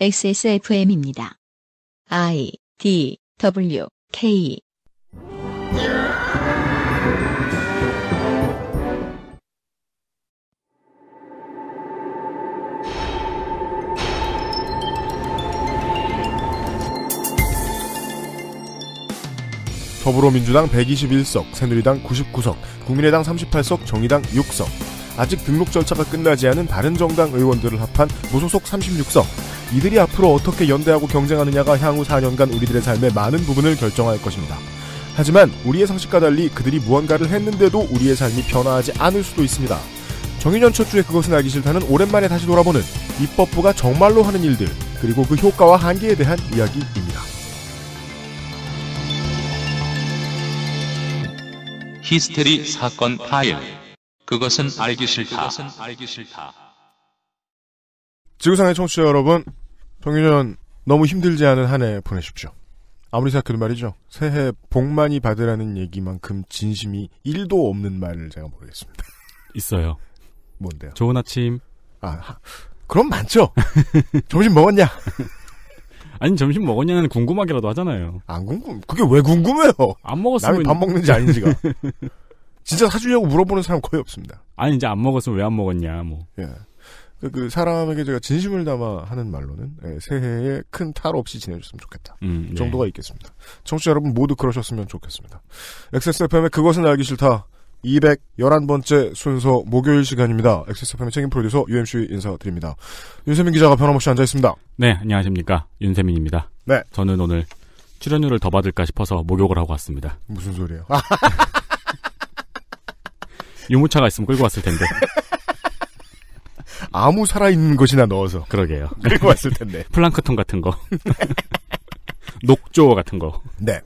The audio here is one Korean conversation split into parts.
XSFM입니다. I D W K 더불어민주당 121석, 새누리당 99석, 국민의당 38석, 정의당 6석. 아직 등록 절차가 끝나지 않은 다른 정당 의원들을 합한 무소속 36석. 이들이 앞으로 어떻게 연대하고 경쟁하느냐가 향후 4년간 우리들의 삶의 많은 부분을 결정할 것입니다. 하지만 우리의 상식과 달리 그들이 무언가를 했는데도 우리의 삶이 변화하지 않을 수도 있습니다. 정유년 첫 주에 그것은 알기 싫다는 오랜만에 다시 돌아보는 입법부가 정말로 하는 일들 그리고 그 효과와 한계에 대한 이야기입니다. 히스테리 사건 파일 그것은 알기 싫다. 그것은 알기 싫다. 지구상의 청취자 여러분 정유전 너무 힘들지 않은 한 해 보내십시오. 아무리 생각해도 말이죠. 새해 복 많이 받으라는 얘기만큼 진심이 1도 없는 말을 제가 모르겠습니다. 있어요. 뭔데요? 좋은 아침. 아, 그럼 많죠. 점심 먹었냐? 아니 점심 먹었냐는 궁금하게라도 하잖아요. 안 궁금. 그게 왜 궁금해요? 안 먹었으면 남이 밥 먹는지 아닌지가. 진짜 사주려고 물어보는 사람 거의 없습니다. 아니 이제 안 먹었으면 왜 안 먹었냐 뭐. 예. 그, 그 사람에게 제가 진심을 담아 하는 말로는 예, 새해에 큰 탈 없이 지내줬으면 좋겠다. 음, 네. 정도가 있겠습니다. 청취자 여러분 모두 그러셨으면 좋겠습니다. XSFM의 그것은 알기 싫다. 211번째 순서 목요일 시간입니다. XSFM의 책임 프로듀서 UMC 인사드립니다. 윤세민 기자가 변함없이 앉아있습니다. 네, 안녕하십니까. 윤세민입니다. 네. 저는 오늘 출연료를 더 받을까 싶어서 목욕을 하고 왔습니다. 무슨 소리예요? 유모차가 있으면 끌고 왔을 텐데. 아무 살아있는 것이나 넣어서. 그러게요. 그리고 왔을 텐데. 플랑크톤 같은 거. 녹조 같은 거. 네.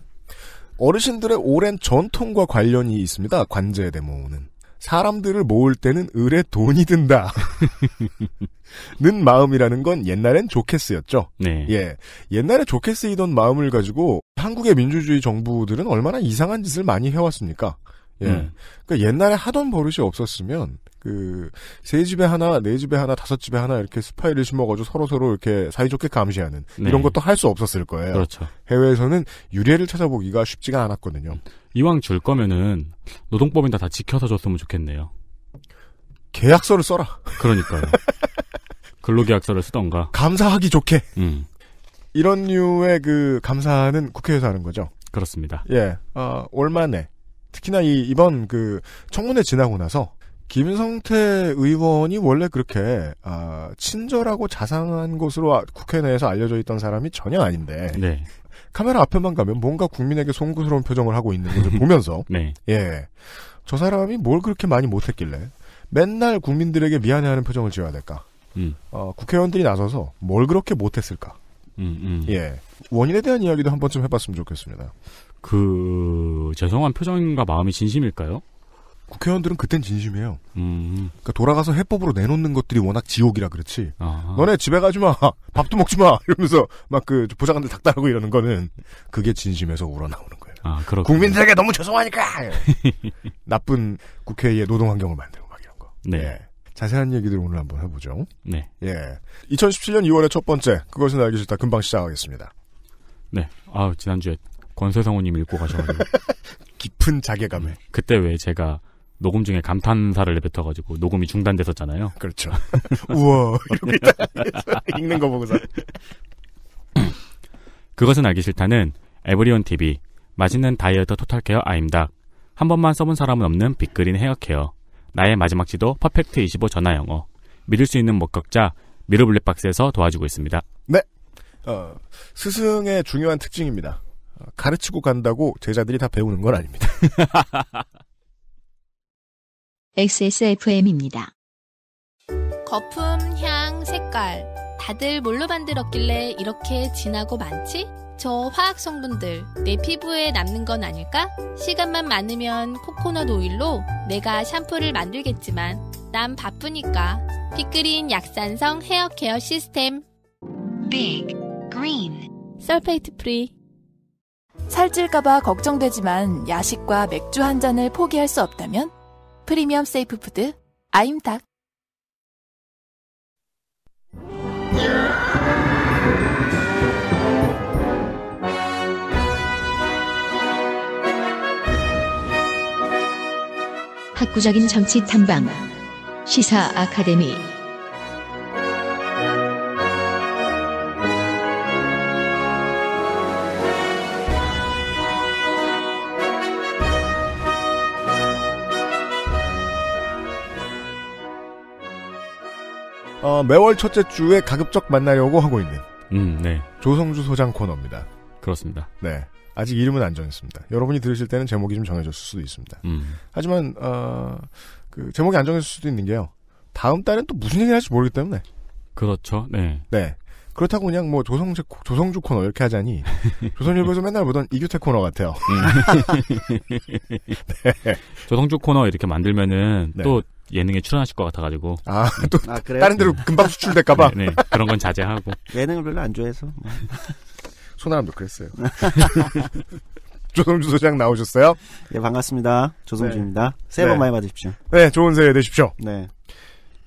어르신들의 오랜 전통과 관련이 있습니다. 관제 대모는. 사람들을 모을 때는 을에 돈이 든다. 는 마음이라는 건 옛날엔 좋겠 쓰였죠. 네. 예. 옛날에 좋겠 쓰이던 마음을 가지고 한국의 민주주의 정부들은 얼마나 이상한 짓을 많이 해왔습니까? 예. 음. 그러니까 옛날에 하던 버릇이 없었으면 그, 세 집에 하나, 네 집에 하나, 다섯 집에 하나 이렇게 스파이를 심어가지고 서로서로 이렇게 사이좋게 감시하는 네. 이런 것도 할 수 없었을 거예요. 그렇죠. 해외에서는 유례를 찾아보기가 쉽지가 않았거든요. 이왕 줄 거면은 노동법인다 다 지켜서 줬으면 좋겠네요. 계약서를 써라. 그러니까요. 근로계약서를 쓰던가. 감사하기 좋게. 음. 이런 류의 그 감사는 국회에서 하는 거죠. 그렇습니다. 예, 어, 올만에 특히나 이 이번 그 청문회 지나고 나서 김성태 의원이 원래 그렇게 아, 친절하고 자상한 것으로 아, 국회 내에서 알려져 있던 사람이 전혀 아닌데 네. 카메라 앞에만 가면 뭔가 국민에게 송구스러운 표정을 하고 있는 것을 보면서 네. 예, 저 사람이 뭘 그렇게 많이 못했길래 맨날 국민들에게 미안해하는 표정을 지어야 될까? 음. 어, 국회의원들이 나서서 뭘 그렇게 못했을까? 음, 음. 예, 원인에 대한 이야기도 한 번쯤 해봤으면 좋겠습니다. 그 죄송한 표정과 마음이 진심일까요? 국회의원들은 그땐 진심이에요. 음. 그러니까 돌아가서 해법으로 내놓는 것들이 워낙 지옥이라 그렇지. 아하. 너네 집에 가지 마. 밥도 먹지 마. 이러면서 막 그 보좌관들 닥달하고 이러는 거는 그게 진심에서 우러나오는 거예요. 아, 국민들에게 너무 죄송하니까. 나쁜 국회의 노동 환경을 만들고 막 이런 거. 네. 예. 자세한 얘기들 오늘 한번 해보죠. 네. 예. 2017년 2월의 첫 번째 그것은 알기 싫다 금방 시작하겠습니다. 네. 아 지난주에 권세성우님 읽고 가셔가지고 깊은 자괴감에 그때 왜 제가 녹음 중에 감탄사를 내뱉어가지고 녹음이 중단됐었잖아요. 그렇죠. 우와 이렇게 읽는 거 보고서 그것은 알기 싫다는 에브리온 TV 맛있는 다이어트 토탈케어 아임닭 한 번만 써본 사람은 없는 빅그린 헤어케어 나의 마지막 지도 퍼펙트 25 전화 영어 믿을 수 있는 목격자 미르블랙박스에서 도와주고 있습니다. 네, 어, 스승의 중요한 특징입니다. 어, 가르치고 간다고 제자들이 다 배우는 건 아닙니다. XSFM입니다. 거품, 향, 색깔. 다들 뭘로 만들었길래 이렇게 진하고 많지? 저 화학 성분들 내 피부에 남는 건 아닐까? 시간만 많으면 코코넛 오일로 내가 샴푸를 만들겠지만 난 바쁘니까 피크린 약산성 헤어 케어 시스템 빅 그린 설페이트 프리 살찔까봐 걱정되지만 야식과 맥주 한 잔을 포기할 수 없다면 프리미엄 세이프 푸드 아임닭 학구적인 정치 탐방 시사 아카데미 어, 매월 첫째 주에 가급적 만나려고 하고 있는 음, 네. 조성주 소장 코너입니다. 그렇습니다. 네. 아직 이름은 안 정했습니다. 여러분이 들으실 때는 제목이 좀 정해졌을 수도 있습니다. 음. 하지만 어, 그 제목이 안정해졌을 수도 있는 게요. 다음 달엔 또 무슨 얘기를 할지 모르기 때문에. 그렇죠. 네. 네. 그렇다고 그냥 뭐 조성재, 조성주 코너 이렇게 하자니 조선일보에서 맨날 보던 이규태 코너 같아요. 음. 네. 조성주 코너 이렇게 만들면은 네. 또 예능에 출연하실 것 같아가지고. 아, 또 아, 다른 데로 네. 금방 수출될까봐. 네, 네, 그런 건 자제하고. 예능을 별로 안 좋아해서. 뭐. 손아람도 그랬어요. 조성주 소장 나오셨어요? 예, 반갑습니다. 조성주입니다. 네. 새해 복 네. 많이 받으십시오. 네, 좋은 새해 되십시오. 네.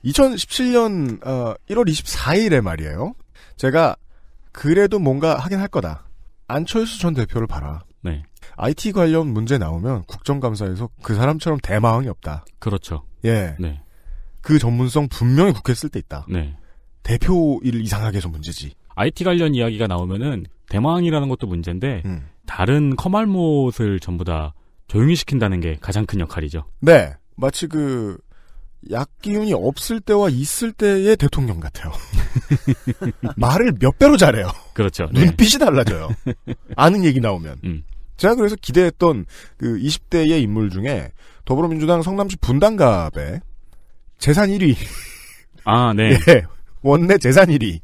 2017년 어, 1월 24일에 말이에요. 제가 그래도 뭔가 하긴 할 거다. 안철수 전 대표를 봐라. 네. IT 관련 문제 나오면 국정감사에서 그 사람처럼 대마왕이 없다. 그렇죠. 예. 네. 그 전문성 분명히 국회에 쓸 때 있다. 네. 대표 일 이상하게 해서 문제지. IT 관련 이야기가 나오면은 대망이라는 것도 문제인데 음. 다른 커말못을 전부 다 조용히 시킨다는 게 가장 큰 역할이죠. 네. 마치 그 약기운이 없을 때와 있을 때의 대통령 같아요. 말을 몇 배로 잘해요. 그렇죠. 네. 눈빛이 달라져요. 아는 얘기 나오면. 음. 제가 그래서 기대했던 그 20대의 인물 중에 더불어민주당 성남시 분당갑에 재산 1위. 아, 네. 예, 원내 재산 1위.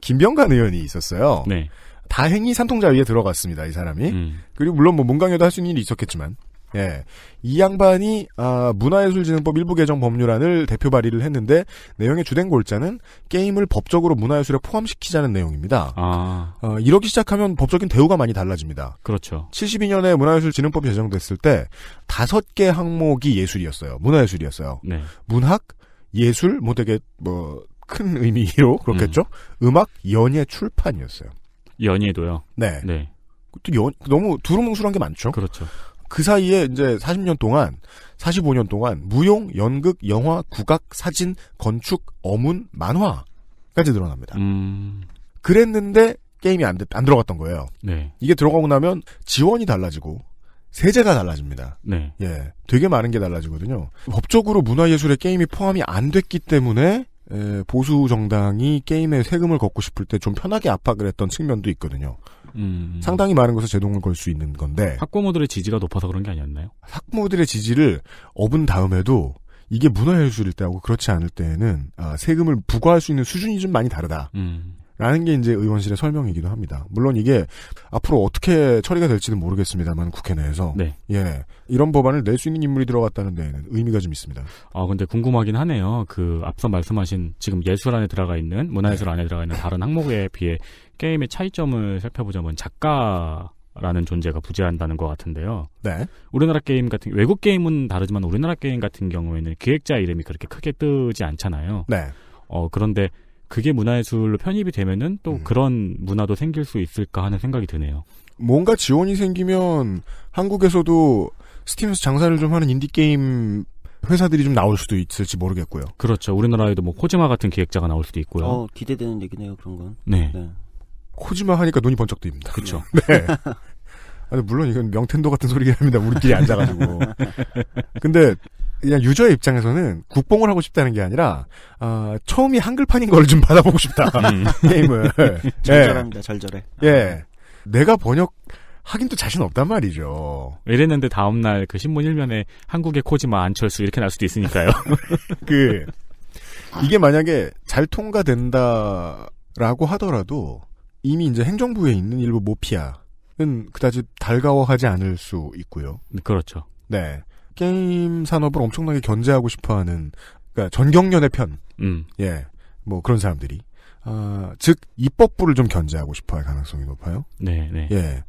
김병관 의원이 있었어요. 네. 다행히 산통자 위에 들어갔습니다, 이 사람이. 음. 그리고 물론 뭐문광여도할 수 있는 일이 있었겠지만. 예. 이 양반이 아, 문화예술진흥법 일부 개정 법률안을 대표 발의를 했는데 내용의 주된 골자는 게임을 법적으로 문화예술에 포함시키자는 내용입니다. 아. 어, 이러기 시작하면 법적인 대우가 많이 달라집니다. 그렇죠. 72년에 문화예술진흥법 이 제정됐을 때 다섯 개 항목이 예술이었어요. 문화예술이었어요. 네. 문학, 예술, 뭐 되게 뭐 큰 의미로 음. 그렇겠죠. 음. 음악, 연예, 출판이었어요. 연예도요. 네. 네. 또 연, 너무 두루뭉술한 게 많죠. 그렇죠. 그 사이에 이제 40년 동안 45년 동안 무용, 연극, 영화, 국악, 사진, 건축, 어문, 만화까지 늘어납니다. 음... 그랬는데 게임이 안, 안 들어갔던 거예요. 네. 이게 들어가고 나면 지원이 달라지고 세제가 달라집니다. 네. 예. 되게 많은 게 달라지거든요. 법적으로 문화예술에 게임이 포함이 안 됐기 때문에 에, 보수 정당이 게임에 세금을 걷고 싶을 때 좀 편하게 압박을 했던 측면도 있거든요. 음. 상당히 많은 것을 제동을 걸 수 있는 건데 학부모들의 지지가 높아서 그런 게 아니었나요? 학부모들의 지지를 업은 다음에도 이게 문화예술일 때하고 그렇지 않을 때에는 아, 세금을 부과할 수 있는 수준이 좀 많이 다르다. 음. 라는 게 이제 의원실의 설명이기도 합니다. 물론 이게 앞으로 어떻게 처리가 될지는 모르겠습니다만 국회 내에서 네. 예 이런 법안을 낼 수 있는 인물이 들어갔다는 데에는 의미가 좀 있습니다. 아 근데 궁금하긴 하네요. 그 앞서 말씀하신 지금 예술 안에 들어가 있는 문화예술 안에 들어가 있는 다른 항목에 비해 게임의 차이점을 살펴보자면 작가라는 존재가 부재한다는 것 같은데요. 네. 우리나라 게임 같은 외국 게임은 다르지만 우리나라 게임 같은 경우에는 기획자 이름이 그렇게 크게 뜨지 않잖아요. 네. 어 그런데 그게 문화예술로 편입이 되면은 또 음. 그런 문화도 생길 수 있을까 하는 생각이 드네요. 뭔가 지원이 생기면 한국에서도 스팀에서 장사를 좀 하는 인디 게임 회사들이 좀 나올 수도 있을지 모르겠고요. 그렇죠. 우리나라에도 뭐 코지마 같은 기획자가 나올 수도 있고요. 어, 기대되는 얘기네요, 그런 건. 네. 네. 코지마 하니까 눈이 번쩍 뜨입니다. 그렇죠. 네. 아니, 물론 이건 명텐도 같은 소리긴 합니다. 우리끼리 앉아가지고. 근데 그냥 유저의 입장에서는 국뽕을 하고 싶다는 게 아니라 어, 처음이 한글판인 걸 좀 받아보고 싶다 음. 게임을 절절합니다. 예. 절절해. 예, 내가 번역 하긴 또 자신 없단 말이죠. 이랬는데 다음 날 그 신문 1면에 한국의 코지마 안철수 이렇게 날 수도 있으니까요. 그 이게 만약에 잘 통과된다라고 하더라도 이미 이제 행정부에 있는 일부 모피아는 그다지 달가워하지 않을 수 있고요. 네, 그렇죠. 네. 게임 산업을 엄청나게 견제하고 싶어하는 그니까 전경련의 편. 음. 예. 뭐 그런 사람들이 아, 즉 입법부를 좀 견제하고 싶어할 가능성이 높아요. 네, 네. 예.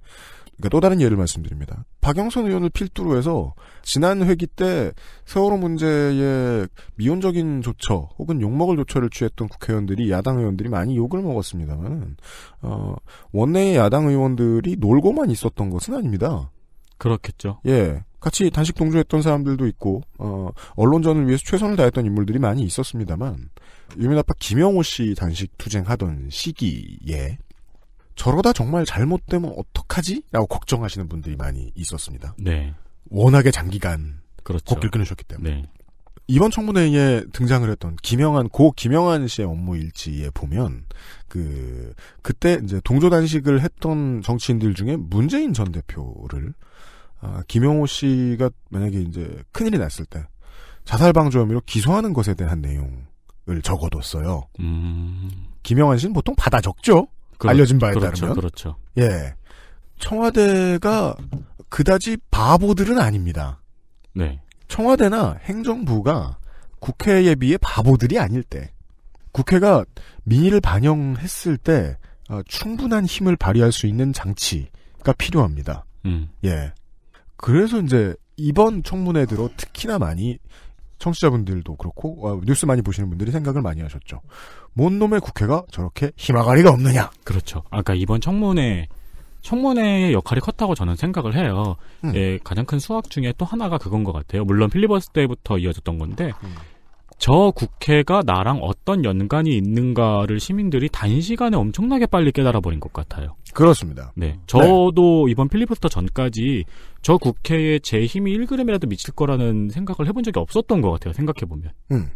그러니까 또 다른 예를 말씀드립니다. 박영선 의원을 필두로 해서 지난 회기 때 세월호 문제에 미온적인 조처 혹은 욕먹을 조처를 취했던 국회의원들이 야당 의원들이 많이 욕을 먹었습니다만 어, 원내의 야당 의원들이 놀고만 있었던 것은 아닙니다. 그렇겠죠. 예. 같이 단식 동조했던 사람들도 있고 어, 언론전을 위해서 최선을 다했던 인물들이 많이 있었습니다만 유민아빠 김영호 씨 단식 투쟁하던 시기에 저러다 정말 잘못되면 어떡하지? 라고 걱정하시는 분들이 많이 있었습니다. 네. 워낙에 장기간 그렇죠. 곡길 끊으셨기 때문에. 네. 이번 청문회에 등장을 했던 김영한 고 김영한 씨의 업무 일지에 보면 그 그때 이제 동조 단식을 했던 정치인들 중에 문재인 전 대표를 아, 김영호 씨가 만약에 이제 큰일이 났을 때 자살 방조 혐의로 기소하는 것에 대한 내용을 적어뒀어요. 음... 김영한 씨는 보통 받아 적죠. 그 알려진 바에 그렇죠, 따르면 그렇죠. 예, 청와대가 그다지 바보들은 아닙니다. 네. 청와대나 행정부가 국회에 비해 바보들이 아닐 때, 국회가 민의를 반영했을 때 어, 충분한 힘을 발휘할 수 있는 장치가 필요합니다. 음. 예. 그래서 이제 이번 청문회 들어 특히나 많이 청취자분들도 그렇고 어, 뉴스 많이 보시는 분들이 생각을 많이 하셨죠. 뭔 놈의 국회가 저렇게 희망아리가 없느냐. 그렇죠. 아까 이번 청문회 청문회의 역할이 컸다고 저는 생각을 해요. 음. 예, 가장 큰수확 중에 또 하나가 그건 것 같아요. 물론 필리버스 때부터 이어졌던 건데 음. 저 국회가 나랑 어떤 연관이 있는가를 시민들이 단시간에 엄청나게 빨리 깨달아 버린 것 같아요. 그렇습니다. 네. 네. 저도 네. 이번 필리버스터 전까지 저 국회에 제 힘이 1그램이라도 미칠 거라는 생각을 해본 적이 없었던 것 같아요. 생각해 보면. 음.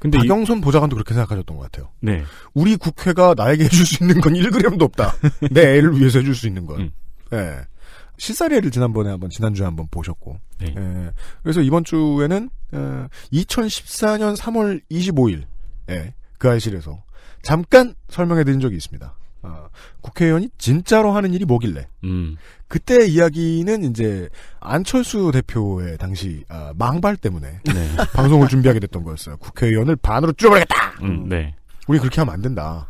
근데 박영선 이... 보좌관도 그렇게 생각하셨던 것 같아요. 네. 우리 국회가 나에게 해줄 수 있는 건 1그램도 없다. 내 애를 위해서 해줄 수 있는 건. 음. 예. 실사례를 지난번에 한번 지난주에 한번 보셨고. 네. 예. 그래서 이번 주에는 어, 2014년 3월 25일 예. 그아실에서 잠깐 설명해 드린 적이 있습니다. 어, 국회의원이 진짜로 하는 일이 뭐길래. 음. 그때 이야기는 이제 안철수 대표의 당시 아, 망발 때문에 네. 방송을 준비하게 됐던 거였어요. 국회의원을 반으로 줄여버리겠다. 음, 네. 우리 그렇게 하면 안 된다.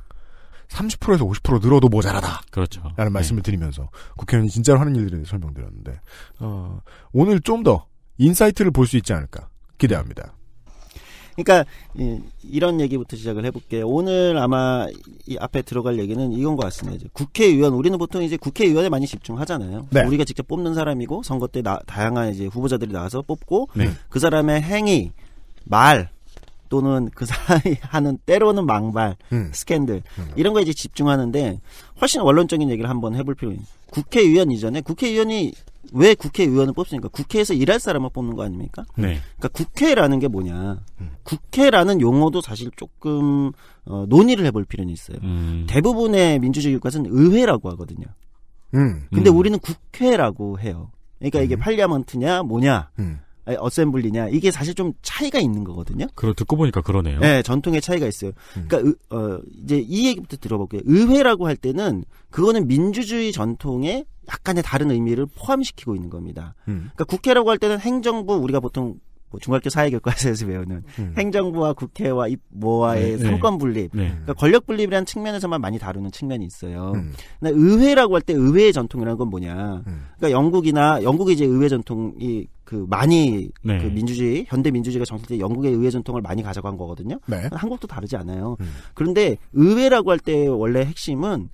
30%에서 50% 늘어도 모자라다. 그렇죠. 라는 말씀을 네. 드리면서 국회의원이 진짜로 하는 일들에 대해 설명드렸는데 어, 오늘 좀 더 인사이트를 볼 수 있지 않을까 기대합니다. 그러니까 이런 얘기부터 시작을 해볼게요. 오늘 아마 이 앞에 들어갈 얘기는 이건 것 같습니다. 이제 국회의원 우리는 보통 이제 국회의원에 많이 집중하잖아요. 네. 우리가 직접 뽑는 사람이고 선거 때 나, 다양한 이제 후보자들이 나와서 뽑고 네. 그 사람의 행위, 말 또는 그 사람이 하는 때로는 망발, 음. 스캔들 음. 이런 거에 이제 집중하는데 훨씬 원론적인 얘기를 한번 해볼 필요 있는. 국회의원 이전에 국회의원이 왜 국회의원을 뽑습니까? 국회에서 일할 사람을 뽑는 거 아닙니까? 네. 그러니까 국회라는 게 뭐냐? 음. 국회라는 용어도 사실 조금 어, 논의를 해볼 필요는 있어요. 음. 대부분의 민주주의 국가는 의회라고 하거든요. 음. 근데 음. 우리는 국회라고 해요. 그러니까 이게 음. 팔리아먼트냐 뭐냐? 어셈블리냐 이게 사실 좀 차이가 있는 거거든요. 그럼 듣고 보니까 그러네요. 네, 전통의 차이가 있어요. 음. 그러니까 어, 이제 이 얘기부터 들어볼게요. 의회라고 할 때는 그거는 민주주의 전통의 약간의 다른 의미를 포함시키고 있는 겁니다. 음. 그러니까 국회라고 할 때는 행정부 우리가 보통 뭐 중학교 사회교과서에서 배우는 음. 행정부와 국회와 뭐와의 네, 삼권 네. 분립, 네. 그러니까 권력 분립이라는 측면에서만 많이 다루는 측면이 있어요. 음. 근데 의회라고 할 때 의회의 전통이라는 건 뭐냐? 음. 그러니까 영국이나 영국이 이제 의회 전통이 그 많이 네. 그 민주주의 현대 민주주의가 정착돼 영국의 의회 전통을 많이 가져간 거거든요. 네. 한국도 다르지 않아요. 음. 그런데 의회라고 할 때 원래 핵심은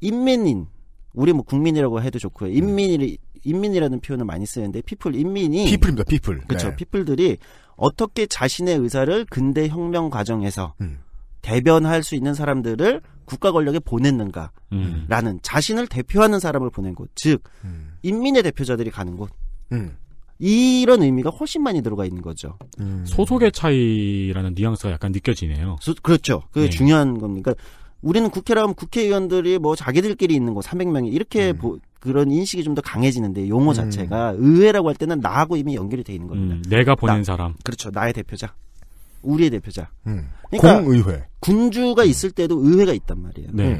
인민인 우리 뭐 국민이라고 해도 좋고요. 네. 인민이 인민이라는 표현을 많이 쓰는데 피플 인민이 피플입니다. 피플. 그렇죠. 네. 피플들이 어떻게 자신의 의사를 근대 혁명 과정에서 음. 대변할 수 있는 사람들을 국가 권력에 보냈는가라는 음. 자신을 대표하는 사람을 보낸 곳, 즉 음. 인민의 대표자들이 가는 곳. 음. 이런 의미가 훨씬 많이 들어가 있는 거죠. 음. 소속의 차이라는 뉘앙스가 약간 느껴지네요. 소, 그렇죠. 그게 네. 중요한 겁니다. 그러니까 우리는 국회라면 국회의원들이 뭐 자기들끼리 있는 거 300명이 이렇게 음. 보, 그런 인식이 좀 더 강해지는데 용어 음. 자체가 의회라고 할 때는 나하고 이미 연결이 돼 있는 겁니다. 음, 내가 보낸 나, 사람. 그렇죠. 나의 대표자. 우리의 대표자. 음. 그러니까 공의회. 군주가 음. 있을 때도 의회가 있단 말이에요. 네.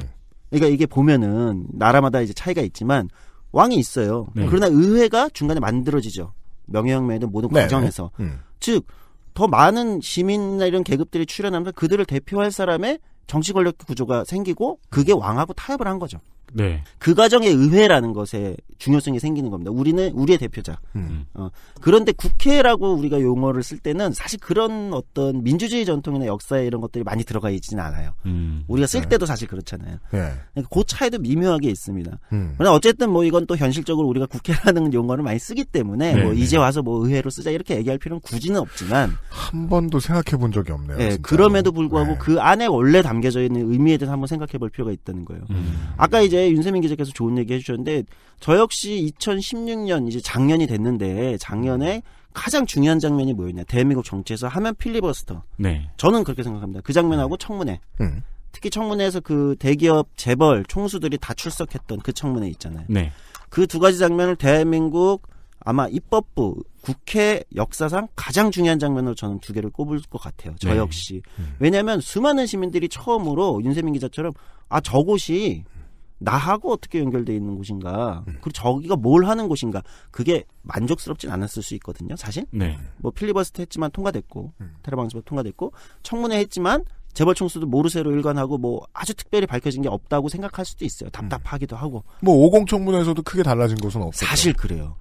그러니까 이게 보면은 나라마다 이제 차이가 있지만 왕이 있어요. 네. 그러나 의회가 중간에 만들어지죠. 명예혁명이든 모든 네. 과정에서. 네. 즉, 더 많은 시민이나 이런 계급들이 출연하면서 그들을 대표할 사람의 정치 권력 구조가 생기고 그게 왕하고 타협을 한 거죠. 네. 그 과정에 의회라는 것에 중요성이 생기는 겁니다. 우리는 우리의 대표자. 음. 어, 그런데 국회라고 우리가 용어를 쓸 때는 사실 그런 어떤 민주주의 전통이나 역사에 이런 것들이 많이 들어가 있지는 않아요. 음. 우리가 쓸 네. 때도 네. 사실 그렇잖아요. 네. 그러니까 그 차이도 미묘하게 있습니다. 음. 그러나 어쨌든 뭐 이건 또 현실적으로 우리가 국회라는 용어를 많이 쓰기 때문에 네. 뭐 네. 이제 와서 뭐 의회로 쓰자 이렇게 얘기할 필요는 굳이는 없지만 한 번도 생각해 본 적이 없네요. 네, 그럼에도 불구하고 네. 그 안에 원래 담겨져 있는 의미에 대해서 한번 생각해 볼 필요가 있다는 거예요. 음. 아까 이제 어제 윤세민 기자께서 좋은 얘기 해주셨는데 저 역시 2016년 이제 작년이 됐는데 작년에 가장 중요한 장면이 뭐였냐 대한민국 정치에서 하면 필리버스터. 네. 저는 그렇게 생각합니다. 그 장면하고 네. 청문회. 음. 특히 청문회에서 그 대기업 재벌 총수들이 다 출석했던 그 청문회 있잖아요. 네. 그 두 가지 장면을 대한민국 아마 입법부 국회 역사상 가장 중요한 장면으로 저는 두 개를 꼽을 것 같아요. 저 네. 역시. 음. 왜냐하면 수많은 시민들이 처음으로 윤세민 기자처럼 아 저곳이 나하고 어떻게 연결돼 있는 곳인가 음. 그리고 저기가 뭘 하는 곳인가 그게 만족스럽진 않았을 수 있거든요 사실 네. 뭐 필리버스트 했지만 통과됐고 음. 테러방지법 통과됐고 청문회 했지만 재벌 총수도 모르쇠로 일관하고 뭐 아주 특별히 밝혀진 게 없다고 생각할 수도 있어요 답답하기도 하고 음. 뭐 오공 청문회에서도 크게 달라진 것은 없어요 사실 그래요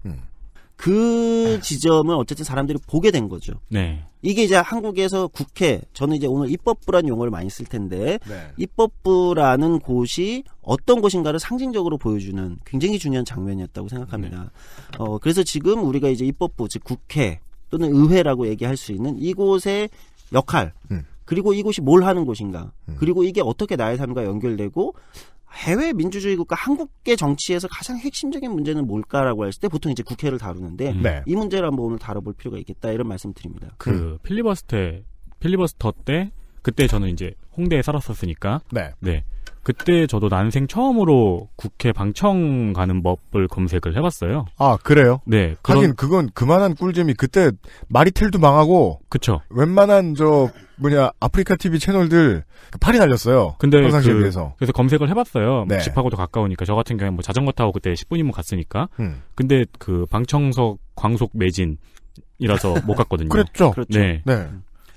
그 지점을 어쨌든 사람들이 보게 된 거죠. 네. 이게 이제 한국에서 국회, 저는 이제 오늘 입법부란 용어를 많이 쓸 텐데, 네. 입법부라는 곳이 어떤 곳인가를 상징적으로 보여주는 굉장히 중요한 장면이었다고 생각합니다. 네. 어, 그래서 지금 우리가 이제 입법부, 즉 국회 또는 의회라고 얘기할 수 있는 이곳의 역할, 음. 그리고 이곳이 뭘 하는 곳인가, 음. 그리고 이게 어떻게 나의 삶과 연결되고 해외 민주주의 국가 한국계 정치에서 가장 핵심적인 문제는 뭘까라고 했을 때 보통 이제 국회를 다루는데 음. 네. 이 문제를 한번 오늘 다뤄볼 필요가 있겠다 이런 말씀 을 드립니다. 그 음. 필리버스터 필리버스터 때 그때 저는 이제 홍대에 살았었으니까 네. 네. 그때 저도 난생 처음으로 국회 방청 가는 법을 검색을 해봤어요. 아 그래요? 네. 그런... 하긴 그건 그만한 꿀잼이 그때 마리텔도 망하고. 그쵸. 웬만한 저 뭐냐 아프리카 TV 채널들 그 팔이 날렸어요. 근데 평상시에 그, 비해서. 그래서 검색을 해봤어요. 뭐 네. 집하고도 가까우니까 저 같은 경우에 뭐 자전거 타고 그때 10분이면 갔으니까. 음. 근데 그 방청석 광속 매진. 이라서 못 갔거든요. 그랬죠. 그렇죠. 네. 네.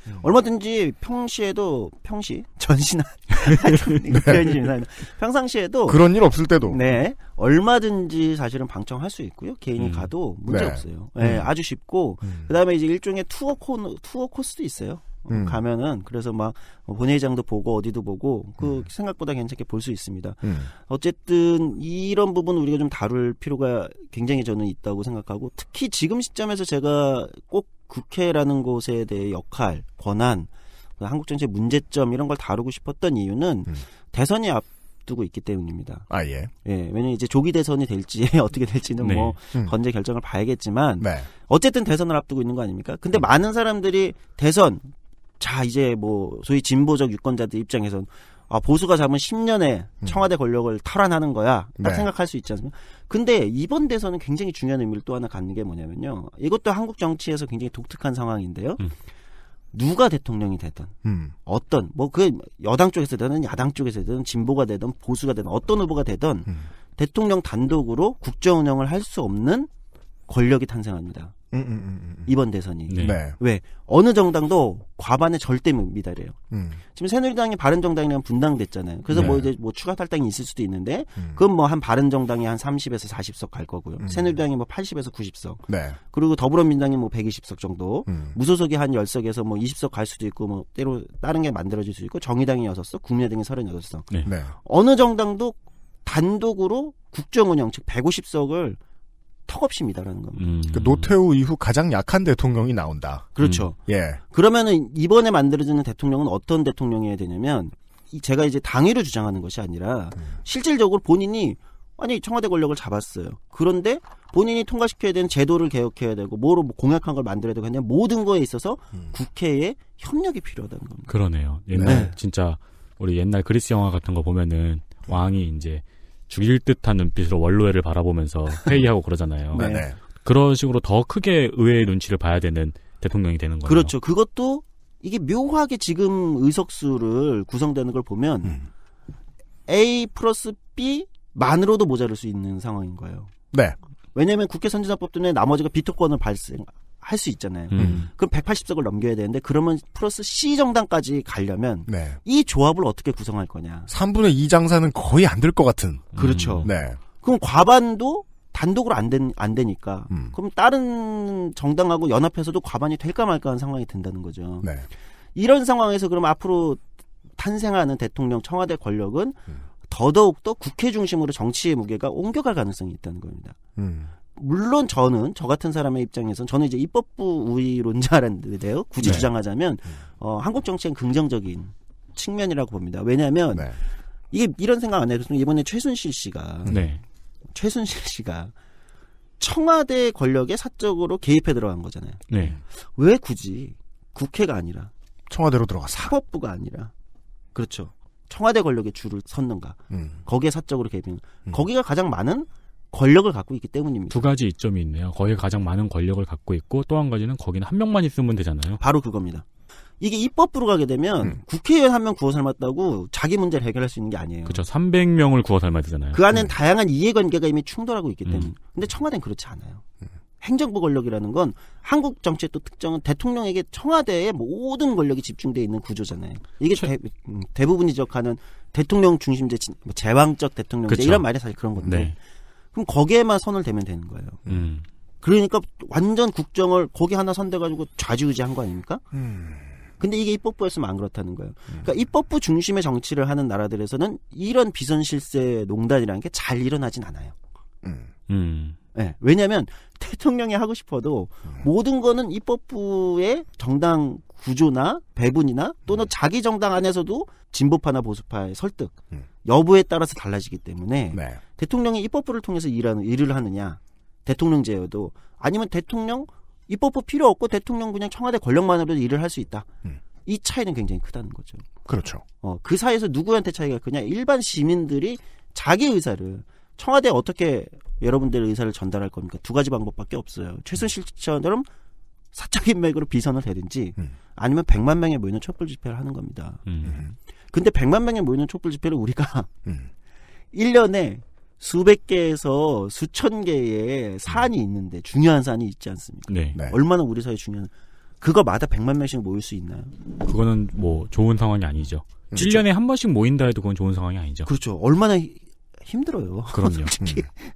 음. 얼마든지 평시에도 평시 전시나 네. 평상시에도 그런 일 없을 때도 네 얼마든지 사실은 방청할 수 있고요 개인이 음. 가도 문제 네. 없어요. 네, 음. 아주 쉽고 음. 그다음에 이제 일종의 투어 코 투어 코스도 있어요. 어, 음. 가면은 그래서 막 뭐 본회의장도 보고 어디도 보고 그 음. 생각보다 괜찮게 볼 수 있습니다. 음. 어쨌든 이런 부분 우리가 좀 다룰 필요가 굉장히 저는 있다고 생각하고 특히 지금 시점에서 제가 꼭 국회라는 곳에 대해 역할, 권한, 그 한국 정치의 문제점 이런 걸 다루고 싶었던 이유는 음. 대선이 앞두고 있기 때문입니다. 아 예. 예, 왜냐면 이제 조기 대선이 될지 어떻게 될지는 네. 뭐 음. 건재 결정을 봐야겠지만 네. 어쨌든 대선을 앞두고 있는 거 아닙니까? 근데 음. 많은 사람들이 대선 자 이제 뭐 소위 진보적 유권자들 입장에선 아, 보수가 잡은 1 0년에 음. 청와대 권력을 탈환하는 거야. 딱 네. 생각할 수 있지 않습니까? 근데 이번 대선은 굉장히 중요한 의미를 또 하나 갖는 게 뭐냐면요. 이것도 한국 정치에서 굉장히 독특한 상황인데요. 음. 누가 대통령이 되든 음. 어떤 뭐 그 여당 쪽에서 되든 야당 쪽에서 되든 진보가 되든 보수가 되든 어떤 후보가 되든 음. 대통령 단독으로 국정 운영을 할 수 없는 권력이 탄생합니다. 음 음, 음, 음, 음, 이번 대선이 네. 네. 왜 어느 정당도 과반의 절대 미달이에요. 음. 지금 새누리당이 바른정당이랑 분당됐잖아요. 그래서 뭐 네. 뭐 이제 뭐 추가 탈당이 있을 수도 있는데 그건 뭐 한 바른정당이 한 30에서 40석 갈 거고요. 새누리당이 뭐 80에서 90석. 네. 그리고 더불어민당이 뭐 120석 정도. 무소속이 한 10석에서 뭐 20석 갈 수도 있고 뭐 때로 다른 게 만들어질 수 있고 정의당이 6석, 국민의당이 38석. 어느 정당도 단독으로 국정운영 즉 150석을 턱없입니다라는 겁니다. 음. 그 노태우 이후 가장 약한 대통령이 나온다. 그렇죠. 음. 예. 그러면은 이번에 만들어지는 대통령은 어떤 대통령이어야 되냐면 제가 이제 당위로 주장하는 것이 아니라 음. 실질적으로 본인이 아니 청와대 권력을 잡았어요. 그런데 본인이 통과시켜야 되는 제도를 개혁해야 되고 뭐로 뭐 공약한 걸 만들어야 되고 그냥 모든 거에 있어서 음. 국회에 협력이 필요하다는 겁니다. 그러네요. 옛날 네. 진짜 우리 옛날 그리스 영화 같은 거 보면은 네. 왕이 이제 죽일 듯한 눈빛으로 원로회를 바라보면서 회의하고 그러잖아요. 네. 네. 그런 식으로 더 크게 의회의 눈치를 봐야 되는 대통령이 되는 거예요. 그렇죠. 그것도 이게 묘하게 지금 의석수를 구성되는 걸 보면 음. A 플러스 B 만으로도 모자랄 수 있는 상황인 거예요. 네. 왜냐하면 국회 선진화법 때문에 나머지가 비토권을 발생 할수 있잖아요. 음. 음. 그럼 180석을 넘겨야 되는데 그러면 플러스 C 정당까지 가려면 네. 이 조합을 어떻게 구성할 거냐. 3분의 2 장사는 거의 안 될 것 같은. 음. 그렇죠. 네. 그럼 과반도 단독으로 안, 된, 안 되니까 음. 그럼 다른 정당하고 연합해서도 과반이 될까 말까 하는 상황이 된다는 거죠. 네. 이런 상황에서 그럼 앞으로 탄생하는 대통령 청와대 권력은 음. 더더욱 더 국회 중심으로 정치의 무게가 옮겨갈 가능성이 있다는 겁니다. 음. 물론 저는 저 같은 사람의 입장에선 저는 이제 입법부 우위론자인데요. 굳이 네. 주장하자면 어, 한국 정치엔 긍정적인 측면이라고 봅니다. 왜냐하면 네. 이게 이런 생각 안 해요. 이번에 최순실 씨가 네. 최순실 씨가 청와대 권력에 사적으로 개입해 들어간 거잖아요. 네. 왜 굳이 국회가 아니라 청와대로 들어가 사법부가 아니라 그렇죠. 청와대 권력에 줄을 섰는가. 음. 거기에 사적으로 개입. 음. 거기가 가장 많은 권력을 갖고 있기 때문입니다. 두 가지 이점이 있네요. 거기 가장 많은 권력을 갖고 있고 또 한 가지는 거기는 한 명만 있으면 되잖아요. 바로 그겁니다. 이게 입법부로 가게 되면 음. 국회의원 한 명 구워 삶았다고 자기 문제를 해결할 수 있는 게 아니에요. 그렇죠. 300명을 구워 삶아야 되잖아요. 그 안엔 음. 다양한 이해관계가 이미 충돌하고 있기 음. 때문에. 음. 근데 청와대는 그렇지 않아요. 음. 행정부 권력이라는 건 한국 정치의 또 특정은 대통령에게 청와대의 모든 권력이 집중되어 있는 구조잖아요. 이게 최... 대, 음, 부분 지적하는 대통령 중심제, 뭐 제왕적 대통령제 그쵸. 이런 말이 사실 그런 건데. 네. 그럼 거기에만 선을 대면 되는 거예요. 음. 그러니까 완전 국정을 거기 하나 선대가지고 좌지우지한 거 아닙니까? 음. 근데 이게 입법부였으면 안 그렇다는 거예요. 그러니까 음. 그러니까 입법부 중심의 정치를 하는 나라들에서는 이런 비선 실세 농단이라는 게 잘 일어나진 않아요. 음. 네, 음. 예. 왜냐하면 대통령이 하고 싶어도 음. 모든 거는 입법부의 정당 구조나 배분이나 또는 음. 자기 정당 안에서도 진보파나 보수파의 설득 음. 여부에 따라서 달라지기 때문에 네. 대통령이 입법부를 통해서 일하는 일을 하느냐 대통령제여도 아니면 대통령 입법부 필요 없고 대통령 그냥 청와대 권력만으로 도 일을 할 수 있다. 음. 이 차이는 굉장히 크다는 거죠. 그렇죠. 어, 그 사이에서 누구한테 차이가 그냥 일반 시민들이 자기 의사를 청와대에 어떻게 여러분들의 의사를 전달할 겁니까? 두 가지 방법밖에 없어요. 최순실 씨처럼 사적인 맥으로 비선을 되든지 음. 아니면 백만 명에 모이는 촛불 집회를 하는 겁니다. 음. 음. 근데 백만 명에 모이는 촛불 집회를 우리가 음. 1년에 수백 개에서 수천 개의 사안이 음. 있는데 중요한 사안이 있지 않습니까? 네. 네. 얼마나 우리 사회 중요한 그거마다 백만 명씩 모일 수 있나요? 그거는 뭐 좋은 상황이 아니죠. 음. 1년에 한 번씩 모인다 해도 그건 좋은 상황이 아니죠. 그렇죠. 얼마나 힘들어요. 그럼요. 솔직히. 음.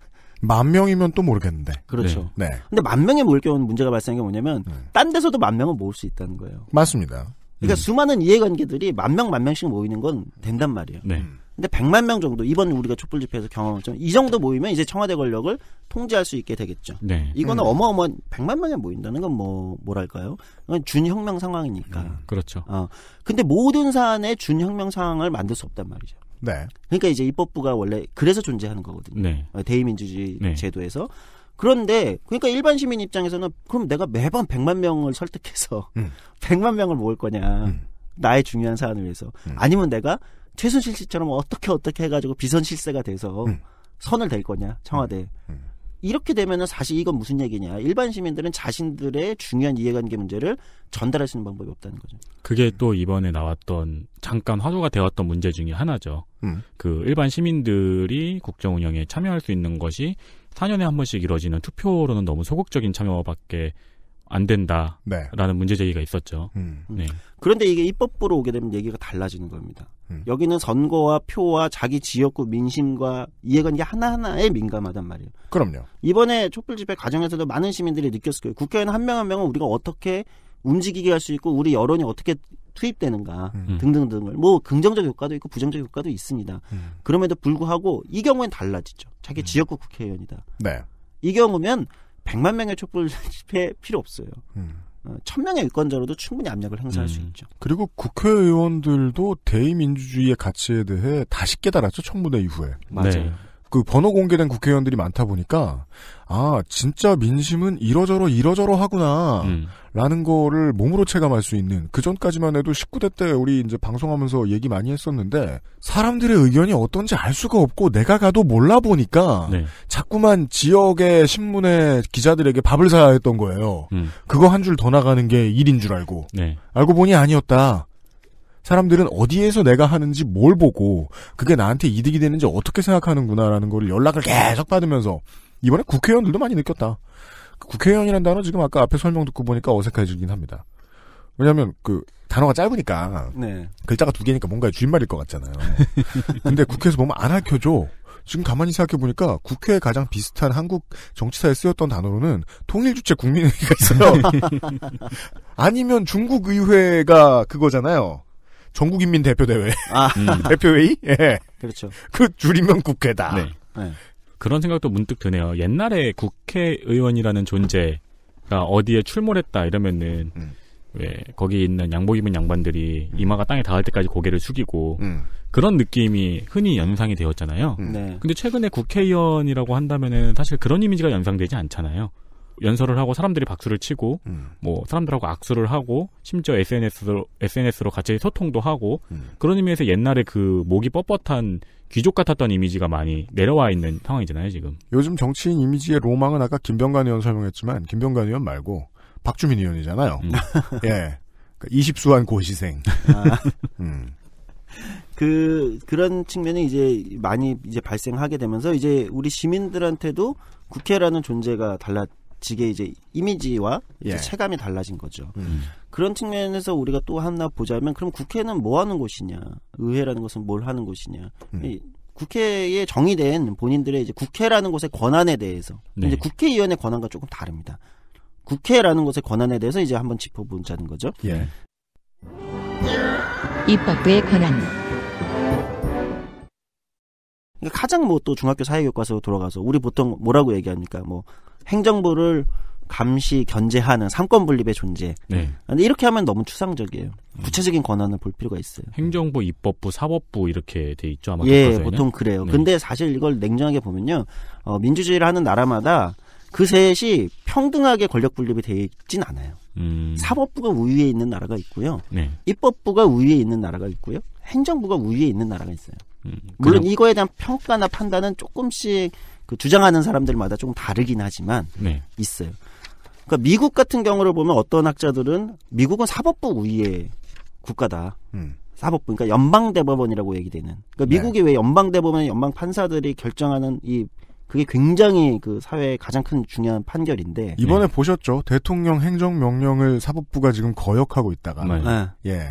만 명이면 또 모르겠는데. 그렇죠. 네. 네. 근데 만 명에 모일 경우는 문제가 발생한 게 뭐냐면 음. 딴 데서도 만 명은 모을 수 있다는 거예요. 맞습니다. 그러니까 음. 수많은 이해관계들이 만 명, 만 명씩 모이는 건 된단 말이에요. 네. 음. 근데 백만명 정도 이번 우리가 촛불 집회에서 경험한 점이 정도 모이면 이제 청와대 권력을 통제할 수 있게 되겠죠. 네. 이거는 음. 어마어마한 백만 명이 모인다는 건 뭐 뭐랄까요? 이건 준혁명 상황이니까. 음, 그렇죠. 어. 근데 모든 사안에 준혁명 상황을 만들 수 없단 말이죠. 네. 그러니까 이제 입법부가 원래 그래서 존재하는 거거든요. 네. 어, 대의민주주의 네. 제도에서. 그런데 그러니까 일반 시민 입장에서는 그럼 내가 매번 100만 명을 설득해서 음. 100만 명을 모을 거냐. 음. 나의 중요한 사안을 위해서. 음. 아니면 내가 최순실 씨처럼 어떻게 어떻게 해가지고 비선실세가 돼서 음. 선을 댈 거냐 청와대. 음. 음. 이렇게 되면은 사실 이건 무슨 얘기냐. 일반 시민들은 자신들의 중요한 이해관계 문제를 전달할 수 있는 방법이 없다는 거죠. 그게 또 이번에 나왔던 잠깐 화두가 되었던 문제 중의 하나죠. 음. 그 일반 시민들이 국정 운영에 참여할 수 있는 것이 4년에 한 번씩 이뤄지는 투표로는 너무 소극적인 참여밖에 안 네. 된다라는 네. 문제 제기가 있었죠. 음. 네. 음. 그런데 이게 입법부로 오게 되면 얘기가 달라지는 겁니다. 음. 여기는 선거와 표와 자기 지역구 민심과 이해관계 하나하나에 민감하단 말이에요. 그럼요. 이번에 촛불 집회 과정에서도 많은 시민들이 느꼈을 거예요. 국회의원 한 명 한 명은 우리가 어떻게 움직이게 할 수 있고 우리 여론이 어떻게 투입되는가 음. 등등등을 뭐 긍정적 효과도 있고 부정적 효과도 있습니다. 음. 그럼에도 불구하고 이 경우엔 달라지죠. 자기 음. 지역구 국회의원이다. 네. 이 경우면 100만 명의 촛불 집회 필요 없어요. 음. 어, 1000명의 유권자로도 충분히 압력을 행사할 수 음. 있죠. 그리고 국회의원들도 대의민주주의의 가치에 대해 다시 깨달았죠. 청문회 이후에. 네. 맞아요. 네. 그 번호 공개된 국회의원들이 많다 보니까 아 진짜 민심은 이러저러 이러저러 하구나라는 음. 거를 몸으로 체감할 수 있는 그 전까지만 해도 19대 때 우리 이제 방송하면서 얘기 많이 했었는데 사람들의 의견이 어떤지 알 수가 없고 내가 가도 몰라 보니까 네. 자꾸만 지역의 신문의 기자들에게 밥을 사야 했던 거예요. 음. 그거 한 줄 더 나가는 게 일인 줄 알고 네. 알고 보니 아니었다. 사람들은 어디에서 내가 하는지 뭘 보고 그게 나한테 이득이 되는지 어떻게 생각하는구나라는 걸 연락을 계속 받으면서 이번에 국회의원들도 많이 느꼈다. 그 국회의원이란 단어 지금 아까 앞에 설명 듣고 보니까 어색해지긴 합니다. 왜냐하면 그 단어가 짧으니까 네. 글자가 두 개니까 뭔가 주인말일 것 같잖아요. 근데 국회에서 보면 안 할켜줘. 지금 가만히 생각해 보니까 국회에 가장 비슷한 한국 정치사에 쓰였던 단어로는 통일주체 국민회의가 있어요. 아니면 중국 의회가 그거잖아요. 전국인민 대표대회. 아. 음. 대표회의? 예. 그렇죠. 그 줄이면 국회다. 네. 네. 그런 생각도 문득 드네요. 옛날에 국회의원이라는 존재가 어디에 출몰했다 이러면은, 음. 왜, 예, 거기 있는 양복 입은 양반들이 음. 이마가 땅에 닿을 때까지 고개를 숙이고, 음. 그런 느낌이 흔히 연상이 되었잖아요. 음. 네. 근데 최근에 국회의원이라고 한다면은 사실 그런 이미지가 연상되지 않잖아요. 연설을 하고 사람들이 박수를 치고 음. 뭐 사람들하고 악수를 하고 심지어 SNS로 SNS로 같이 소통도 하고 음. 그런 의미에서 옛날에 그 목이 뻣뻣한 귀족 같았던 이미지가 많이 내려와 있는 상황이잖아요 지금. 요즘 정치인 이미지의 로망은 아까 김병관 의원 설명했지만 김병관 의원 말고 박주민 의원이잖아요. 음. 예, 2 그러니까 0수한 고시생. 아. 음. 그 그런 측면이 이제 많이 이제 발생하게 되면서 이제 우리 시민들한테도 국회라는 존재가 달라 직의 이제 이미지와 이제 예. 체감이 달라진 거죠. 음. 그런 측면에서 우리가 또 하나 보자면 그럼 국회는 뭐 하는 곳이냐, 의회라는 것은 뭘 하는 곳이냐. 음. 국회에 정의된 본인들의 이제 국회라는 곳의 권한에 대해서 네. 이제 국회의원의 권한과 조금 다릅니다. 국회라는 곳의 권한에 대해서 이제 한번 짚어보자는 거죠. 예. 입법부의 권한. 가장 뭐 또 중학교 사회교과서로 돌아가서 우리 보통 뭐라고 얘기합니까? 뭐 행정부를 감시 견제하는 삼권 분립의 존재. 네. 근데 이렇게 하면 너무 추상적이에요. 구체적인 권한을 볼 필요가 있어요. 행정부, 입법부, 사법부 이렇게 돼 있죠 아마. 예, 교과서에는? 보통 그래요. 네. 근데 사실 이걸 냉정하게 보면요, 어, 민주주의를 하는 나라마다 그 셋이 평등하게 권력 분립이 돼 있진 않아요. 음... 사법부가 우위에 있는 나라가 있고요. 네. 입법부가 우위에 있는 나라가 있고요. 행정부가 우위에 있는 나라가 있어요. 음, 물론 이거에 대한 평가나 판단은 조금씩 그 주장하는 사람들마다 조금 다르긴 하지만 네. 있어요. 그러니까 미국 같은 경우를 보면 어떤 학자들은 미국은 사법부 우위의 국가다. 음. 사법부 그러니까 연방 대법원이라고 얘기되는. 그러니까 네. 미국이 네. 왜 연방 대법원 연방 판사들이 결정하는 이 그게 굉장히 그 사회의 가장 큰 중요한 판결인데 이번에 네. 보셨죠 대통령 행정 명령을 사법부가 지금 거역하고 있다가 네. 예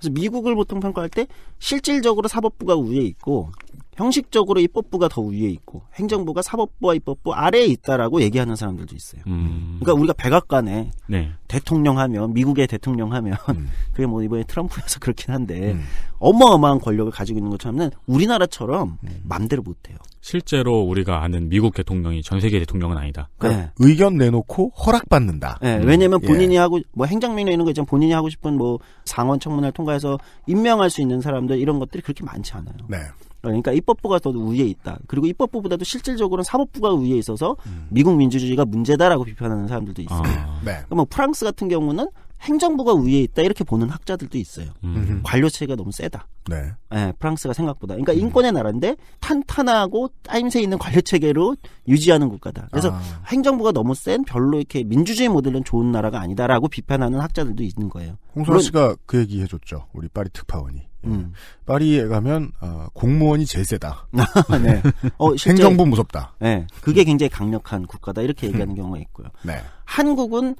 그래서 미국을 보통 평가할 때 실질적으로 사법부가 위에 있고 형식적으로 입법부가 더 위에 있고 행정부가 사법부와 입법부 아래에 있다라고 얘기하는 사람들도 있어요. 음. 그러니까 우리가 백악관에 네. 대통령 하면 미국의 대통령 하면 음. 그게 뭐 이번에 트럼프에서 그렇긴 한데 음. 어마어마한 권력을 가지고 있는 것처럼 우리나라처럼 음. 맘대로 못해요. 실제로 우리가 아는 미국 대통령이 전 세계 대통령은 아니다. 그러니까 네. 의견 내놓고 허락받는다. 네. 음. 왜냐하면 본인이 예. 하고 뭐 행정명령 이런 거 있잖아요. 본인이 하고 싶은 뭐 상원 청문회 를 통과해서 임명할 수 있는 사람들 이런 것들이 그렇게 많지 않아요. 네. 그러니까 입법부가 더 우위에 있다. 그리고 입법부보다도 실질적으로는 사법부가 위에 있어서 음. 미국 민주주의가 문제다라고 비판하는 사람들도 있어요. 아. 네. 뭐 프랑스 같은 경우는 행정부가 위에 있다 이렇게 보는 학자들도 있어요. 음. 음흠. 관료 체계가 너무 세다. 네. 네 프랑스가 생각보다. 그러니까 음. 인권의 나라인데 탄탄하고 따임새 있는 관료 체계로 유지하는 국가다. 그래서 아. 행정부가 너무 센 별로 이렇게 민주주의 모델은 좋은 나라가 아니다라고 비판하는 학자들도 있는 거예요. 홍소라 씨가 그 얘기 해줬죠. 우리 파리 특파원이. 예. 음. 파리에 가면 어, 공무원이 제세다. 네. 어, 실제, 행정부 무섭다. 네. 그게 굉장히 강력한 국가다 이렇게 얘기하는 경우가 있고요. 네. 한국은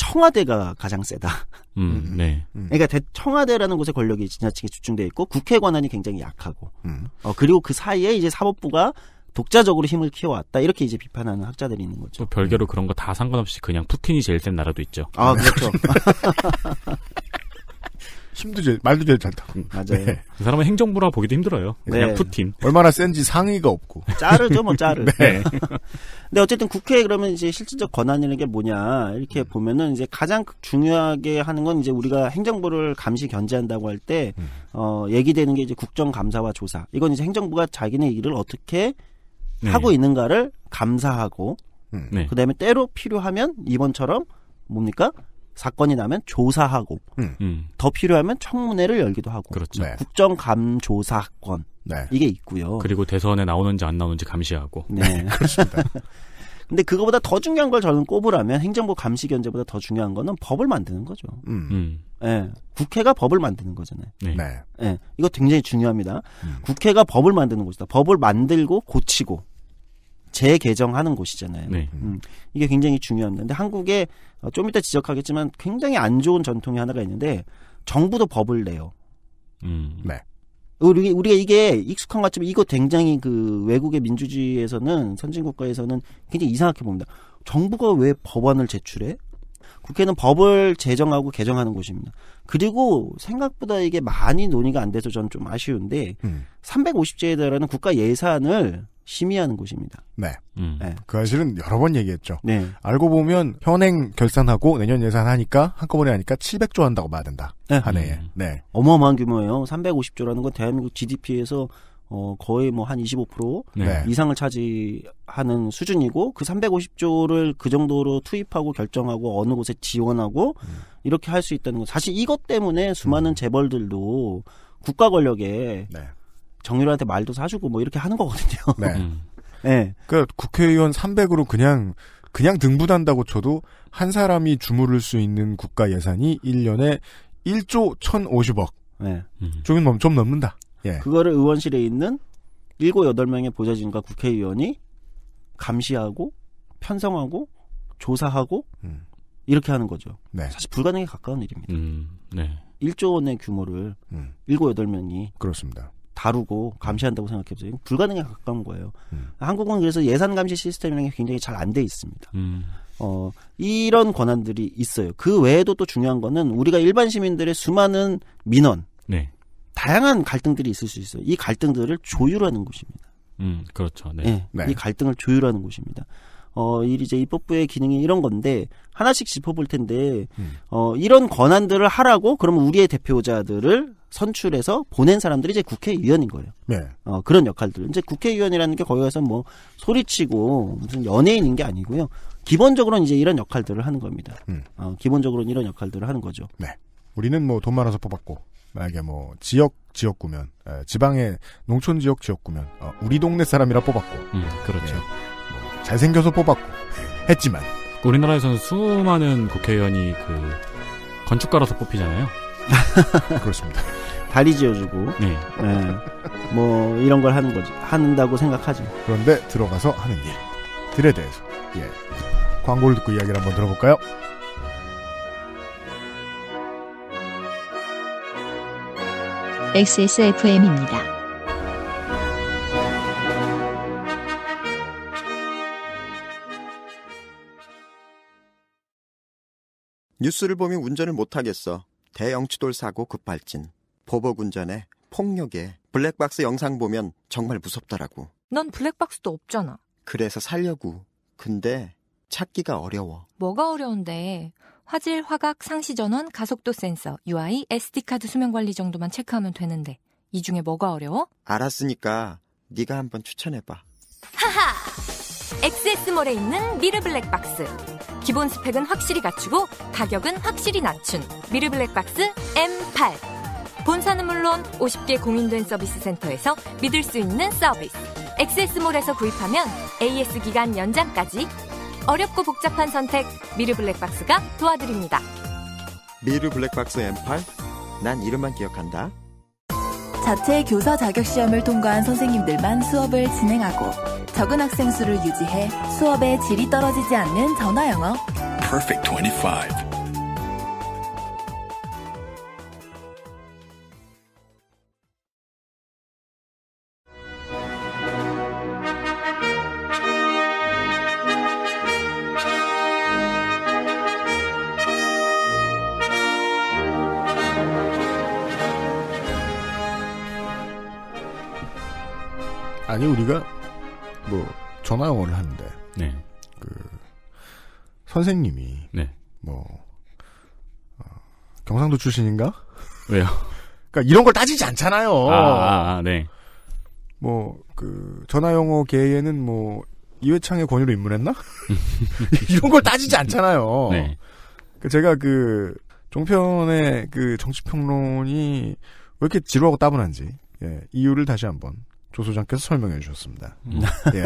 청와대가 가장 세다. 음, 음 네. 음. 그러니까 대, 청와대라는 곳에 권력이 지나치게 집중돼 있고 국회 권한이 굉장히 약하고 음. 어, 그리고 그 사이에 이제 사법부가 독자적으로 힘을 키워왔다 이렇게 이제 비판하는 학자들이 있는 거죠. 별개로 음. 그런 거 다 상관없이 그냥 푸틴이 제일 센 나라도 있죠. 아 그렇죠. 힘도 제일 말도 제일 잘 타고. 맞아요. 네. 그 사람은 행정부라 보기도 힘들어요. 네. 그냥 네. 푸틴. 얼마나 센지 상의가 없고. 짜르죠, 뭐 짜르. 네. 네. 근데 어쨌든 국회 그러면 이제 실질적 권한이라는 게 뭐냐 이렇게 보면은 이제 가장 중요하게 하는 건 이제 우리가 행정부를 감시 견제한다고 할때 음. 어, 얘기되는 게 이제 국정감사와 조사. 이건 이제 행정부가 자기네 일을 어떻게 네. 하고 있는가를 감사하고 음. 네. 그다음에 때로 필요하면 이번처럼 뭡니까 사건이 나면 조사하고 음. 음. 더 필요하면 청문회를 열기도 하고 그렇죠. 네. 국정감조사건 네. 이게 있고요. 그리고 대선에 나오는지 안 나오는지 감시하고. 네. 그렇습니다. 근데 그거보다 더 중요한 걸 저는 꼽으라면 행정부 감시 견제보다 더 중요한 거는 법을 만드는 거죠. 음. 음. 예, 국회가 법을 만드는 거잖아요. 네. 네. 예, 이거 굉장히 중요합니다. 음. 국회가 법을 만드는 곳이다. 법을 만들고 고치고 재개정하는 곳이잖아요. 네. 음, 이게 굉장히 중요한데 한국에 어, 좀 이따 지적하겠지만 굉장히 안 좋은 전통이 하나가 있는데 정부도 법을 내요. 음. 네. 우리, 우리가 이게 익숙한 것 같지만 이거 굉장히 그 외국의 민주주의에서는 선진국가에서는 굉장히 이상하게 봅니다. 정부가 왜 법안을 제출해? 국회는 법을 제정하고 개정하는 곳입니다. 그리고 생각보다 이게 많이 논의가 안 돼서 저는 좀 아쉬운데 음. 350조에 달하는 국가 예산을 심의하는 곳입니다. 네. 음. 네. 그 사실은 여러 번 얘기했죠. 네. 알고 보면 현행 결산하고 내년 예산하니까 한꺼번에 하니까 700조 한다고 봐야 된다. 네. 한 해에. 음. 네. 어마어마한 규모예요. 350조라는 건 대한민국 GDP에서 어, 거의 뭐 한 25% 네. 이상을 차지하는 수준이고 그 350조를 그 정도로 투입하고 결정하고 어느 곳에 지원하고 음. 이렇게 할 수 있다는 건 사실 이것 때문에 수많은 음. 재벌들도 국가 권력에 네. 정유라한테 말도 사주고 뭐 이렇게 하는 거거든요. 네. 음. 네. 그러니까 국회의원 300으로 그냥 그냥 등부한다고 쳐도 한 사람이 주무를 수 있는 국가 예산이 1년에 1조 1,050억. 네. 조금 음. 넘, 좀 넘는다. 예. 그거를 의원실에 있는 7, 8명의 보좌진과 국회의원이 감시하고 편성하고 조사하고 음. 이렇게 하는 거죠. 네. 사실 불가능에 가까운 일입니다. 음, 네. 1조 원의 규모를 음. 7, 8명이 그렇습니다. 다루고 감시한다고 생각해보세요. 불가능에 가까운 거예요. 음. 한국은 그래서 예산 감시 시스템이라는 게 굉장히 잘 안 돼 있습니다. 음. 어, 이런 권한들이 있어요. 그 외에도 또 중요한 거는 우리가 일반 시민들의 수많은 민원, 네. 다양한 갈등들이 있을 수 있어요. 이 갈등들을 조율하는 곳입니다. 음, 그렇죠. 네. 네. 네. 이 갈등을 조율하는 곳입니다. 어, 이제 입법부의 기능이 이런 건데 하나씩 짚어볼 텐데 음. 어, 이런 권한들을 하라고 그러면 우리의 대표자들을 선출해서 보낸 사람들이 이제 국회의원인 거예요. 네. 어, 그런 역할들. 이제 국회의원이라는 게 거기 가서 뭐 소리치고 무슨 연예인인 게 아니고요. 기본적으로는 이제 이런 역할들을 하는 겁니다. 음. 어, 기본적으로는 이런 역할들을 하는 거죠. 네. 우리는 뭐 돈 많아서 뽑았고 만약에 뭐 지역 지역구면 에, 지방의 농촌 지역 지역구면 어, 우리 동네 사람이라 뽑았고 음, 그렇죠. 네. 잘생겨서 뽑았고 했지만 우리나라에서는 수많은 국회의원이 그건축가로서 뽑히잖아요. 그렇습니다. 다리 지어주고, 네. 네. 뭐 이런 걸 하는 거지 한다고 생각하죠. 그런데 들어가서 하는 일들에 대해서 예 광고를 듣고 이야기를 한번 들어볼까요? XSFM입니다. 뉴스를 보면 운전을 못하겠어. 대영치돌 사고 급발진. 보복 운전에 폭력에 블랙박스 영상 보면 정말 무섭더라고. 넌 블랙박스도 없잖아. 그래서 살려고. 근데 찾기가 어려워. 뭐가 어려운데? 화질, 화각, 상시 전원, 가속도 센서, UI, SD카드 수명 관리 정도만 체크하면 되는데 이 중에 뭐가 어려워? 알았으니까 네가 한번 추천해 봐. 하하. XS몰에 있는 미르 블랙박스. 기본 스펙은 확실히 갖추고 가격은 확실히 낮춘 미르블랙박스 M8. 본사는 물론 50개 공인된 서비스 센터에서 믿을 수 있는 서비스. 엑세스몰에서 구입하면 AS 기간 연장까지 어렵고 복잡한 선택 미르 블랙박스가 도와드립니다. 미르 블랙박스 M8? 난 이름만 기억한다. 자체 교사 자격 시험을 통과한 선생님들만 수업을 진행하고 적은 학생 수를 유지해 수업의 질이 떨어지지 않는 전화 영어. Perfect 25. 전화 영어를 하는데 네. 그 선생님이 네. 뭐 어, 경상도 출신인가? 왜요? 그러니까 이런 걸 따지지 않잖아요. 아, 아, 아 네. 뭐 그 전화 영어 계에는 뭐 이회창의 권유로 입문했나? 이런 걸 따지지 않잖아요. 네. 그 제가 그 종편의 그 정치평론이 왜 이렇게 지루하고 따분한지 예, 이유를 다시 한번 조 소장께서 설명해 주셨습니다. 음. 예.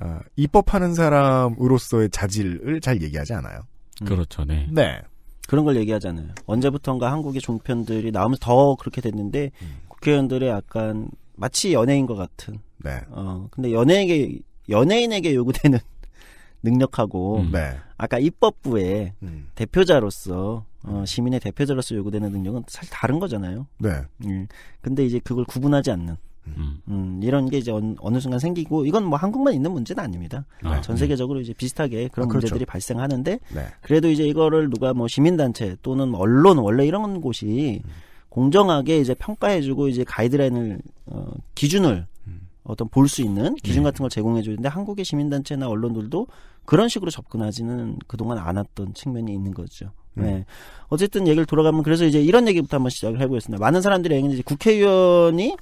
어, 입법하는 사람으로서의 자질을 잘 얘기하지 않아요. 음. 그렇죠, 네. 네. 그런 걸 얘기하잖아요. 언제부턴가 한국의 종편들이 나오면서 더 그렇게 됐는데 음. 국회의원들의 약간 마치 연예인 것 같은. 네. 어 근데 연예인에게 연예인에게 요구되는 능력하고 음. 네. 아까 입법부의 음. 대표자로서 어, 음. 시민의 대표자로서 요구되는 능력은 사실 다른 거잖아요. 네. 음. 근데 이제 그걸 구분하지 않는. 음. 음. 이런 게 이제 어, 느 순간 생기고 이건 뭐 한국만 있는 문제는 아닙니다. 아, 전 세계적으로 네. 이제 비슷하게 그런 아, 그렇죠. 문제들이 발생하는데 네. 그래도 이제 이거를 누가 뭐 시민단체 또는 뭐 언론 원래 이런 곳이 음. 공정하게 이제 평가해주고 이제 가이드라인을 어, 기준을 음. 어떤 볼 수 있는 기준 네. 같은 걸 제공해 주는데 한국의 시민단체나 언론들도 그런 식으로 접근하지는 그동안 않았던 측면이 있는 거죠. 네. 어쨌든 얘기를 돌아가면 그래서 이제 이런 얘기부터 한번 시작을 해보겠습니다. 많은 사람들이 이제 국회의원이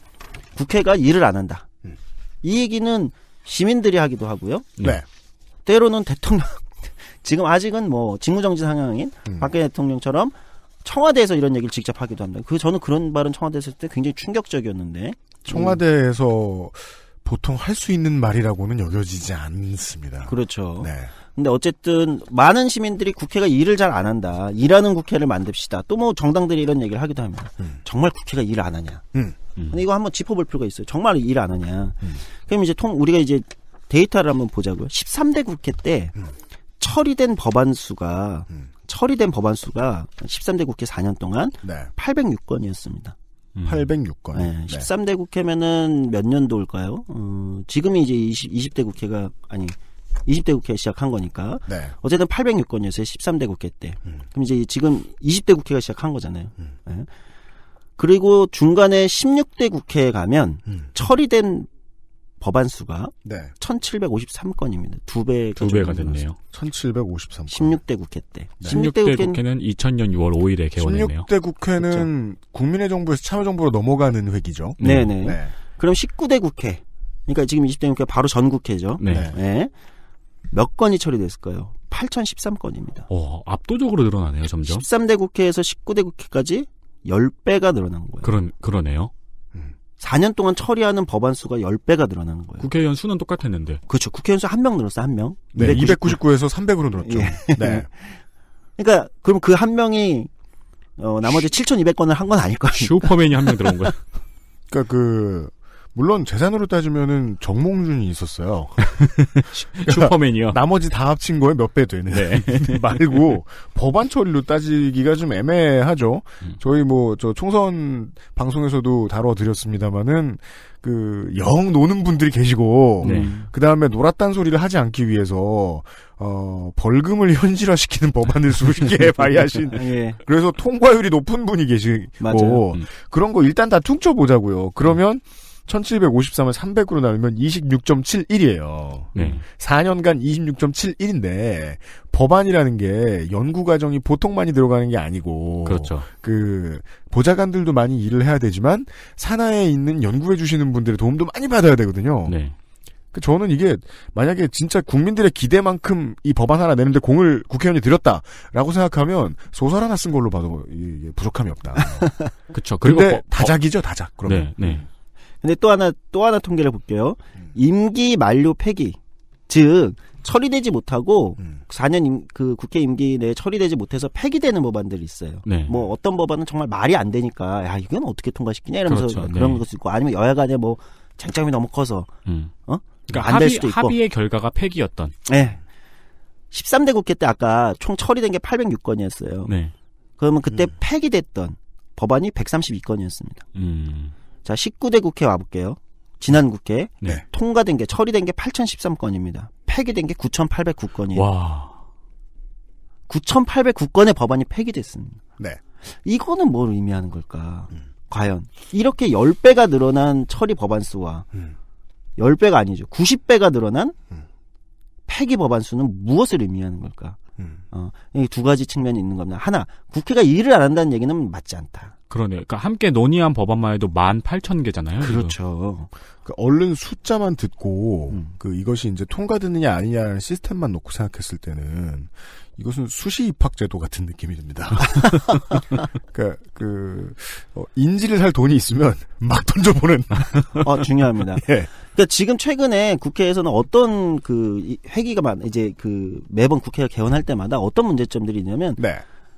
국회가 일을 안 한다. 음. 이 얘기는 시민들이 하기도 하고요. 네. 때로는 대통령 지금 아직은 뭐 직무정지 상황인 음. 박근혜 대통령처럼 청와대에서 이런 얘기를 직접 하기도 합니다. 그 저는 그런 말은 청와대에서 때 굉장히 충격적이었는데. 청와대에서 보통 할 수 있는 말이라고는 여겨지지 않습니다. 그렇죠. 네. 근데 어쨌든 많은 시민들이 국회가 일을 잘 안 한다. 일하는 국회를 만듭시다. 또 뭐 정당들이 이런 얘기를 하기도 합니다. 음. 정말 국회가 일을 안 하냐. 음. 음. 근데 이거 한번 짚어볼 필요가 있어요. 정말 일 안 하냐. 그럼 이제 통 우리가 이제 데이터를 한번 보자고요. 13대 국회 때 음. 처리된 법안 수가 음. 처리된 법안 수가 13대 국회 4년 동안 네. 806건이었습니다. 806건. 네, 13대 국회면은 몇 년도일까요? 어, 지금이 이제 20, 대 국회가 아니 20대 국회 시작한 거니까 네. 어쨌든 806건이었어요. 13대 국회 때. 음. 그럼 이제 지금 20대 국회가 시작한 거잖아요. 음. 네. 그리고 중간에 16대 국회에 가면 음. 처리된 법안 수가 네. 1753건입니다. 두 배가 두 배가 됐네요. 1753건. 16대 국회 때. 네. 16대, 16대 국회는, 2000년 6월 5일에 개원했네요. 16대 국회는 그렇죠? 국민의 정부에서 참여정부로 넘어가는 회기죠. 네. 네네. 네. 그럼 19대 국회. 그러니까 지금 20대 국회 바로 전 국회죠. 네. 네. 몇 건이 처리됐을까요? 8,013건입니다. 어, 압도적으로 늘어나네요, 점점. 13대 국회에서 19대 국회까지 10배가 늘어난 거예요. 그런, 그러네요. 4년 음. 동안 처리하는 법안 수가 10배가 늘어난 거예요. 국회의원 수는 똑같았는데. 그렇죠. 국회의원 수1명 늘었어, 한 명. 네, 299. 에서 300으로 늘었죠. 예. 네. 그러니까, 그럼 그 한 명이, 어, 나머지 슈... 7,200건을 한 건 아닐 거아요 슈퍼맨이 한 명 들어온 거예요 그러니까 그, 물론 재산으로 따지면은 정몽준이 있었어요. 슈퍼맨이요. 그러니까 나머지 다 합친 거에 몇 배 되는 네. 말고 법안 처리로 따지기가 좀 애매하죠. 음. 저희 뭐 저 총선 방송에서도 다뤄드렸습니다마는 그 영 노는 분들이 계시고 네. 그 다음에 놀았단 소리를 하지 않기 위해서 어 벌금을 현실화시키는 법안을 수십 개 발의하신 예. 그래서 통과율이 높은 분이 계시고 음. 그런 거 일단 다 퉁쳐보자고요. 그러면 음. 1753을 300으로 나누면 26.71이에요. 네. 4년간 음. 26.71인데 법안이라는 게 연구 과정이 보통 많이 들어가는 게 아니고 그렇죠. 그 보좌관들도 많이 일을 해야 되지만 산하에 있는 연구해 주시는 분들의 도움도 많이 받아야 되거든요. 네. 그 저는 이게 만약에 진짜 국민들의 기대만큼 이 법안 하나 내는데 공을 국회의원이 들였다라고 생각하면 소설 하나 쓴 걸로 봐도 부족함이 없다. 그렇죠. 그리고 근데 다작이죠, 다작. 그러면. 네, 네. 근데 또 하나 또 하나 통계를 볼게요. 임기 만료 폐기 즉 처리되지 못하고 음. 4년 임, 그 국회 임기 내에 처리되지 못해서 폐기되는 법안들이 있어요. 네. 뭐 어떤 법안은 정말 말이 안 되니까 야 이건 어떻게 통과시키냐 이러면서 그렇죠. 네. 그런 네. 것도 있고 아니면 여야간에 뭐 쟁점이 너무 커서 음. 어? 그러니까 안 될 수도 있고 합의의 결과가 폐기였던. 네. 13대 국회 때 아까 총 처리된 게 806건이었어요. 네. 그러면 그때 음. 폐기됐던 법안이 132건이었습니다. 음. 자, 19대 국회 와볼게요. 지난 국회 네. 통과된 게 처리된 게 8,013건입니다. 폐기된 게 9,809건이에요. 와. 9,809건의 법안이 폐기됐습니다. 네. 이거는 뭘 의미하는 걸까? 음. 과연 이렇게 10배가 늘어난 처리 법안 수와 음. 10배가 아니죠. 90배가 늘어난 음. 폐기 법안 수는 무엇을 의미하는 걸까? 음. 어, 이두 가지 측면이 있는 겁니다. 하나, 국회가 일을 안 한다는 얘기는 맞지 않다. 그러네요. 그러니까 함께 논의한 법안만 해도 18,000개잖아요. 그렇죠. 그러니까 얼른 숫자만 듣고 음. 그 이것이 이제 통과되느냐 아니냐는 시스템만 놓고 생각했을 때는 이것은 수시 입학 제도 같은 느낌이 듭니다. 그러니까 그 어, 인지를 살 돈이 있으면 막 던져보는. 어 중요합니다. 예. 그니까 지금 최근에 국회에서는 어떤 그 회기가 이제 그 매번 국회가 개원할 때마다 어떤 문제점들이 있냐면. 네.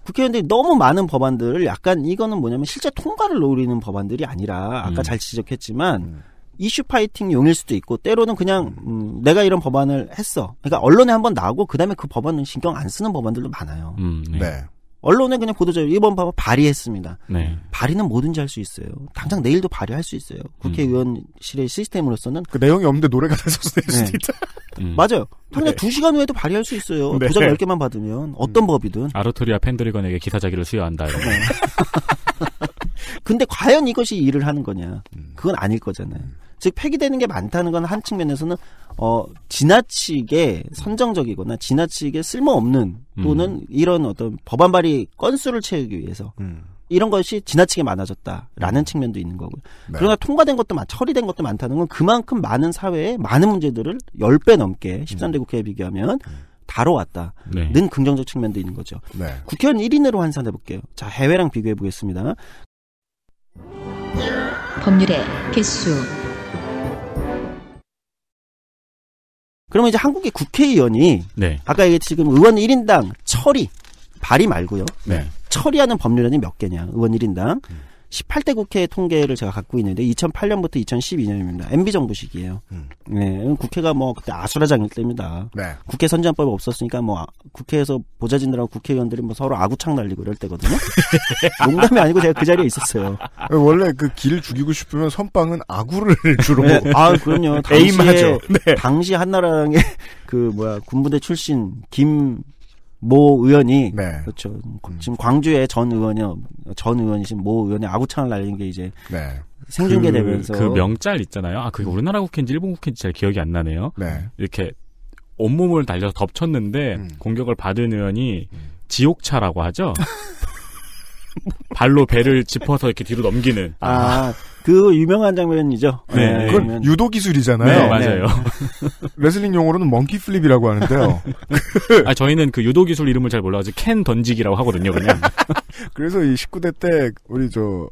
국회의원들이 너무 많은 법안들을 약간 이거는 뭐냐면 실제 통과를 노리는 법안들이 아니라 아까 음. 잘 지적했지만 음. 이슈 파이팅 용일 수도 있고 때로는 그냥 음, 음 내가 이런 법안을 했어. 그러니까 언론에 한번 나오고 그다음에 그 법안은 신경 안 쓰는 법안들도 많아요. 음, 네. 네. 언론은 그냥 보도자료 1번 봐봐 발의했습니다. 네. 발의는 뭐든지 할 수 있어요. 당장 내일도 발의할 수 있어요. 국회의원실의 시스템으로서는 그 내용이 없는데 노래가 돼서 될 수도 네. 있다. 음. 맞아요. 당장 네. 2시간 후에도 발의할 수 있어요. 네. 도장 10개만 받으면 어떤 음. 법이든 아르토리아 팬드리건에게 기사자기를 수여한다. 네. 근데 과연 이것이 일을 하는 거냐? 음. 그건 아닐 거잖아요. 음. 즉 폐기되는 게 많다는 건 한 측면에서는 어 지나치게 선정적이거나 지나치게 쓸모없는 음. 또는 음. 이런 어떤 법안 발의 건수를 채우기 위해서 음. 이런 것이 지나치게 많아졌다라는 측면도 있는 거고요. 네. 그러나 통과된 것도 많, 처리된 것도 많다는 건 그만큼 많은 사회에 많은 문제들을 열 배 넘게 13대 국회에 비교하면 음. 다뤄왔다는 네. 긍정적 측면도 있는 거죠. 네. 국회의원 1인으로 환산해 볼게요. 자, 해외랑 비교해 보겠습니다. 법률의 개수 그러면 이제 한국의 국회의원이 네. 아까 얘기했듯이 지금 의원 1인당 처리 발의 말고요. 네. 처리하는 법률안이 몇 개냐. 의원 1인당. 음. 18대 국회 통계를 제가 갖고 있는데 2008년부터 2012년입니다. MB 정부 시기예요. 음. 네, 국회가 뭐 그때 아수라장일 때입니다. 네. 국회 선진법이 없었으니까 뭐 아, 국회에서 보좌진들하고 국회의원들이 뭐 서로 아구창 날리고 이럴 때거든요. 농담이 아니고 제가 그 자리에 있었어요. 원래 그 길 죽이고 싶으면 선빵은 아구를 주로 네. 아 그럼요. 당시에, 네. 당시 한나라당의 그 뭐야 군부대 출신 김모 의원이 네. 그렇죠. 음, 음. 지금 광주의 전 의원이 전 의원이신 모 의원이 아구창을 날린 게 이제 네. 생중계되면서 그, 그, 명짤 있잖아요. 아 그게 우리나라 국회인지 일본 국회인지 잘 기억이 안 나네요. 네. 이렇게 온몸을 달려서 덮쳤는데 음. 공격을 받은 의원이 음. 지옥차라고 하죠. 발로 배를 짚어서 이렇게 뒤로 넘기는. 아, 아. 그 유명한 장면이죠. 네. 네 그건 유도 기술이잖아요. 네, 네. 맞아요. 레슬링 용어로는 멍키 플립이라고 하는데요. 아 저희는 그 유도 기술 이름을 잘 몰라서 캔 던지기라고 하거든요, 그냥. 그래서 이 19대 때 우리 저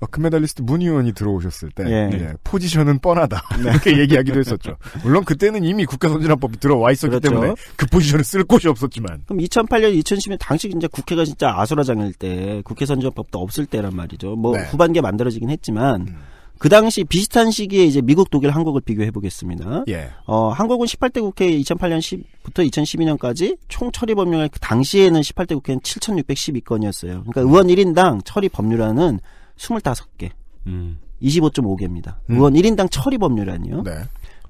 어, 금메달리스트 문의원이 들어오셨을 때 예. 예, 포지션은 뻔하다 네. 이렇게 얘기하기도 했었죠. 물론 그때는 이미 국가선진화법이 들어와 있었기 그렇죠. 때문에 그 포지션을 쓸 곳이 없었지만. 그럼 2008년, 2010년 당시 이제 국회가 진짜 아수라장일 때 국회선진화법도 없을 때란 말이죠. 뭐 네. 후반기에 만들어지긴 했지만. 음. 그 당시 비슷한 시기에 이제 미국, 독일, 한국을 비교해 보겠습니다. 예. 어, 한국은 18대 국회 2008년 부터 2012년까지 총 처리 법률의 그 당시에는 18대 국회는 7,612건이었어요. 그러니까 음. 의원 1인당 처리 법률안은 25개. 음. 25.5개입니다. 음. 의원 1인당 처리 법률 아니요. 네.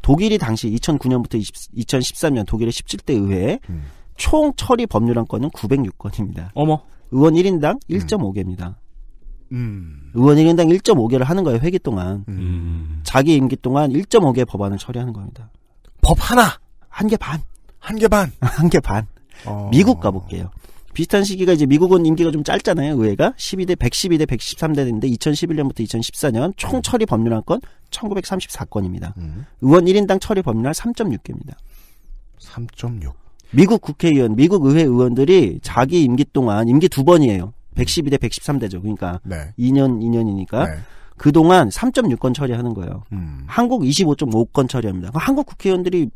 독일이 당시 2009년부터 20, 2013년 독일의 17대 의회에 음. 총 처리 법률안 건은 906건입니다. 어머. 의원 1인당 1.5개입니다. 음. 음. 의원 1인당 1.5개를 하는 거예요, 회기 동안. 음. 자기 임기 동안 1.5개 법안을 처리하는 겁니다. 법 하나! 한 개 반. 한 개 반. 한 개 반. 어... 미국 가볼게요. 비슷한 시기가 이제 미국은 임기가 좀 짧잖아요. 의회가 12대 112대 113대인데 2011년부터 2014년 총 처리 법률한 건 1934건입니다. 음. 의원 1인당 처리 법률 3.6개입니다. 3.6. 미국 국회의원, 미국 의회 의원들이 자기 임기 동안 임기 두 번이에요. 112대 113대죠. 그러니까 네. 2년 2년이니까 네. 그동안 3.6건 처리하는 거예요. 음. 한국 25.5건 처리합니다. 한국 국회의원들이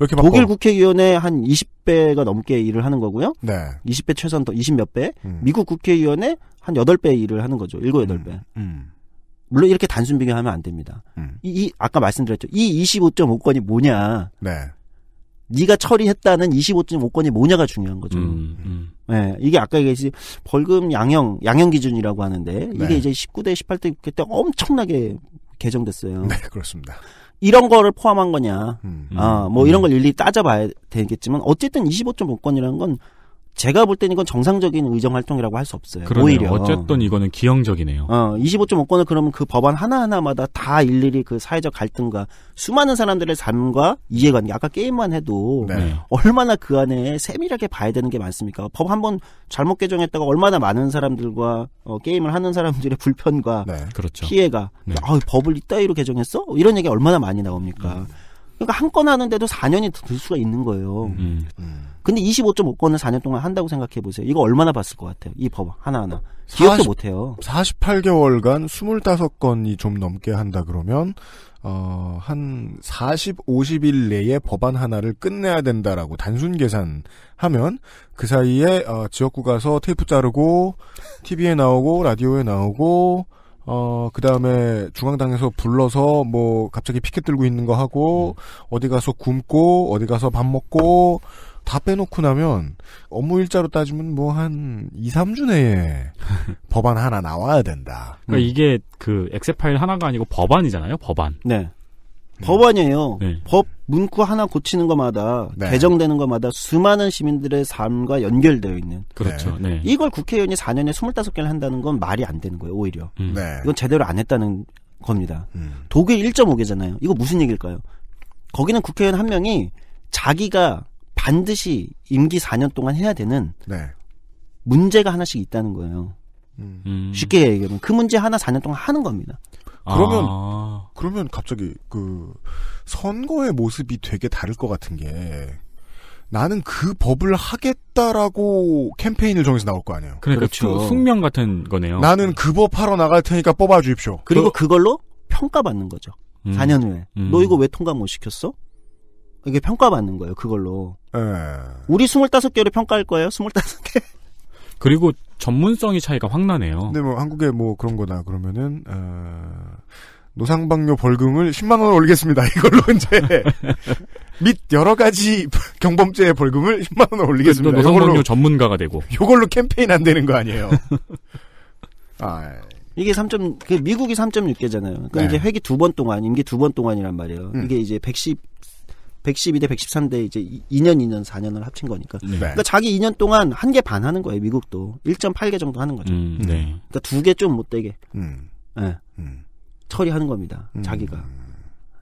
이렇게 바꿔? 독일 국회의원의 한 20배가 넘게 일을 하는 거고요. 네. 20배 최소한 더20 몇 배. 음. 미국 국회의원의 한 8배 일을 하는 거죠. 7, 8배. 음. 음. 물론 이렇게 단순 비교하면 안 됩니다. 음. 이, 이, 아까 말씀드렸죠. 이 25.5건이 뭐냐. 네. 네가 처리했다는 25.5건이 뭐냐가 중요한 거죠. 음, 음. 네, 이게 아까 얘기했듯이 벌금 양형 양형 기준이라고 하는데 네. 이게 네. 이제 19대 18대 국회 때 엄청나게 개정됐어요. 네, 그렇습니다. 이런 거를 포함한 거냐, 음. 아, 뭐 음. 이런 걸 일일이 따져봐야 되겠지만 어쨌든 25.5건이라는 건 제가 볼 때는 이건 정상적인 의정 활동이라고 할 수 없어요. 그러네요. 오히려 어쨌든 이거는 기형적이네요. 어, 25.5건을 그러면 그 법안 하나하나마다 다 일일이 그 사회적 갈등과 수많은 사람들의 삶과 이해관계 아까 게임만 해도 네. 네. 얼마나 그 안에 세밀하게 봐야 되는 게 많습니까? 법 한 번 잘못 개정했다가 얼마나 많은 사람들과 어, 게임을 하는 사람들의 불편과 네. 그렇죠. 피해가 네. 아, 법을 이따위로 개정했어? 이런 얘기 얼마나 많이 나옵니까? 음. 그러니까 한 건 하는데도 4년이 들 수가 있는 거예요. 음. 음. 예. 근데 25.5건을 4년 동안 한다고 생각해 보세요. 이거 얼마나 봤을 것 같아요. 이법 하나하나. 기억도 못 해요. 48개월간 25건이 좀 넘게 한다 그러면 어, 한 40, 50일 내에 법안 하나를 끝내야 된다라고 단순 계산하면 그 사이에 어, 지역구 가서 테이프 자르고 TV에 나오고 라디오에 나오고 어, 그 다음에 중앙당에서 불러서 뭐 갑자기 피켓 들고 있는 거 하고, 음. 어디 가서 굶고, 어디 가서 밥 먹고, 다 빼놓고 나면 업무 일자로 따지면 뭐한 2, 3주 내에 법안 하나 나와야 된다. 그러니까 음. 이게 그 엑셀 파일 하나가 아니고 법안이잖아요, 법안. 네. 음. 법안이에요. 네. 법 문구 하나 고치는 것마다 네. 개정되는 것마다 수많은 시민들의 삶과 연결되어 있는. 그렇죠. 네. 네. 이걸 국회의원이 4년에 25개를 한다는 건 말이 안 되는 거예요. 오히려. 음. 네. 이건 제대로 안 했다는 겁니다. 음. 독일 1.5개잖아요. 이거 무슨 얘기일까요? 거기는 국회의원 한 명이 자기가 반드시 임기 4년 동안 해야 되는 네. 문제가 하나씩 있다는 거예요. 음. 음. 쉽게 얘기하면 그 문제 하나 4년 동안 하는 겁니다. 그러면 아. 그러면 갑자기 그 선거의 모습이 되게 다를 것 같은 게 나는 그 법을 하겠다라고 캠페인을 정해서 나올 거 아니에요. 그러니까 그렇죠. 그 숙명 같은 거네요. 나는 그 법 하러 나갈 테니까 뽑아 주십시오. 그리고 그, 걸로 평가받는 거죠. 음. 4년 후에. 음. 너 이거 왜 통과 못 시켰어? 이게 평가받는 거예요, 그걸로. 에. 예. 우리 2 5개로 평가할 거예요, 25개. 그리고 전문성이 차이가 확 나네요. 근데 네, 뭐 한국에 뭐 그런 거다 그러면은 어, 노상방뇨 벌금을 10만 원 올리겠습니다. 이걸로 이제 및 여러 가지 경범죄의 벌금을 10만 원 올리겠습니다. 노상방뇨 전문가가 되고 이걸로 캠페인 안 되는 거 아니에요? 아. 예. 이게 3. 그 미국이 3.6개잖아요. 그러니까 네. 이제 회기 두 번 동안 임기 두번 동안이란 말이에요. 음. 이게 이제 110 112대 113대 이제 2년 2년 4년을 합친 거니까. 네. 그러니까 자기 2년 동안 한 개 반 하는 거예요. 미국도 1.8개 정도 하는 거죠. 음, 네. 그러니까 두 개 좀 못 되게 음, 네. 음. 처리하는 겁니다. 음. 자기가.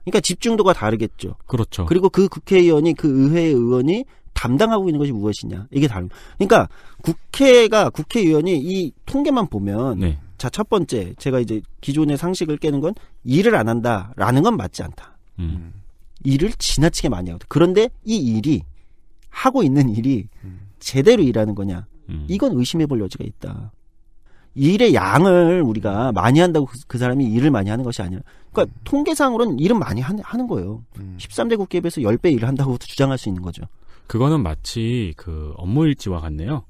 그러니까 집중도가 다르겠죠. 그렇죠. 그리고 그 국회의원이 그 의회 의원이 담당하고 있는 것이 무엇이냐 이게 다릅니다 그러니까 국회가 국회의원이 이 통계만 보면 네. 자첫 번째 제가 이제 기존의 상식을 깨는 건 일을 안 한다라는 건 맞지 않다. 음. 음. 일을 지나치게 많이 하고 그런데 이 일이 하고 있는 일이 제대로 일하는 거냐? 음. 이건 의심해 볼 여지가 있다. 일의 양을 우리가 많이 한다고 그, 그 사람이 일을 많이 하는 것이 아니라 그러니까 음. 통계상으로는 일은 많이 하, 하는 거예요. 음. 13대 국기에 비해서 10배 일을 한다고 주장할 수 있는 거죠. 그거는 마치 그 업무 일지와 같네요.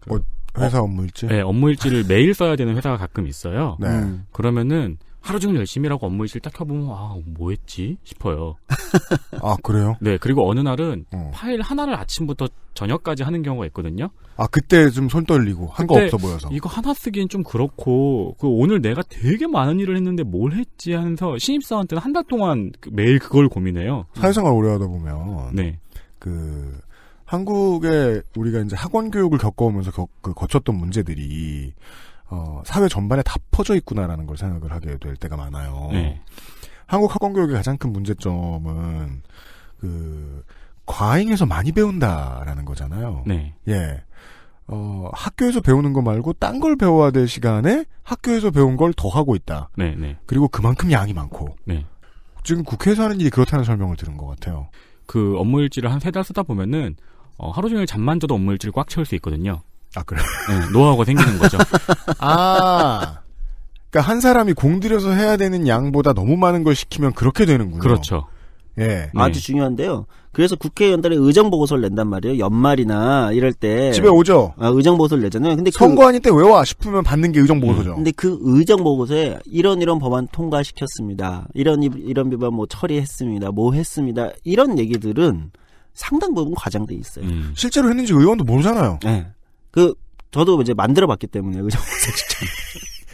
그 어, 회사 업무 일지? 네, 업무 일지를 매일 써야 되는 회사가 가끔 있어요. 네. 음. 그러면은 하루 종일 열심히 일하고 업무 일실 딱 켜보면 아 뭐했지 싶어요. 아 그래요? 네 그리고 어느 날은 어. 파일 하나를 아침부터 저녁까지 하는 경우가 있거든요. 아 그때 좀 손 떨리고 한 거 없어 보여서 이거 하나 쓰기엔 좀 그렇고 그 오늘 내가 되게 많은 일을 했는데 뭘 했지 하면서 신입사원 한테는한 달 동안 그 매일 그걸 고민해요. 사회생활 오래 하다 보면 네 그 한국에 우리가 이제 학원 교육을 겪어오면서 겪, 그 거쳤던 문제들이 어, 사회 전반에 다 퍼져 있구나라는 걸 생각을 하게 될 때가 많아요. 네. 한국 학원교육의 가장 큰 문제점은 그 과잉해서 많이 배운다라는 거잖아요. 네. 예. 어, 학교에서 배우는 거 말고 딴 걸 배워야 될 시간에 학교에서 배운 걸 더 하고 있다. 네, 네. 그리고 그만큼 양이 많고. 네. 지금 국회에서 하는 일이 그렇다는 설명을 들은 것 같아요. 그 업무 일지를 한 세 달 쓰다 보면은 어, 하루 종일 잠만 자도 업무 일지를 꽉 채울 수 있거든요. 아 그래. 네, 노하우가 생기는 거죠. 아. 그니까한 사람이 공들여서 해야 되는 양보다 너무 많은 걸 시키면 그렇게 되는군요. 그렇죠. 예. 네. 아주 중요한데요. 그래서 국회 연달에 의정 보고서를 낸단 말이에요. 연말이나 이럴 때 집에 오죠. 아, 의정 보고서를 내잖아요. 근데 선거하니 때왜 와? 싶으면 받는 게 의정 보고서죠. 음. 근데 그 의정 보고서에 이런 이런 법안 통과시켰습니다. 이런 이런 비반 뭐 처리했습니다. 뭐 했습니다. 이런 얘기들은 상당 부분 과장돼 있어요. 음. 실제로 했는지 의원도 모르잖아요. 네. 그 저도 이제 만들어봤기 때문에 그정부색 실장.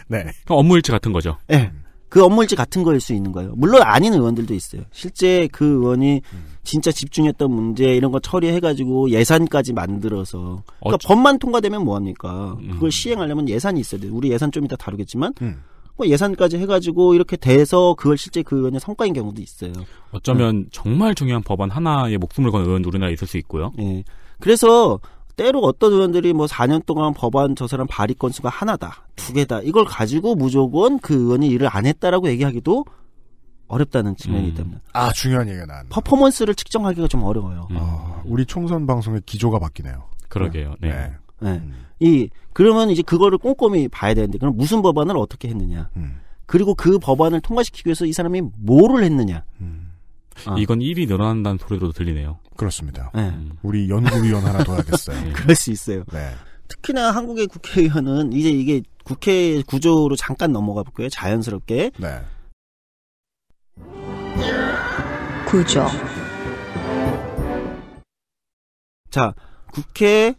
네. 그 업무일지 같은 거죠. 네. 그 업무일지 같은 거일 수 있는 거예요. 물론 아닌 의원들도 있어요. 실제 그 의원이 진짜 집중했던 문제 이런 거 처리해가지고 예산까지 만들어서 그러니까 어쩌... 법만 통과되면 뭐합니까? 음. 그걸 시행하려면 예산이 있어야 돼. 우리 예산 좀 이따 다루겠지만 음. 뭐 예산까지 해가지고 이렇게 돼서 그걸 실제 그 의원의 성과인 경우도 있어요. 어쩌면 네. 정말 중요한 법안 하나에 목숨을 건 의원도 우리나라에 있을 수 있고요. 네. 그래서 때로 어떤 의원들이 뭐 4년 동안 법안 저 사람 발의 건수가 하나다, 두 개다 이걸 가지고 무조건 그 의원이 일을 안 했다라고 얘기하기도 어렵다는 측면이기 때문에. 음. 아 중요한 얘기가 나왔네. 퍼포먼스를 측정하기가 좀 어려워요. 음. 아, 우리 총선 방송의 기조가 바뀌네요. 그러게요. 네. 네. 네. 음. 이 그러면 이제 그거를 꼼꼼히 봐야 되는데 그럼 무슨 법안을 어떻게 했느냐. 음. 그리고 그 법안을 통과시키기 위해서 이 사람이 뭐를 했느냐. 음. 아. 이건 입이 늘어난다는 소리로 들리네요. 그렇습니다. 네. 음. 우리 연구위원 하나 둬야겠어요. 네. 그럴 수 있어요. 네. 특히나 한국의 국회의원은 이제 이게 국회 구조로 잠깐 넘어가 볼게요. 자연스럽게. 네. 구조. 자, 국회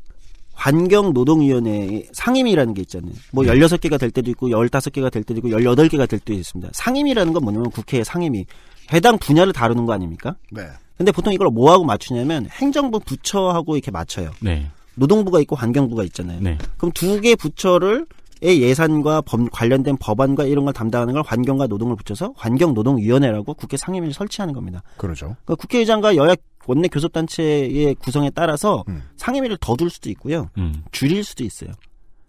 환경노동위원회 상임위라는 게 있잖아요. 뭐 16개가 될 때도 있고 15개가 될 때도 있고 18개가 될 때도 있습니다. 상임위라는 건 뭐냐면 국회 상임위. 해당 분야를 다루는 거 아닙니까? 네. 근데 보통 이걸 뭐하고 맞추냐면 행정부 부처하고 이렇게 맞춰요. 네. 노동부가 있고 환경부가 있잖아요. 네. 그럼 두 개 부처를 예산과 법, 관련된 법안과 이런 걸 담당하는 걸 환경과 노동을 붙여서 환경노동위원회라고 국회 상임위를 설치하는 겁니다. 그러죠. 그러니까 국회의장과 여야 원내 교섭단체의 구성에 따라서 음. 상임위를 더 둘 수도 있고요, 음. 줄일 수도 있어요.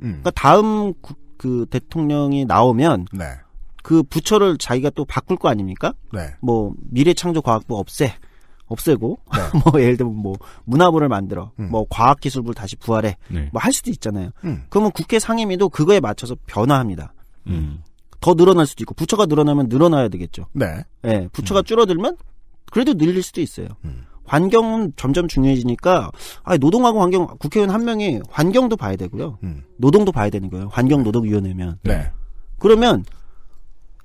음. 그러니까 다음 그, 그 대통령이 나오면 네. 그 부처를 자기가 또 바꿀 거 아닙니까? 네. 뭐 미래창조과학부 없애 없애고 네. 뭐 예를 들면 뭐 문화부를 만들어 음. 뭐 과학기술부를 다시 부활해 네. 뭐할 수도 있잖아요. 음. 그러면 국회 상임위도 그거에 맞춰서 변화합니다. 음. 더 늘어날 수도 있고 부처가 늘어나면 늘어나야 되겠죠. 네. 네 부처가 음. 줄어들면 그래도 늘릴 수도 있어요. 음. 환경은 점점 중요해지니까 아 노동하고 환경 국회의원 한 명이 환경도 봐야 되고요. 음. 노동도 봐야 되는 거예요. 환경노동위원회면. 네. 그러면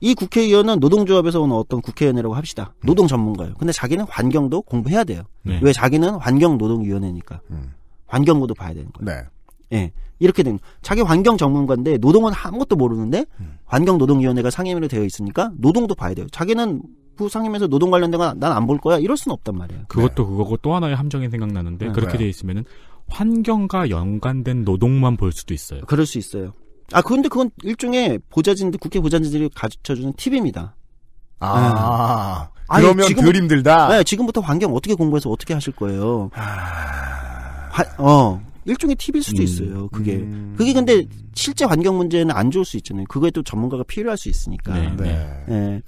이 국회의원은 노동조합에서 온 어떤 국회의원이라고 합시다. 네. 노동 전문가예요. 근데 자기는 환경도 공부해야 돼요. 네. 왜 자기는 환경노동위원회니까. 음. 환경부도 봐야 되는 거예요. 네. 예. 이렇게 된 자기 환경 전문가인데 노동은 아무것도 모르는데 음. 환경노동위원회가 상임위로 되어 있으니까 노동도 봐야 돼요. 자기는 부상임에서 그 노동 관련된 건 난 안 볼 거야 이럴 수는 없단 말이에요. 그것도 네. 그거고 또 하나의 함정이 생각나는데 네. 그렇게 되어 네. 있으면은 환경과 연관된 노동만 볼 수도 있어요. 그럴 수 있어요. 아, 그런데 그건 일종의 보좌진들, 국회 보좌진들이 가르쳐주는 팁입니다. 아, 네. 그러면 지금, 덜 힘들다? 네, 지금부터 환경 어떻게 공부해서 어떻게 하실 거예요. 아... 하... 어, 일종의 팁일 수도 음. 있어요, 그게. 음... 그게 근데 실제 환경 문제는 안 좋을 수 있잖아요. 그거에 또 전문가가 필요할 수 있으니까. 네. 네. 네.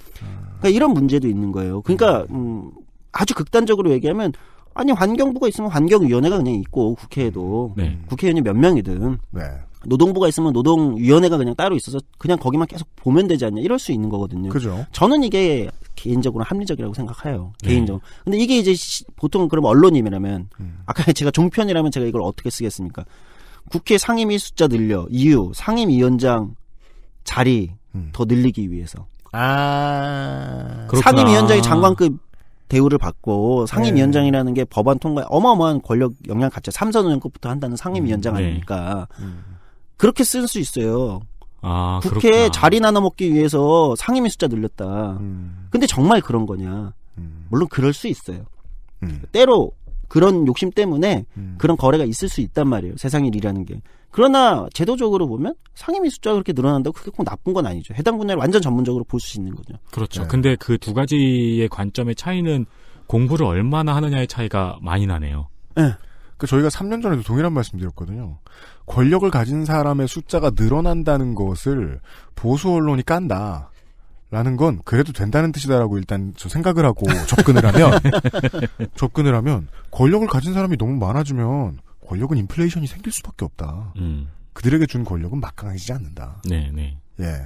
그러니까 이런 문제도 있는 거예요. 그러니까, 음, 아주 극단적으로 얘기하면 아니 환경부가 있으면 환경위원회가 그냥 있고 국회에도 음. 네. 국회의원이 몇 명이든 네. 노동부가 있으면 노동위원회가 그냥 따로 있어서 그냥 거기만 계속 보면 되지 않냐 이럴 수 있는 거거든요. 그죠. 저는 이게 개인적으로 합리적이라고 생각해요. 네. 개인적으로. 근데 이게 이제 보통 그럼 언론이라면 음. 아까 제가 종편이라면 제가 이걸 어떻게 쓰겠습니까? 국회 상임위 숫자 늘려 이유 상임위원장 자리 음. 더 늘리기 위해서. 아 상임위원장이 장관급 대우를 받고 상임위원장이라는 네. 게 법안 통과에 어마어마한 권력 영향 갖죠. 삼선의원급부터 한다는 상임위원장 음, 네. 아닙니까? 음. 그렇게 쓸 수 있어요. 아, 국회에 그렇구나. 자리 나눠먹기 위해서 상임위 숫자 늘렸다. 음. 근데 정말 그런 거냐? 음. 물론 그럴 수 있어요. 음. 때로 그런 욕심 때문에 음. 그런 거래가 있을 수 있단 말이에요. 세상 일이라는 게. 그러나 제도적으로 보면 상임위 숫자가 그렇게 늘어난다고 그게 꼭 나쁜 건 아니죠. 해당 분야를 완전 전문적으로 볼 수 있는 거죠. 그렇죠. 네. 근데 그 두 가지의 관점의 차이는 공부를 얼마나 하느냐의 차이가 많이 나네요. 네. 그 저희가 3년 전에도 동일한 말씀드렸거든요. 권력을 가진 사람의 숫자가 늘어난다는 것을 보수 언론이 깐다. 라는 건 그래도 된다는 뜻이다라고 일단 저 생각을 하고 접근을 하면 접근을 하면 권력을 가진 사람이 너무 많아지면 권력은 인플레이션이 생길 수밖에 없다. 음. 그들에게 준 권력은 막강해지지 않는다. 네, 네. 예.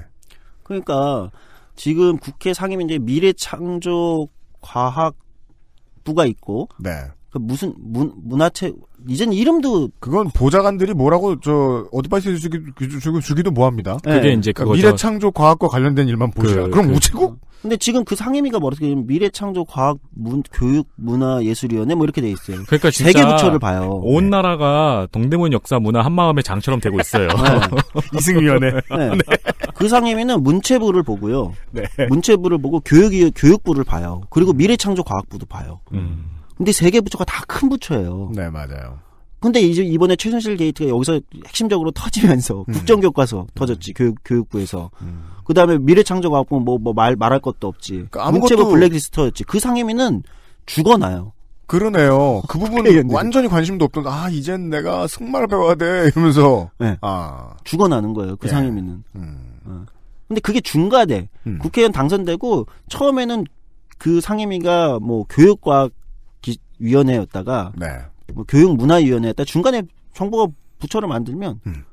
그러니까 지금 국회 상임위 이제 미래창조 과학부가 있고 네. 그 무슨 문, 문화체 이젠 이름도 그건 보좌관들이 뭐라고 저 어드바이스 주기, 그, 주기, 주기도 뭐합니다. 네. 그게 이제 그러니까 미래창조 과학과 관련된 일만 보자. 그, 그럼 그, 우체국? 근데 지금 그 상임위가 뭐어떻 미래창조 과학 문 교육 문화 예술위원회 뭐 이렇게 돼 있어요. 그러니까 진짜 세계 부처를 봐요. 온 네. 나라가 동대문 역사 문화 한마음의 장처럼 되고 있어요. 네. 이승위원회. 네. 네. 그 상임위는 문체부를 보고요. 네. 문체부를 보고 교육 교육부를 봐요. 그리고 미래창조 과학부도 봐요. 음. 근데 세개 부처가 다 큰 부처예요. 네, 맞아요. 근데 이제 이번에 최순실 게이트가 여기서 핵심적으로 터지면서 음. 국정교과서 터졌지 음. 교육 교육부에서 음. 그다음에 미래창조과학부 뭐뭐말 말할 것도 없지 그러니까 문체부 블랙리스트였지 그 상임위는 죽어나요. 그러네요. 그 부분 완전히 관심도 없던 아 이젠 내가 승마를 배워야 돼 이러면서 네. 아 죽어나는 거예요 그 예. 상임위는. 음. 어. 근데 그게 중과돼 음. 국회의원 당선되고 처음에는 그 상임위가 뭐 교육과학 위원회였다가 네. 뭐 교육문화위원회였다 중간에 정부가 부처를 만들면 음.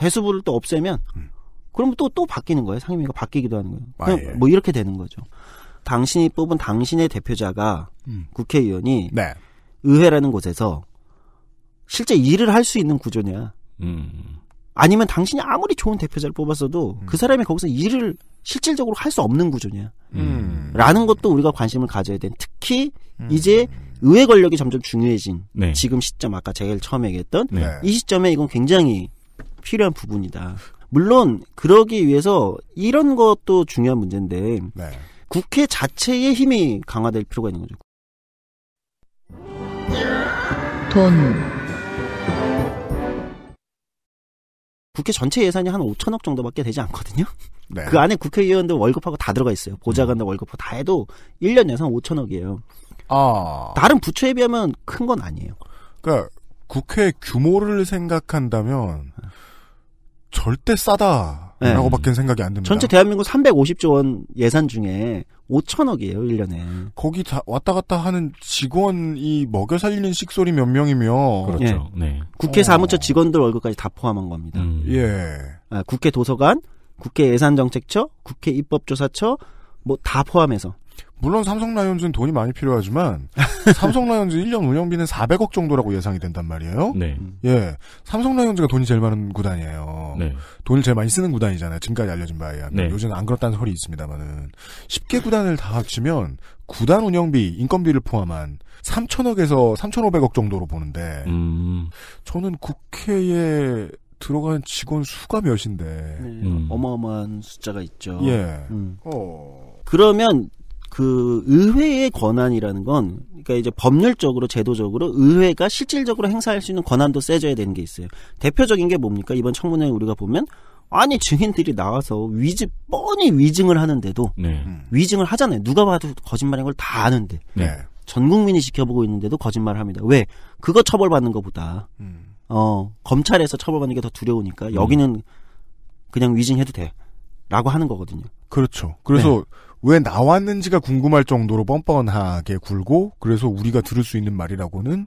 해수부를 또 없애면 음. 그러면 또또 또 바뀌는 거예요 상임위가 바뀌기도 하는 거예요 아, 예. 뭐 이렇게 되는 거죠 당신이 뽑은 당신의 대표자가 음. 국회의원이 네. 의회라는 곳에서 실제 일을 할 수 있는 구조냐 음. 아니면 당신이 아무리 좋은 대표자를 뽑았어도 음. 그 사람이 거기서 일을 실질적으로 할 수 없는 구조냐 음. 라는 것도 우리가 관심을 가져야 되는 특히 이제 의회 권력이 점점 중요해진 네. 지금 시점 아까 제일 처음에 얘기했던 네. 이 시점에 이건 굉장히 필요한 부분이다. 물론 그러기 위해서 이런 것도 중요한 문제인데 네. 국회 자체의 힘이 강화될 필요가 있는 거죠. 돈 국회 전체 예산이 한 5천억 정도밖에 되지 않거든요. 네. 그 안에 국회의원들 월급하고 다 들어가 있어요. 보좌관들 월급하고 다 해도 1년 예산 5천억이에요. 아. 다른 부처에 비하면 큰 건 아니에요. 그러니까 국회 규모를 생각한다면 절대 싸다라고 네. 밖에 생각이 안 듭니다. 전체 대한민국 350조 원 예산 중에 5천억이에요, 1년에. 거기 다 왔다 갔다 하는 직원이 먹여 살리는 식소리몇 명이며. 그렇죠. 예. 네. 국회 어. 사무처 직원들 월급까지 다 포함한 겁니다. 음. 예. 아, 국회 도서관, 국회 예산정책처, 국회 입법조사처, 뭐 다 포함해서. 물론 삼성 라이온즈는 돈이 많이 필요하지만 삼성 라이온즈 1년 운영비는 400억 정도라고 예상이 된단 말이에요. 네. 예. 삼성 라이온즈가 돈이 제일 많은 구단이에요. 네. 돈을 제일 많이 쓰는 구단이잖아요. 지금까지 알려진 바에 의하면. 네. 요즘 안 그렇다는 소리 있습니다만은 10개 구단을 다 합치면 구단 운영비, 인건비를 포함한 3천억에서 3,500억 정도로 보는데 음. 저는 국회에 들어간 직원 수가 몇인데 네. 음. 어마어마한 숫자가 있죠. 예. 음. 어. 그러면 그 의회의 권한이라는 건 그러니까 이제 법률적으로 제도적으로 의회가 실질적으로 행사할 수 있는 권한도 세져야 되는 게 있어요. 대표적인 게 뭡니까? 이번 청문회 우리가 보면 아니 증인들이 나와서 위증 뻔히 위증을 하는데도 네. 위증을 하잖아요. 누가 봐도 거짓말인 걸 다 아는데 네. 전 국민이 지켜보고 있는데도 거짓말을 합니다. 왜 그거 처벌받는 것보다 음. 어 검찰에서 처벌받는 게 더 두려우니까 음. 여기는 그냥 위증해도 돼라고 하는 거거든요. 그렇죠. 그래서 네. 왜 나왔는지가 궁금할 정도로 뻔뻔하게 굴고 그래서 우리가 들을 수 있는 말이라고는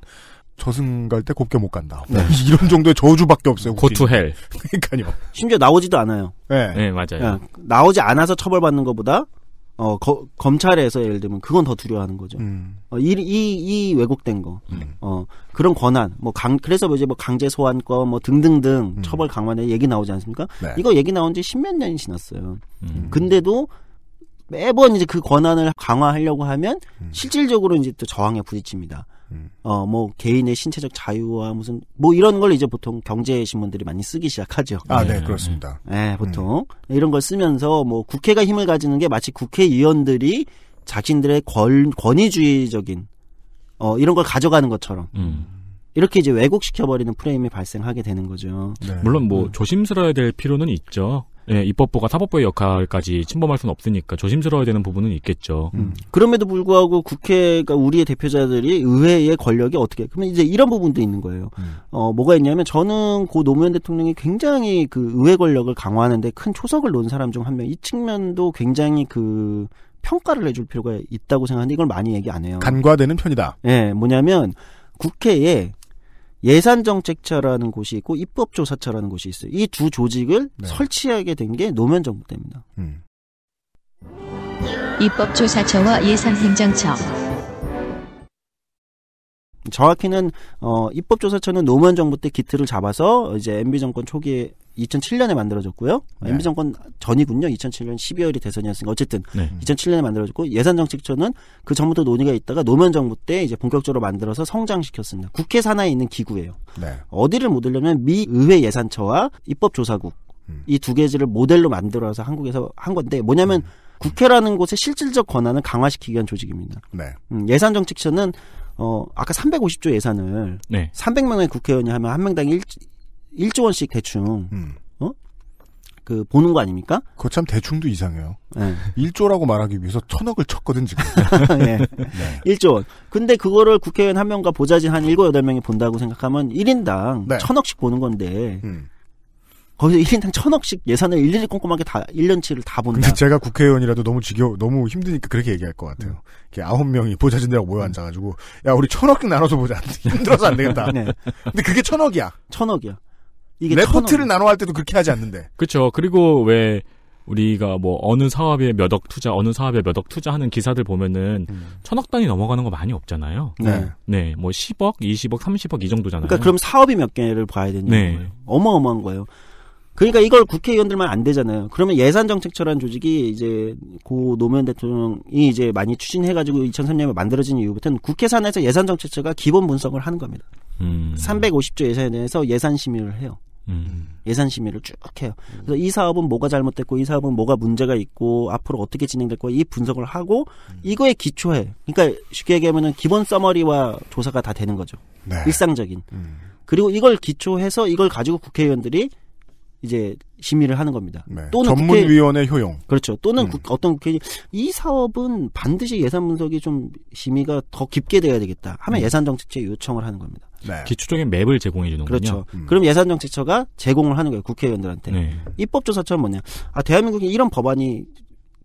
저승 갈 때 곱게 못 간다. 네. 이런 정도의 저주밖에 없어요. 고투헬. 그러니까요. 심지어 나오지도 않아요. 네, 네 맞아요. 네. 나오지 않아서 처벌받는 것보다 어, 거, 검찰에서 예를 들면 그건 더 두려워하는 거죠. 음. 어, 이, 이, 이 왜곡된 거. 음. 어, 그런 권한, 뭐 강, 그래서 뭐 이제 뭐 강제 소환권 뭐 등등등 음. 처벌 강화에 얘기 나오지 않습니까? 네. 이거 얘기 나온 지 십몇 년이 지났어요. 음. 근데도 매번 이제 그 권한을 강화하려고 하면 음. 실질적으로 이제 또 저항에 부딪힙니다. 음. 어, 뭐, 개인의 신체적 자유와 무슨, 뭐, 이런 걸 이제 보통 경제신문들이 많이 쓰기 시작하죠. 아, 네, 네, 네 그렇습니다. 네, 네, 보통. 음. 네, 이런 걸 쓰면서, 뭐, 국회가 힘을 가지는 게 마치 국회의원들이 자신들의 권, 권위주의적인, 어, 이런 걸 가져가는 것처럼. 음. 이렇게 이제 왜곡시켜버리는 프레임이 발생하게 되는 거죠. 네. 물론 뭐 음. 조심스러워야 될 필요는 있죠. 예, 입법부가 사법부의 역할까지 침범할 수는 없으니까 조심스러워야 되는 부분은 있겠죠. 음. 음. 그럼에도 불구하고 국회가 그러니까 우리의 대표자들이 의회의 권력이 어떻게 그러면 이제 이런 부분도 있는 거예요. 음. 어 뭐가 있냐면 저는 고 노무현 대통령이 굉장히 그 의회 권력을 강화하는데 큰 초석을 놓은 사람 중 한 명. 이 측면도 굉장히 그 평가를 해줄 필요가 있다고 생각하는데 이걸 많이 얘기 안 해요. 간과되는 편이다. 예, 뭐냐면 국회에 예산정책처라는 곳이 있고 입법조사처라는 곳이 있어요. 이 두 조직을 네. 설치하게 된 게 노무현 정부 때입니다. 음. 입법조사처와 예산행정처. 정확히는 어, 입법조사처는 노무현 정부 때 기틀을 잡아서 이제 MB 정권 초기에 2007년에 만들어졌고요. 네. MB 정권 전이군요. 2007년 12월이 대선이었으니까 어쨌든 네. 2007년에 만들어졌고 예산 정책처는 그 전부터 논의가 있다가 노무현 정부 때 이제 본격적으로 만들어서 성장시켰습니다. 국회 산하에 있는 기구예요. 네. 어디를 모델려면 미 의회 예산처와 입법조사국 음. 이두 개지를 모델로 만들어서 한국에서 한 건데 뭐냐면 음. 국회라는 곳의 실질적 권한을 강화시키기 위한 조직입니다. 네. 음, 예산 정책처는 어 아까 350조 예산을 네. 300명의 국회의원이 하면 한 명당 1, 1조 원씩 대충 음. 어? 그 보는 거 아닙니까? 그거 참 대충도 이상해요. 네. 예. 1조라고 말하기 위해서 천억을 쳤거든 지금. 예. 네. 네. 1조 원. 근데 그거를 국회의원 한 명과 보좌진 한 7, 8명이 본다고 생각하면 1인당 네. 천억씩 보는 건데 음. 거기서 1인당 천억씩 예산을 일일이 꼼꼼하게 다 1년치를 다 본다. 근데 제가 국회의원이라도 너무 지겨 너무 힘드니까 그렇게 얘기할 것 같아요. 음. 이렇게 아홉 명이 보좌진들하고 모여 앉아가지고 야 우리 천억씩 나눠서 보자. 힘들어서 안 되겠다. 네. 근데 그게 천억이야. 천억이야. 이게 레포트를 나눠 할 때도 그렇게 하지 않는데. 그렇죠. 그리고 왜 우리가 뭐 어느 사업에 몇 억 투자, 어느 사업에 몇 억 투자하는 기사들 보면은 음. 천억 단위 넘어가는 거 많이 없잖아요. 네. 네, 뭐 10억, 20억, 30억 이 정도잖아요. 그러니까 그럼 사업이 몇 개를 봐야 되는 네. 거예요. 어마어마한 거예요. 그러니까 이걸 국회의원들만 안 되잖아요. 그러면 예산정책처라는 조직이 이제 고 노무현 대통령이 이제 많이 추진해가지고 2003년에 만들어진 이후부터는 국회 산에서 예산정책처가 기본 분석을 하는 겁니다. 음. 350조 예산에 대해서 예산 심의를 해요. 음. 음. 예산 심의를 쭉 해요. 그래서 이 사업은 뭐가 잘못됐고 이 사업은 뭐가 문제가 있고 앞으로 어떻게 진행될 거야 이 분석을 하고 이거에 기초해. 그러니까 쉽게 얘기하면은 기본 서머리와 조사가 다 되는 거죠. 네. 일상적인. 음. 그리고 이걸 기초해서 이걸 가지고 국회의원들이 이제 심의를 하는 겁니다. 네. 또는 전문위원회 효용. 그렇죠. 또는 음. 국... 어떤 국회이 사업은 반드시 예산 분석이 좀 심의가 더 깊게 돼야 되겠다 하면 음. 예산 정책제 요청을 하는 겁니다. 네. 기초적인 맵을 제공해 주는 거죠. 그렇죠. 음. 그럼 예산정책처가 제공을 하는 거예요. 국회의원들한테. 네. 입법조사처는 뭐냐. 아, 대한민국에 이런 법안이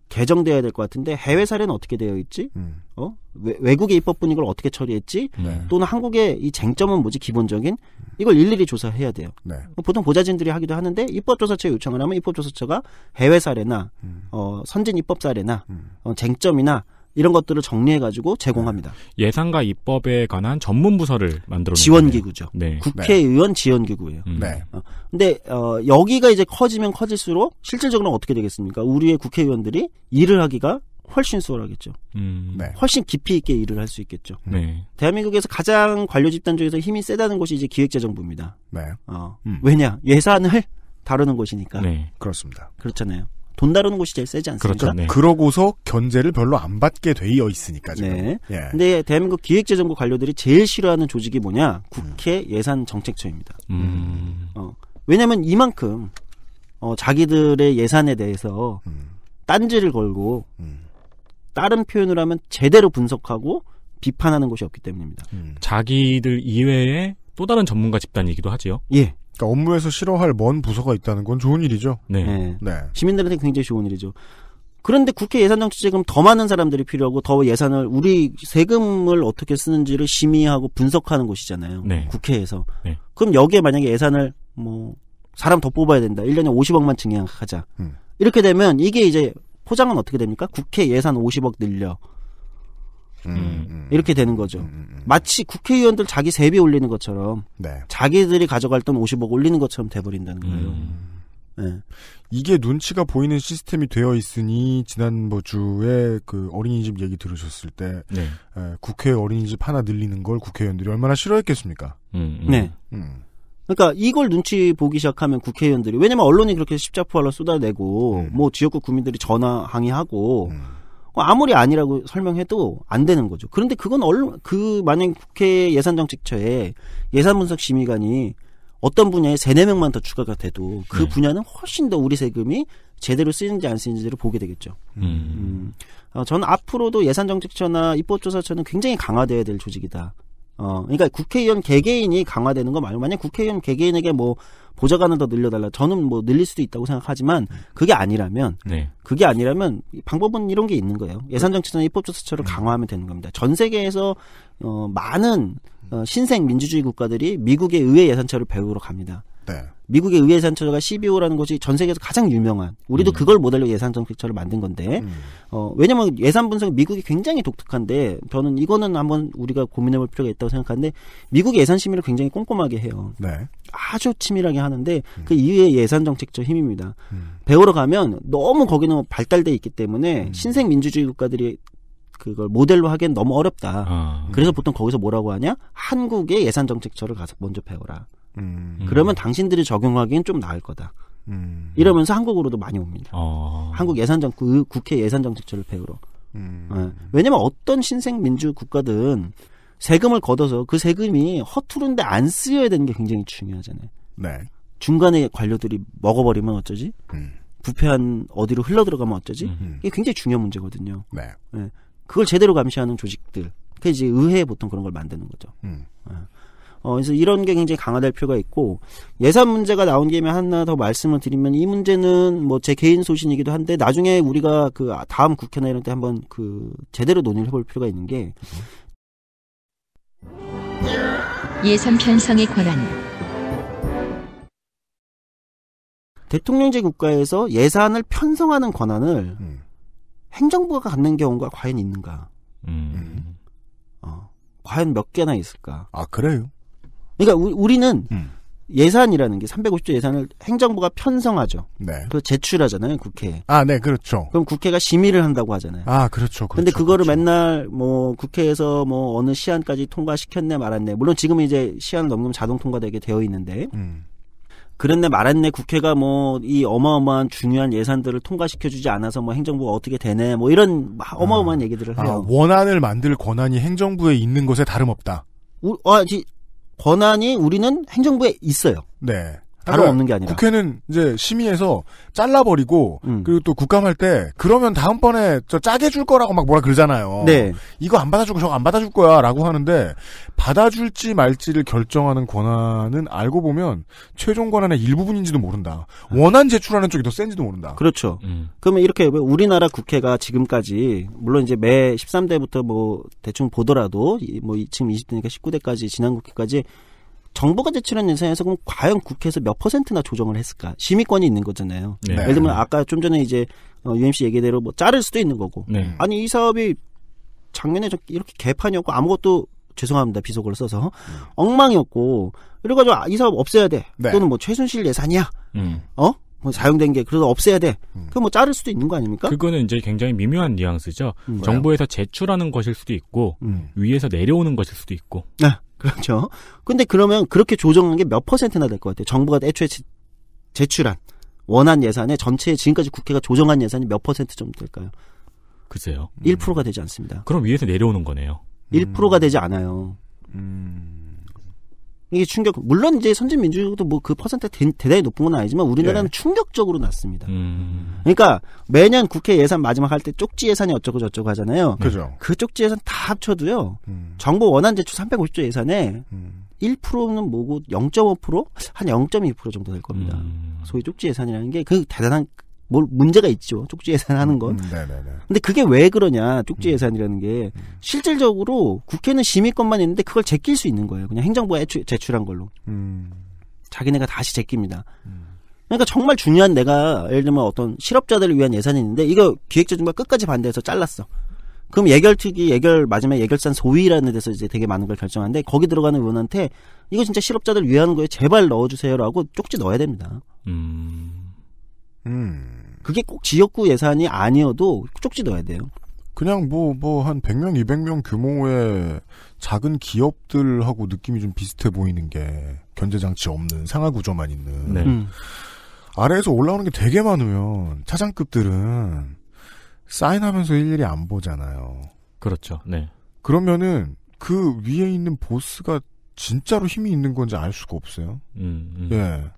개정돼야 될 것 같은데 해외 사례는 어떻게 되어 있지? 음. 어 외, 국의 입법분 이걸 어떻게 처리했지? 네. 또는 한국의 이 쟁점은 뭐지 기본적인 이걸 일일이 조사해야 돼요. 네. 뭐 보통 보좌진들이 하기도 하는데 입법조사처에 요청을 하면 입법조사처가 해외 사례나 음. 어, 선진 입법 사례나 음. 어, 쟁점이나 이런 것들을 정리해가지고 네. 제공합니다. 예산과 입법에 관한 전문 부서를 만들어 지원기구죠. 네. 국회의원 지원기구예요. 음. 네. 어, 근데 어, 여기가 이제 커지면 커질수록 실질적으로 어떻게 되겠습니까? 우리의 국회의원들이 일을 하기가 훨씬 수월하겠죠. 음. 네. 훨씬 깊이 있게 일을 할 수 있겠죠. 네. 대한민국에서 가장 관료 집단 중에서 힘이 세다는 곳이 이제 기획재정부입니다. 네. 어, 음. 왜냐 예산을 다루는 곳이니까. 네. 그렇습니다. 그렇잖아요. 돈 다루는 곳이 제일 세지 않습니까? 그렇죠. 네. 그러고서 견제를 별로 안 받게 되어 있으니까 지금. 네. 예. 근데 대한민국 기획재정부 관료들이 제일 싫어하는 조직이 뭐냐? 음. 국회 음. 예산정책처입니다. 음. 어, 왜냐하면 이만큼 어, 자기들의 예산에 대해서 음. 딴지를 걸고 음. 다른 표현으로 하면 제대로 분석하고 비판하는 곳이 없기 때문입니다. 음. 자기들 이외에 또 다른 전문가 집단이기도 하지요. 예. 그러니까 업무에서 싫어할 먼 부서가 있다는 건 좋은 일이죠. 네. 네. 네. 시민들한테 굉장히 좋은 일이죠. 그런데 국회 예산정책제금더 많은 사람들이 필요하고 더 예산을 우리 세금을 어떻게 쓰는지를 심의하고 분석하는 곳이잖아요. 네. 국회에서. 네. 그럼 여기에 만약에 예산을 뭐 사람 더 뽑아야 된다. 1년에 50억만 증액하자. 음. 이렇게 되면 이게 이제 포장은 어떻게 됩니까? 국회 예산 50억 늘려. 음, 음, 음, 음. 이렇게 되는 거죠. 음. 마치 국회의원들 자기 세비 올리는 것처럼 네. 자기들이 가져갈 돈 50억 올리는 것처럼 돼버린다는 거예요. 네. 이게 눈치가 보이는 시스템이 되어 있으니 지난번 뭐 주에 그 어린이집 얘기 들으셨을 때 네. 에, 국회 어린이집 하나 늘리는 걸 국회의원들이 얼마나 싫어했겠습니까? 음, 네. 그러니까 이걸 눈치 보기 시작하면 국회의원들이 왜냐면 언론이 그렇게 십자포화로 쏟아내고 음. 뭐 지역구 국민들이 전화 항의하고 음. 뭐 아무리 아니라고 설명해도 안 되는 거죠. 그런데 그건 얼, 그, 만약 국회 예산정책처에 예산분석심의관이 어떤 분야에 세네 명만더 추가가 돼도 그 네. 분야는 훨씬 더 우리 세금이 제대로 쓰이는지 안 쓰이는지를 보게 되겠죠. 음. 음. 어, 저는 앞으로도 예산정책처나 입법조사처는 굉장히 강화되어야될 조직이다. 어, 그러니까 국회의원 개개인이 강화되는 거 말고 만약 국회의원 개개인에게 뭐 보좌관을 더 늘려달라 저는 뭐 늘릴 수도 있다고 생각하지만 그게 아니라면 네. 그게 아니라면 방법은 이런 게 있는 거예요 예산정치나 입법조사처를 음. 강화하면 되는 겁니다 전 세계에서 어, 많은 어, 신생 민주주의 국가들이 미국의 의회 예산처를 배우러 갑니다 네. 미국의 의회예산처가 12호라는 곳이 전 세계에서 가장 유명한 우리도 음. 그걸 모델로 예산정책처를 만든 건데 음. 어, 왜냐면 예산 분석 미국이 굉장히 독특한데 저는 이거는 한번 우리가 고민해볼 필요가 있다고 생각하는데 미국 예산 심의를 굉장히 꼼꼼하게 해요. 네. 아주 치밀하게 하는데 음. 그 이후에 예산정책처 힘입니다. 음. 배우러 가면 너무 거기는 발달돼 있기 때문에 음. 신생 민주주의 국가들이 그걸 모델로 하기엔 너무 어렵다. 아, 그래서 네. 보통 거기서 뭐라고 하냐? 한국의 예산 정책처를 가서 먼저 배워라. 음. 그러면 당신들이 적용하기엔 좀 나을 거다. 음. 이러면서 한국으로도 많이 옵니다. 어. 한국 예산정 그 국회 예산정책처를 배우러. 음. 네. 왜냐면 어떤 신생 민주 국가든 세금을 걷어서 그 세금이 허투루인데 안 쓰여야 되는 게 굉장히 중요하잖아요. 네. 중간에 관료들이 먹어버리면 어쩌지? 음. 부패한 어디로 흘러 들어가면 어쩌지? 음, 음 이게 굉장히 중요한 문제거든요. 네. 네. 그걸 제대로 감시하는 조직들. 그게 이제 의회에 보통 그런 걸 만드는 거죠. 음. 네. 어, 그래서 이런 게 굉장히 강화될 필요가 있고 예산 문제가 나온 김에 하나 더 말씀을 드리면 이 문제는 뭐 제 개인 소신이기도 한데 나중에 우리가 그 다음 국회나 이런 때 한번 그 제대로 논의를 해볼 필요가 있는 게 예산 편성에 관한 대통령제 국가에서 예산을 편성하는 권한을 음. 행정부가 갖는 경우가 과연 있는가? 음. 어, 과연 몇 개나 있을까? 아 그래요? 그러니까 우리는 음. 예산이라는 게 350조 예산을 행정부가 편성하죠. 네. 그 제출하잖아요, 국회에. 아, 네, 그렇죠. 그럼 국회가 심의를 한다고 하잖아요. 아, 그렇죠. 그런데 그렇죠, 그거를 그렇죠. 맨날 뭐 국회에서 뭐 어느 시한까지 통과시켰네 말았네. 물론 지금 이제 시한을 넘으면 자동 통과되게 되어 있는데. 음. 그랬네 말았네 국회가 뭐 이 어마어마한 중요한 예산들을 통과시켜 주지 않아서 뭐 행정부가 어떻게 되네 뭐 이런 어마어마한 아, 얘기들을 아, 해요. 아, 원안을 만들 권한이 행정부에 있는 것에 다름없다. 우, 아, 지, 권한이 우리는 행정부에 있어요. 네. 다름없는 그러니까 게 아니라 국회는 이제 심의해서 잘라버리고 음. 그리고 또 국감할 때 그러면 다음번에 저 짜게 줄 거라고 막 뭐라 그러잖아요. 네. 이거 안 받아주고 저거 안 받아줄 거야라고 하는데 받아줄지 말지를 결정하는 권한은 알고 보면 최종 권한의 일부분인지도 모른다. 원안 제출하는 쪽이 더 센지도 모른다. 그렇죠. 음. 그러면 이렇게 우리나라 국회가 지금까지 물론 이제 매 13대부터 뭐 대충 보더라도 뭐 지금 20대니까 19대까지 지난 국회까지 정부가 제출한 예산에서 그럼 과연 국회에서 몇 퍼센트나 조정을 했을까? 심의권이 있는 거잖아요. 네. 예를 들면 아까 좀 전에 이제 어, UMC 얘기대로 뭐 자를 수도 있는 거고. 네. 아니 이 사업이 작년에 이렇게 개판이었고 아무것도 죄송합니다 비속어를 써서 음. 엉망이었고 그래가지고 아, 이 사업 없애야 돼 네. 또는 뭐 최순실 예산이야 음. 어? 뭐 사용된 게 그래서 없애야 돼. 음. 그럼 뭐 자를 수도 있는 거 아닙니까? 그거는 이제 굉장히 미묘한 뉘앙스죠. 음. 정부에서 제출하는 것일 수도 있고 음. 위에서 내려오는 것일 수도 있고. 아. 그렇죠. 근데 그러면 그렇게 조정한 게 몇 퍼센트나 될 것 같아요. 정부가 애초에 지, 제출한 원한 예산의 전체 지금까지 국회가 조정한 예산이 몇 퍼센트 정도 될까요? 글쎄요. 1%가 되지 않습니다. 그럼 위에서 내려오는 거네요. 1%가 되지 않아요. 음. 이게 충격. 물론 이제 선진 민주주의도뭐 그 퍼센트 대단히 높은 건 아니지만 우리나라는 예. 충격적으로 낮습니다. 음. 그러니까 매년 국회 예산 마지막 할 때 쪽지 예산이 어쩌고 저쩌고 하잖아요. 네. 그죠. 그 쪽지 예산 다 합쳐도요. 음. 정부 원안 제출 350조 예산에 음. 1%는 뭐고 0.5%? 한 0.2% 정도 될 겁니다. 음. 소위 쪽지 예산이라는 게 그 대단한 뭘 문제가 있죠. 쪽지 예산하는 음, 건. 네 근데 그게 왜 그러냐. 쪽지 음. 예산이라는 게 실질적으로 국회는 심의권만 있는데 그걸 제낄 수 있는 거예요. 그냥 행정부가 애초, 제출한 걸로. 음. 자기네가 다시 제낍니다. 음. 그러니까 정말 중요한 내가 예를 들면 어떤 실업자들을 위한 예산이 있는데 이거 기획재정부가 끝까지 반대해서 잘랐어. 그럼 예결특위 예결 마지막 예결산 소위라는 데서 이제 되게 많은 걸 결정하는데 거기 들어가는 의원한테 이거 진짜 실업자들 위한 거에 제발 넣어주세요라고 쪽지 넣어야 됩니다. 음. 음. 그게 꼭 지역구 예산이 아니어도 쪽지 넣어야 돼요. 그냥 뭐, 뭐, 한 100명, 200명 규모의 작은 기업들하고 느낌이 좀 비슷해 보이는 게, 견제장치 없는, 상하 구조만 있는. 네. 음. 아래에서 올라오는 게 되게 많으면, 차장급들은, 사인하면서 일일이 안 보잖아요. 그렇죠, 네. 그러면은, 그 위에 있는 보스가 진짜로 힘이 있는 건지 알 수가 없어요. 음, 음. 예.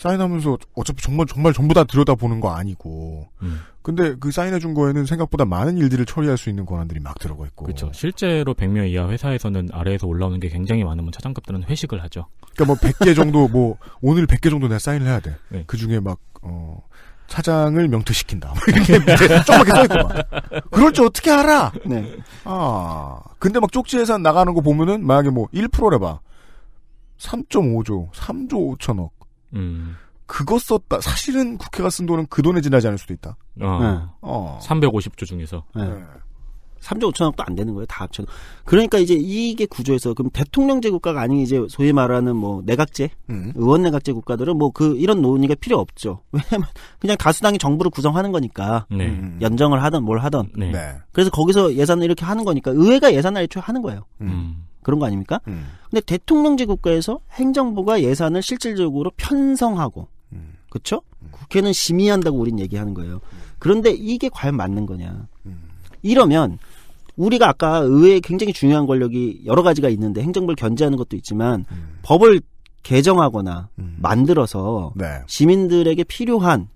사인하면서 어차피 정말 정말 전부 다 들여다보는 거 아니고. 음. 근데 그 사인해준 거에는 생각보다 많은 일들을 처리할 수 있는 권한들이 막 들어가 있고. 그렇죠. 실제로 100명 이하 회사에서는 아래에서 올라오는 게 굉장히 많으면 뭐 차장급들은 회식을 하죠. 그러니까 뭐 100개 정도 뭐 오늘 100개 정도 내가 사인을 해야 돼. 네. 그 중에 막 어. 차장을 명퇴시킨다. 뭐 이렇게 조그게 써있고 막. 그럴 줄 어떻게 알아? 네. 아. 근데 막 쪽지에서 나가는 거 보면은 만약에 뭐 1%래 봐. 3.5조, 3조 5천억. 음. 그것 썼다. 사실은 국회가 쓴 돈은 그 돈에 지나지 않을 수도 있다. 어. 네. 어. 350조 중에서. 네. 네. 3조 5천억도 안 되는 거예요. 다 합쳐. 도 그러니까 이제 이게 구조에서 그럼 대통령제 국가가 아닌 이제 소위 말하는 뭐 내각제, 음. 의원 내각제 국가들은 뭐 그 이런 논의가 필요 없죠. 왜냐면 그냥 가수당이 정부를 구성하는 거니까 네. 음. 연정을 하든 뭘 하든. 네. 네. 그래서 거기서 예산을 이렇게 하는 거니까 의회가 예산을 애초에 하는 거예요. 음. 음. 그런 거 아닙니까? 음. 근데 대통령제 국가에서 행정부가 예산을 실질적으로 편성하고 음. 그쵸 음. 국회는 심의한다고 우린 얘기하는 거예요. 그런데 이게 과연 맞는 거냐? 음. 이러면 우리가 아까 의회 굉장히 중요한 권력이 여러 가지가 있는데 행정부를 견제하는 것도 있지만 음. 법을 개정하거나 음. 만들어서 네. 시민들에게 필요한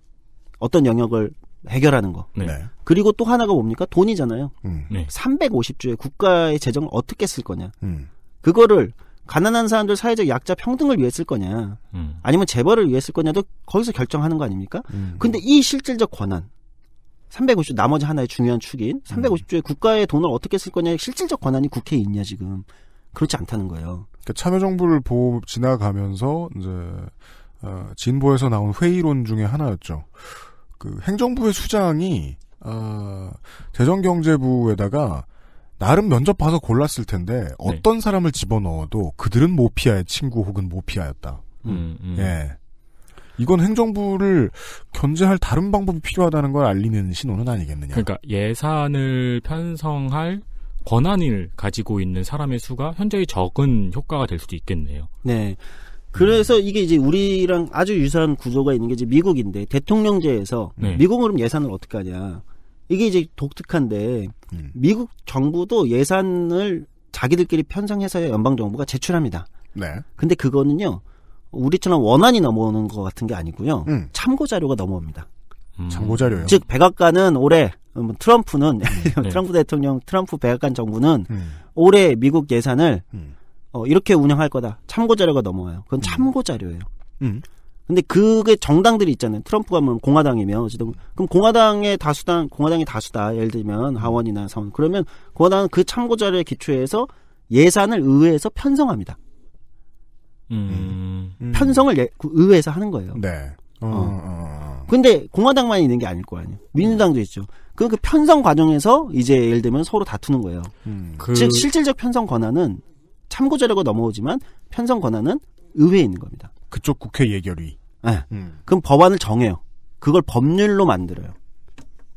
어떤 영역을 해결하는 거. 네. 네. 그리고 또 하나가 뭡니까? 돈이잖아요. 음. 네. 350조의 국가의 재정을 어떻게 쓸 거냐. 음. 그거를 가난한 사람들 사회적 약자 평등을 위해 쓸 거냐. 음. 아니면 재벌을 위해 쓸 거냐도 거기서 결정하는 거 아닙니까? 음. 근데 이 실질적 권한. 350조 나머지 하나의 중요한 축인 350조의 음. 국가의 돈을 어떻게 쓸 거냐의 실질적 권한이 국회에 있냐 지금 그렇지 않다는 거예요. 그러니까 참여정부를 보 지나가면서 이제 어, 진보에서 나온 회의론 중에 하나였죠. 그 행정부의 수장이 어, 재정경제부에다가 나름 면접 봐서 골랐을 텐데 네. 어떤 네. 사람을 집어넣어도 그들은 모피아의 친구 혹은 모피아였다. 음, 음, 음. 예. 이건 행정부를 견제할 다른 방법이 필요하다는 걸 알리는 신호는 아니겠느냐. 그러니까 예산을 편성할 권한을 가지고 있는 사람의 수가 현재의 적은 효과가 될 수도 있겠네요. 네. 그래서 이게 이제 우리랑 아주 유사한 구조가 있는 게 이제 미국인데 대통령제에서 네. 미국으로 예산을 어떻게 하냐. 이게 이제 독특한데 음. 미국 정부도 예산을 자기들끼리 편성해서 연방 정부가 제출합니다. 네. 근데 그거는요. 우리처럼 원안이 넘어오는 것 같은 게 아니고요. 음. 참고 자료가 넘어옵니다. 음. 참고 자료요. 즉 백악관은 올해 뭐, 트럼프는 음. 네. 트럼프 대통령 트럼프 백악관 정부는 음. 올해 미국 예산을 음. 어, 이렇게 운영할 거다. 참고 자료가 넘어와요. 그건 음. 참고 자료예요. 음. 근데 그게 정당들이 있잖아요. 트럼프가 뭐 공화당이면 지금 그럼 공화당의 다수당 공화당이 다수다. 예를 들면 하원이나 상원. 그러면 공화당은 그 참고 자료에 기초해서 예산을 의회에서 편성합니다. 음. 음. 편성을 예, 그 의회에서 하는 거예요. 네. 어 어. 어, 어. 근데 공화당만 있는 게 아닐 거 아니에요. 민주당도 있죠. 그, 그 편성 과정에서 이제 예를 들면 서로 다투는 거예요. 음. 그... 즉 실질적 편성 권한은 참고 자료가 넘어오지만 편성 권한은 의회에 있는 겁니다. 그쪽 국회 예결위. 네. 음. 그럼 법안을 정해요. 그걸 법률로 만들어요.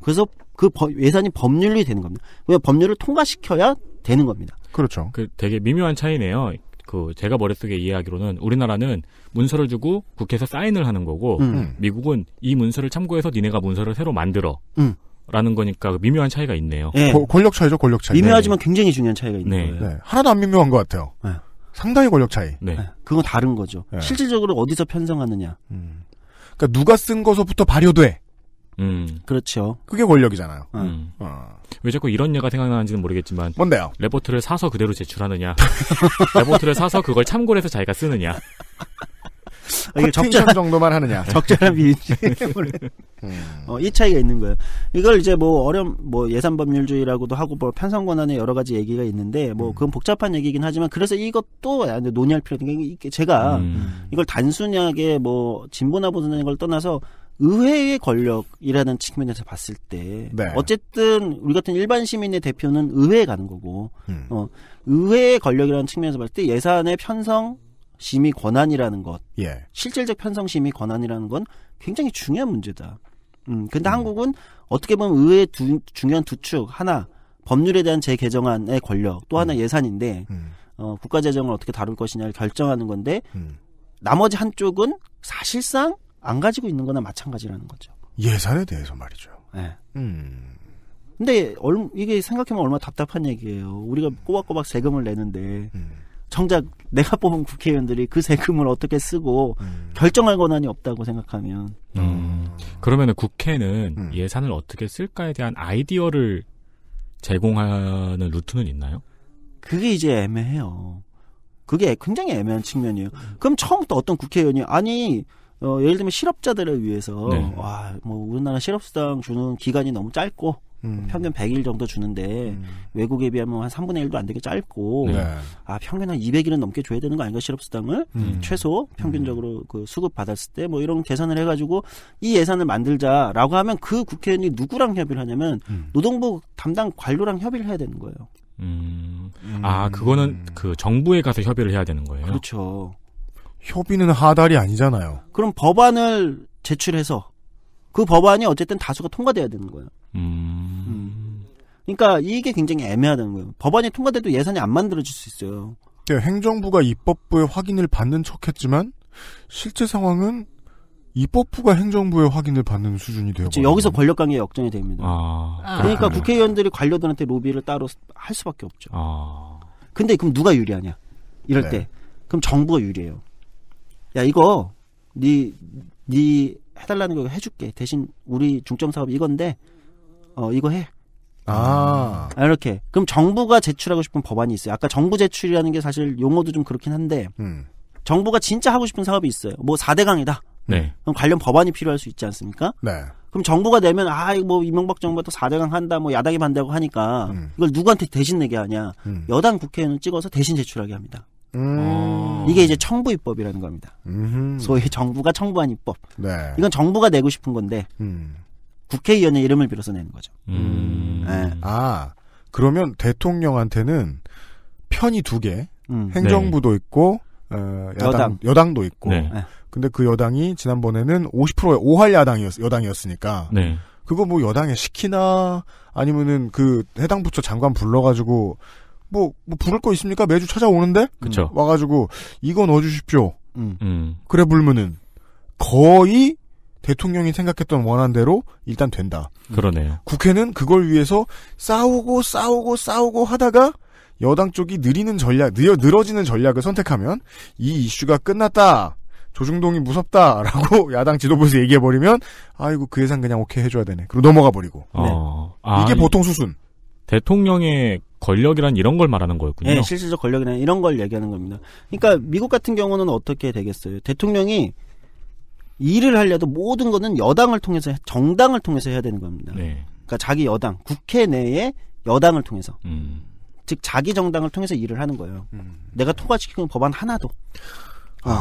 그래서 그 예산이 법률이 되는 겁니다. 왜 그러니까 법률을 통과시켜야 되는 겁니다. 그렇죠. 그 되게 미묘한 차이네요. 그 제가 머릿속에 이해하기로는 우리나라는 문서를 주고 국회에서 사인을 하는 거고 음. 음. 미국은 이 문서를 참고해서 니네가 문서를 새로 만들어. 음. 라는 거니까 그 미묘한 차이가 있네요. 네. 고, 권력 차이죠, 권력 차이. 미묘하지만 네. 굉장히 중요한 차이가 있는 네. 거예요. 네. 하나도 안 미묘한 것 같아요. 네. 상당히 권력 차이. 네. 그건 다른 거죠. 실질적으로 어디서 편성하느냐. 음. 그러니까 누가 쓴 거서부터 발효돼. 음. 그렇죠. 그게 권력이잖아요. 음. 어. 왜 자꾸 이런 예가 생각나는지는 모르겠지만. 뭔데요? 레포트를 사서 그대로 제출하느냐. 레포트를 사서 그걸 참고해서 자기가 쓰느냐. 이게 적절한 정도만 하느냐. 적절한 비율인지 음. 어, 이 차이가 있는 거예요. 이걸 이제 뭐 어려운 뭐 예산 법률주의라고도 하고 뭐 편성 권한의 여러 가지 얘기가 있는데 뭐 음. 그건 복잡한 얘기긴 하지만 그래서 이것도 논의할 필요가 있는 게 이게 제가 음. 이걸 단순하게 뭐 진보나 보수나 이걸 떠나서 의회의 권력이라는 측면에서 봤을 때 네. 어쨌든 우리 같은 일반 시민의 대표는 의회에 가는 거고 음. 어, 의회의 권력이라는 측면에서 봤을 때 예산의 편성 심의 권한이라는 것, 예. 실질적 편성 심의 권한이라는 건 굉장히 중요한 문제다. 음, 근데 음. 한국은 어떻게 보면 의회의 두, 중요한 두 축 하나 법률에 대한 재개정안의 권력, 또 하나 음. 예산인데 음. 어, 국가재정을 어떻게 다룰 것이냐를 결정하는 건데 음. 나머지 한쪽은 사실상 안 가지고 있는 거나 마찬가지라는 거죠. 예산에 대해서 말이죠. 네. 음. 근데 얼, 이게 생각해보면 얼마나 답답한 얘기예요. 우리가 꼬박꼬박 세금을 내는데 음. 정작 내가 뽑은 국회의원들이 그 세금을 어떻게 쓰고 음. 결정할 권한이 없다고 생각하면 음. 음. 그러면 국회는 음. 예산을 어떻게 쓸까에 대한 아이디어를 제공하는 루트는 있나요? 그게 이제 애매해요. 그게 굉장히 애매한 측면이에요. 음. 그럼 처음부터 어떤 국회의원이 아니 어, 예를 들면 실업자들을 위해서 네. 와뭐 우리나라 실업수당 주는 기간이 너무 짧고 음. 평균 100일 정도 주는데 음. 외국에 비하면 한 3분의 1도 안 되게 짧고 네. 아 평균 한 200일은 넘게 줘야 되는 거 아닌가 실업수당을 음. 최소 음. 평균적으로 그 수급 받았을 때 뭐 이런 계산을 해가지고 이 예산을 만들자라고 하면 그 국회의원이 누구랑 협의를 하냐면 음. 노동부 담당 관료랑 협의를 해야 되는 거예요. 음. 아 그거는 그 정부에 가서 협의를 해야 되는 거예요. 그렇죠. 협의는 하달이 아니잖아요. 그럼 법안을 제출해서 그 법안이 어쨌든 다수가 통과돼야 되는 거예요. 음... 음. 그러니까 이게 굉장히 애매하다는 거예요. 법안이 통과돼도 예산이 안 만들어질 수 있어요. 네, 행정부가 입법부의 확인을 받는 척했지만 실제 상황은 입법부가 행정부의 확인을 받는 수준이 되요. 그렇죠. 여기서 권력 관계 역전이 됩니다. 아, 아. 그러니까 국회의원들이 관료들한테 로비를 따로 할 수밖에 없죠. 아. 근데 그럼 누가 유리하냐? 이럴 네. 때 그럼 정부가 유리해요. 야 이거 네네 해달라는 거 해줄게. 대신 우리 중점 사업 이건데 어 이거 해. 아. 아. 이렇게. 그럼 정부가 제출하고 싶은 법안이 있어요. 아까 정부 제출이라는 게 사실 용어도 좀 그렇긴 한데, 음. 정부가 진짜 하고 싶은 사업이 있어요. 뭐 4대강이다. 네. 그럼 관련 법안이 필요할 수 있지 않습니까? 네. 그럼 정부가 내면, 아, 이뭐 이명박 정부가 또 4대강 한다, 뭐 야당이 반대하고 하니까, 음. 이걸 누구한테 대신 내게 하냐. 음. 여당 국회의원을 찍어서 대신 제출하게 합니다. 음. 이게 이제 청부 입법이라는 겁니다. 음흠. 소위 정부가 청부한 입법. 네. 이건 정부가 내고 싶은 건데 음. 국회의원의 이름을 빌어서 내는 거죠. 음. 네. 아 그러면 대통령한테는 편이 두 개, 음. 행정부도 네. 있고 어, 여당, 여당. 도 있고. 네. 네. 근데 그 여당이 지난번에는 50%의 오할 야당이었, 여당이었으니까. 네. 그거 뭐 여당에 시키나 아니면은 그 해당 부처 장관 불러가지고 뭐, 뭐 부를 거 있습니까? 매주 찾아오는데? 그쵸. 음, 와가지고, 이거 넣어주십시오. 음. 음. 그래 불면은 거의 대통령이 생각했던 원한대로 일단 된다. 음. 그러네요. 국회는 그걸 위해서 싸우고 싸우고 싸우고 하다가 여당 쪽이 느리는 전략, 느려, 늘어지는 전략을 선택하면 이 이슈가 끝났다. 조중동이 무섭다라고 야당 지도부에서 얘기해버리면 아이고 그 예산 그냥 오케이 해줘야 되네. 그리고 넘어가 버리고. 어. 네. 아, 이게 보통 수순. 대통령의 권력이란 이런 걸 말하는 거였군요. 네, 실질적 권력이란 이런 걸 얘기하는 겁니다. 그러니까 미국 같은 경우는 어떻게 되겠어요? 대통령이 일을 하려도 모든 거는 여당을 통해서 정당을 통해서 해야 되는 겁니다. 네. 그러니까 자기 여당, 국회 내에 여당을 통해서. 음. 즉 자기 정당을 통해서 일을 하는 거예요. 음. 내가 통과시키는 법안 하나도. 아,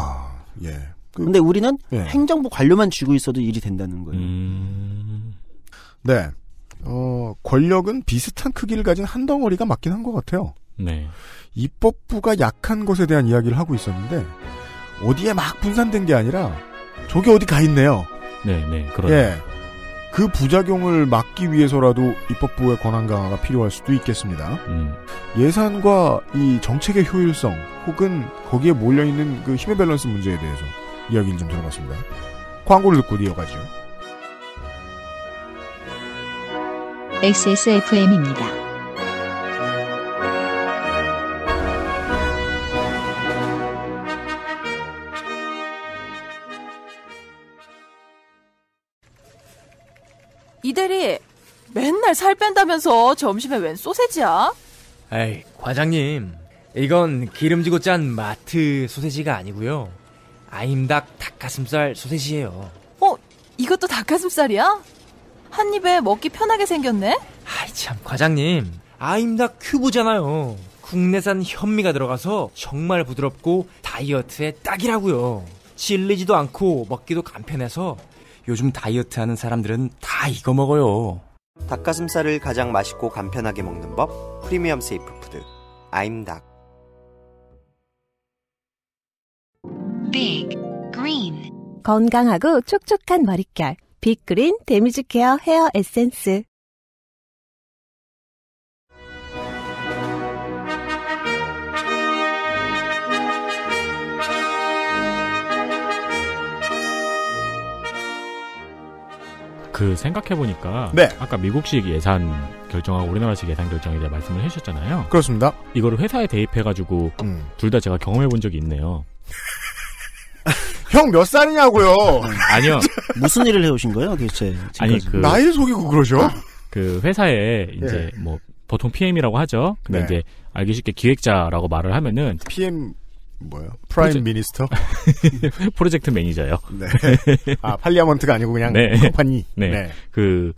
어. 예. 그, 근데 우리는 예. 행정부 관료만 쥐고 있어도 일이 된다는 거예요. 음. 네. 어, 권력은 비슷한 크기를 가진 한 덩어리가 맞긴 한 것 같아요. 네. 입법부가 약한 것에 대한 이야기를 하고 있었는데 어디에 막 분산된 게 아니라 저게 어디 가 있네요. 네, 네, 그러 예. 그 부작용을 막기 위해서라도 입법부의 권한 강화가 필요할 수도 있겠습니다. 음. 예산과 이 정책의 효율성 혹은 거기에 몰려 있는 그 힘의 밸런스 문제에 대해서 이야기를 좀 들어봤습니다. 광고를 듣고 이어가죠. XSFM입니다. 이대리, 맨날 살 뺀다면서 점심에 웬 소세지야? 에이, 과장님. 이건 기름지고 짠 마트 소세지가 아니고요. 아임닭 닭가슴살 소세지예요. 어, 이것도 닭가슴살이야? 한 입에 먹기 편하게 생겼네? 아이 참 과장님 아임닭 큐브잖아요 국내산 현미가 들어가서 정말 부드럽고 다이어트에 딱이라고요 질리지도 않고 먹기도 간편해서 요즘 다이어트 하는 사람들은 다 이거 먹어요 닭가슴살을 가장 맛있고 간편하게 먹는 법 프리미엄 세이프 푸드 아임닭 Big Green 건강하고 촉촉한 머릿결 빅그린 데미지 케어 헤어 에센스 그 생각해보니까 네. 아까 미국식 예산 결정하고 우리나라식 예산 결정에 대해 말씀을 해주셨잖아요. 그렇습니다. 이거를 회사에 대입해가지고 음. 둘다 제가 경험해본 적이 있네요. 형몇 살이냐고요? 음, 아니요. 무슨 일을 해오신 거예요, 도대체? 그 지 아니 그 나이 속이고 그러죠? 아, 그 회사에 이제 네. 뭐 보통 PM이라고 하죠. 근데 네. 이제 알기 쉽게 기획자라고 말을 하면은 PM 뭐요? 프라임 프로젝... 미니스터? 프로젝트 매니저요. 네. 아, 팔리아먼트가 아니고 그냥 네. 컴파니. 네. 네. 그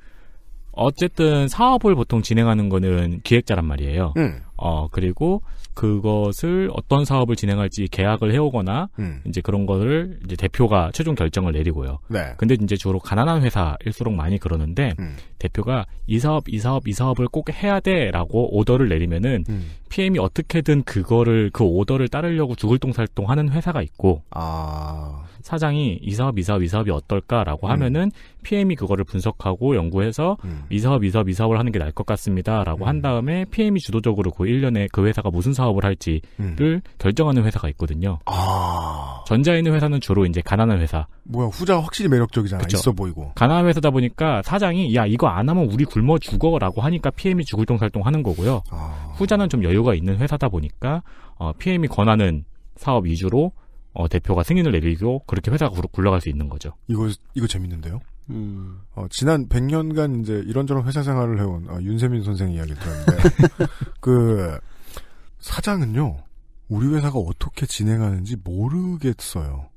어쨌든 사업을 보통 진행하는 거는 기획자란 말이에요. 음. 어, 그리고 그것을 어떤 사업을 진행할지 계약을 해오거나, 음. 이제 그런 거를 이제 대표가 최종 결정을 내리고요. 네. 근데 이제 주로 가난한 회사일수록 많이 그러는데, 음. 대표가 이 사업, 이 사업, 이 사업을 꼭 해야 돼 라고 오더를 내리면은, 음. PM이 어떻게든 그거를, 그 오더를 따르려고 죽을똥 살 똥 하는 회사가 있고, 아... 사장이 이 사업, 이 사업, 이 사업이 어떨까라고 음. 하면은, PM이 그거를 분석하고 연구해서, 음. 이 사업, 이 사업, 이 사업을 하는 게 나을 것 같습니다. 라고 음. 한 다음에, PM이 주도적으로 그 1년에 그 회사가 무슨 사업을 할지를 음. 결정하는 회사가 있거든요. 아. 전자에 있는 회사는 주로 이제 가난한 회사. 뭐야, 후자 확실히 매력적이잖아. 그쵸? 있어 보이고. 가난한 회사다 보니까 사장이 야, 이거 안 하면 우리 굶어 죽어라고 하니까 PM이 죽을똥살동 하는 거고요. 아. 후자는 좀 여유가 있는 회사다 보니까 어, PM이 권하는 사업 위주로 어, 대표가 승인을 내리고 그렇게 회사가 굴러갈 수 있는 거죠. 이거 이거 재밌는데요? 음. 어, 지난 100년간 이제 이런저런 회사 생활을 해온 아, 윤세민 선생 이야기를 들었는데 그 사장은요 우리 회사가 어떻게 진행하는지 모르겠어요.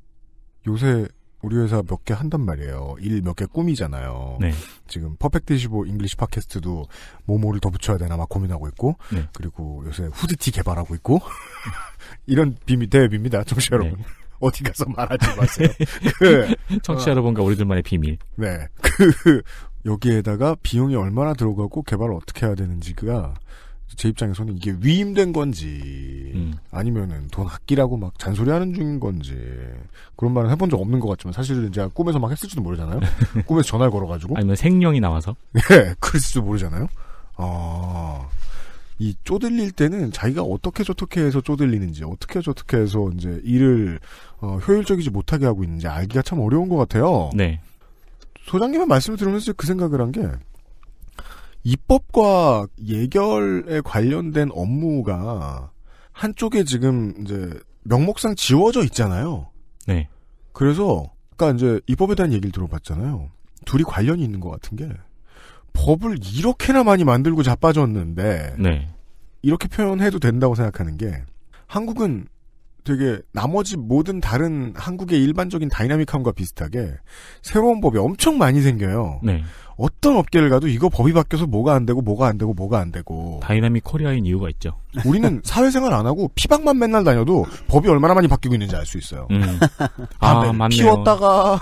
요새 우리 회사 몇 개 한단 말이에요. 일 몇개 꾸미잖아요. 네. 지금 퍼펙트 15 잉글리시 팟캐스트도 뭐뭐를 더 붙여야 되나 막 고민하고 있고 네. 그리고 요새 후드티 개발하고 있고 이런 비밀 대비입니다. 정시 여러분. 네. 어디 가서 말하지 마세요. 네. 그, 청취자 여러분과 어. 우리들만의 비밀. 네. 그, 여기에다가 비용이 얼마나 들어가고 개발을 어떻게 해야 되는지가 제 입장에서는 이게 위임된 건지 음. 아니면은 돈 아끼라고 막 잔소리하는 중인 건지 그런 말은 해본 적 없는 것 같지만 사실은 제가 꿈에서 막 했을지도 모르잖아요. 꿈에서 전화를 걸어가지고 아니면 생령이 나와서 예 네, 그럴지도 모르잖아요. 아이 쪼들릴 때는 자기가 어떻게 저렇게 해서 쪼들리는지 어떻게 저렇게 해서 이제 일을 어, 효율적이지 못하게 하고 있는지 알기가 참 어려운 것 같아요. 네. 소장님의 말씀을 들으면서 그 생각을 한 게 입법과 예결에 관련된 업무가 한쪽에 지금 이제 명목상 지워져 있잖아요. 네. 그래서 아까 이제 입법에 대한 얘기를 들어봤잖아요. 둘이 관련이 있는 것 같은 게 법을 이렇게나 많이 만들고 자빠졌는데 네. 이렇게 표현해도 된다고 생각하는 게 한국은 되게 나머지 모든 다른 한국의 일반적인 다이나믹함과 비슷하게 새로운 법이 엄청 많이 생겨요. 네. 어떤 업계를 가도 이거 법이 바뀌어서 뭐가 안 되고 뭐가 안 되고 뭐가 안 되고 다이나믹 코리아인 이유가 있죠. 우리는 사회생활 안 하고 피방만 맨날 다녀도 법이 얼마나 많이 바뀌고 있는지 알 수 있어요. 음. 아, 맞네요. 피웠다가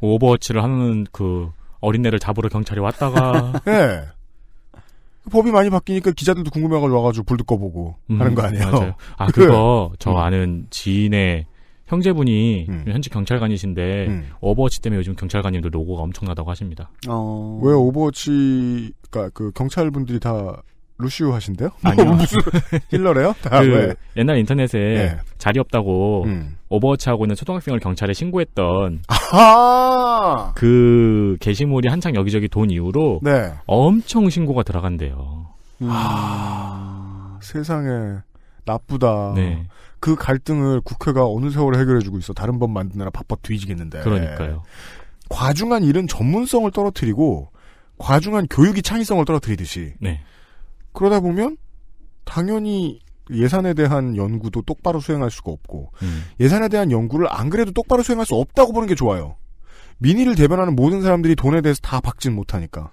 오버워치를 하는 그 어린애를 잡으러 경찰이 왔다가 예. 법이 많이 바뀌니까 기자들도 궁금해가지고 와가지고 불도 꺼보고 음, 하는 거 아니에요? 맞아요. 아 그 그거 음. 저 아는 지인의 형제분이 음. 현직 경찰관이신데 음. 오버워치 때문에 요즘 경찰관님들 로고가 엄청나다고 하십니다. 어... 왜 오버워치 가그 그러니까 경찰분들이 다 루시우 하신대요 아니요. 뭐 힐러래요? 그 옛날 인터넷에 네. 자리 없다고 음. 오버워치하고 있는 초등학생을 경찰에 신고했던 아하! 그 게시물이 한창 여기저기 돈 이후로 네. 엄청 신고가 들어간대요. 음. 아, 세상에 나쁘다. 네. 그 갈등을 국회가 어느 세월에 해결해주고 있어. 다른 법 만드느라 바빠 뒤지겠는데. 그러니까요. 과중한 일은 전문성을 떨어뜨리고 과중한 교육이 창의성을 떨어뜨리듯이 네. 그러다 보면 당연히 예산에 대한 연구도 똑바로 수행할 수가 없고 음. 예산에 대한 연구를 안 그래도 똑바로 수행할 수 없다고 보는 게 좋아요. 민의를 대변하는 모든 사람들이 돈에 대해서 다 박진 못하니까.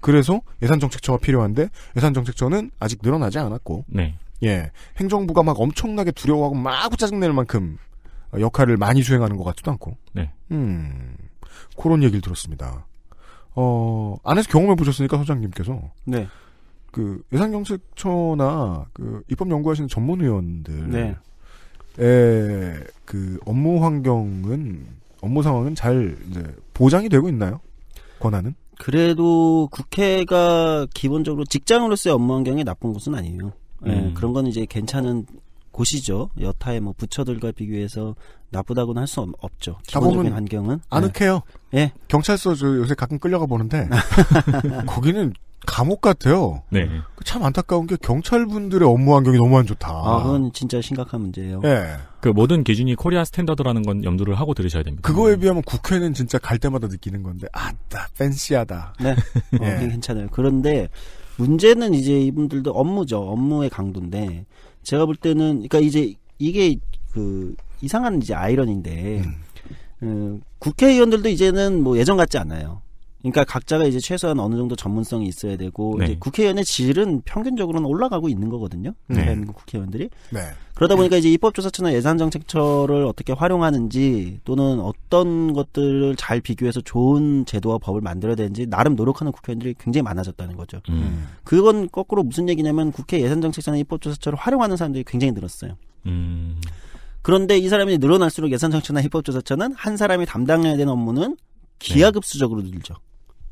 그래서 예산 정책처가 필요한데 예산 정책처는 아직 늘어나지 않았고 네. 예 행정부가 막 엄청나게 두려워하고 마구 짜증낼 만큼 역할을 많이 수행하는 것 같지도 않고 네. 음 그런 얘기를 들었습니다. 어 안에서 경험해 보셨으니까 소장님께서 네. 그예산경책처나그 입법 연구하시는 전문 의원들 네. 에그 업무 환경은 업무 상황은 잘 이제 보장이 되고 있나요? 권한은? 그래도 국회가 기본적으로 직장으로서의 업무 환경이 나쁜 것은 아니에요. 예, 음. 네, 그런 건 이제 괜찮은 곳이죠. 여타의 뭐 부처들과 비교해서 나쁘다고는 할 수 없죠. 기본적인 환경은 아늑해요. 네. 예. 네. 경찰서 저 요새 가끔 끌려가 보는데 네. 거기는 감옥 같아요. 네. 그 참 안타까운 게 경찰분들의 업무 환경이 너무 안 좋다. 아, 그건 진짜 심각한 문제예요. 예. 네. 그 모든 기준이 코리아 스탠다드라는 건 염두를 하고 들으셔야 됩니다. 그거에 비하면 국회는 진짜 갈 때마다 느끼는 건데, 아따, 팬시하다. 네. 예. 어, 네. 괜찮아요. 그런데 문제는 이제 이분들도 업무죠. 업무의 강도인데, 제가 볼 때는 그러니까 이제 이게 그 이상한 이제 아이러니인데 음. 음, 국회의원들도 이제는 뭐 예전 같지 않아요. 그러니까 각자가 이제 최소한 어느 정도 전문성이 있어야 되고 네. 이제 국회의원의 질은 평균적으로는 올라가고 있는 거거든요. 네. 대한민국 국회의원들이. 네. 그러다 보니까 이제 입법조사처나 예산정책처를 어떻게 활용하는지 또는 어떤 것들을 잘 비교해서 좋은 제도와 법을 만들어야 되는지 나름 노력하는 국회의원들이 굉장히 많아졌다는 거죠. 음. 그건 거꾸로 무슨 얘기냐면 국회 예산정책처나 입법조사처를 활용하는 사람들이 굉장히 늘었어요. 음. 그런데 이 사람이 늘어날수록 예산정책처나 입법조사처는 한 사람이 담당해야 되는 업무는 네. 기하급수적으로 늘죠.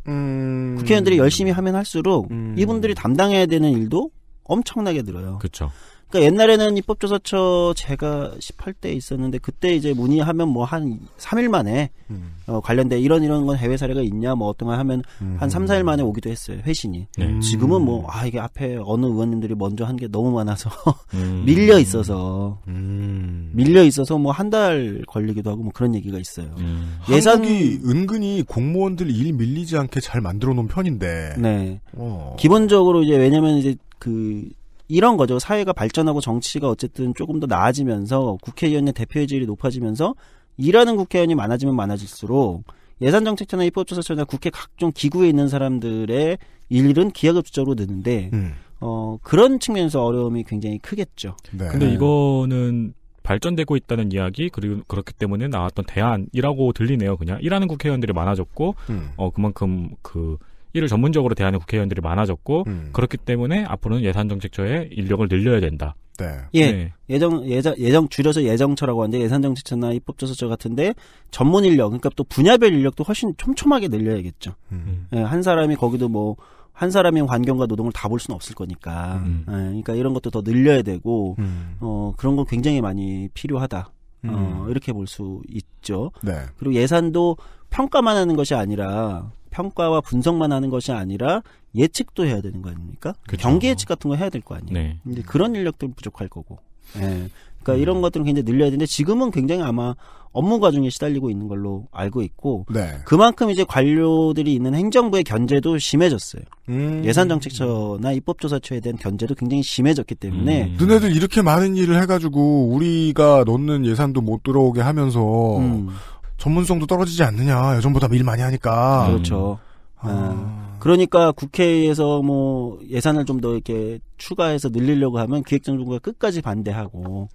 음... 국회의원들이 열심히 하면 할수록 음... 이분들이 담당해야 되는 일도 엄청나게 늘어요. 그렇죠. 그러니까 옛날에는 입법조사처 제가 18대 있었는데 그때 이제 문의하면 뭐 한 3일 만에 음. 어, 관련된 이런 이런 건 해외 사례가 있냐 뭐 어떤 거 하면 음. 한 3, 4일 만에 오기도 했어요. 회신이. 네. 음. 지금은 뭐 아 이게 앞에 어느 의원님들이 먼저 한 게 너무 많아서 음. 밀려 있어서 음. 밀려 있어서 뭐 한 달 걸리기도 하고 뭐 그런 얘기가 있어요. 음. 예산이 은근히 공무원들 일 밀리지 않게 잘 만들어 놓은 편인데. 네. 어. 기본적으로 이제 왜냐면 이제 그 이런 거죠. 사회가 발전하고 정치가 어쨌든 조금 더 나아지면서 국회의원의 대표의 질이 높아지면서 일하는 국회의원이 많아지면 많아질수록 예산정책처나 입법조사처나 국회 각종 기구에 있는 사람들의 일은 기하급수적으로 느는데 음. 어, 그런 측면에서 어려움이 굉장히 크겠죠. 네. 근데 이거는 발전되고 있다는 이야기 그리고 그렇기 때문에 나왔던 대안이라고 들리네요. 그냥 일하는 국회의원들이 많아졌고 음. 어 그만큼 그 이를 전문적으로 대하는 국회의원들이 많아졌고 음. 그렇기 때문에 앞으로는 예산 정책처의 인력을 늘려야 된다. 네. 예. 네. 예정 예정 예정 줄여서 예정처라고 하는데 예산 정책처나 입법조서처 같은데 전문 인력 그러니까 또 분야별 인력도 훨씬 촘촘하게 늘려야겠죠. 음. 음. 예, 한 사람이 거기도 뭐 한 사람이 환경과 노동을 다 볼 수는 없을 거니까. 음. 예, 그러니까 이런 것도 더 늘려야 되고 음. 어 그런 건 굉장히 많이 필요하다. 어, 음. 이렇게 볼 수 있죠. 네. 그리고 예산도 평가만 하는 것이 아니라 평가와 분석만 하는 것이 아니라 예측도 해야 되는 거 아닙니까? 그렇죠. 경기 예측 같은 거 해야 될 거 아니에요. 네. 근데 그런 인력들은 부족할 거고. 예. 네. 그러니까 음. 이런 것들은 굉장히 늘려야 되는데 지금은 굉장히 아마 업무 과정에 시달리고 있는 걸로 알고 있고 네. 그만큼 이제 관료들이 있는 행정부의 견제도 심해졌어요. 음. 예산 정책처나 입법조사처에 대한 견제도 굉장히 심해졌기 때문에 음. 너네들 이렇게 많은 일을 해가지고 우리가 넣는 예산도 못 들어오게 하면서 음. 전문성도 떨어지지 않느냐. 예전보다 일 많이 하니까. 그렇죠. 음. 아. 그러니까 국회에서 뭐 예산을 좀 더 이렇게 추가해서 늘리려고 하면 기획재정부가 끝까지 반대하고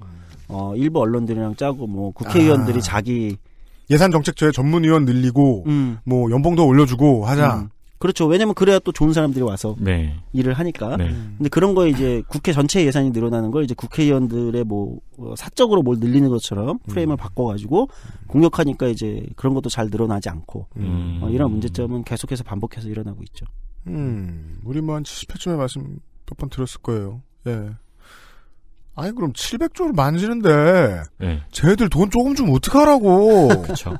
어 일부 언론들이랑 짜고 뭐 국회의원들이 아. 자기 예산 정책처에 전문 의원 늘리고 음. 뭐 연봉도 올려주고 하자. 음. 그렇죠. 왜냐면 그래야 또 좋은 사람들이 와서 네. 일을 하니까. 네. 근데 그런 거에 이제 국회 전체 예산이 늘어나는 걸 이제 국회의원들의 뭐 어, 사적으로 뭘 늘리는 것처럼 음. 프레임을 음. 바꿔가지고 공격하니까 이제 그런 것도 잘 늘어나지 않고 음. 어, 이런 문제점은 계속해서 반복해서 일어나고 있죠. 음, 우리 뭐한 70회쯤에 말씀 몇 번 들었을 거예요. 예. 아니 그럼 700조를 만지는데 네. 쟤들 돈 조금 좀 어떡하라고. 그렇죠.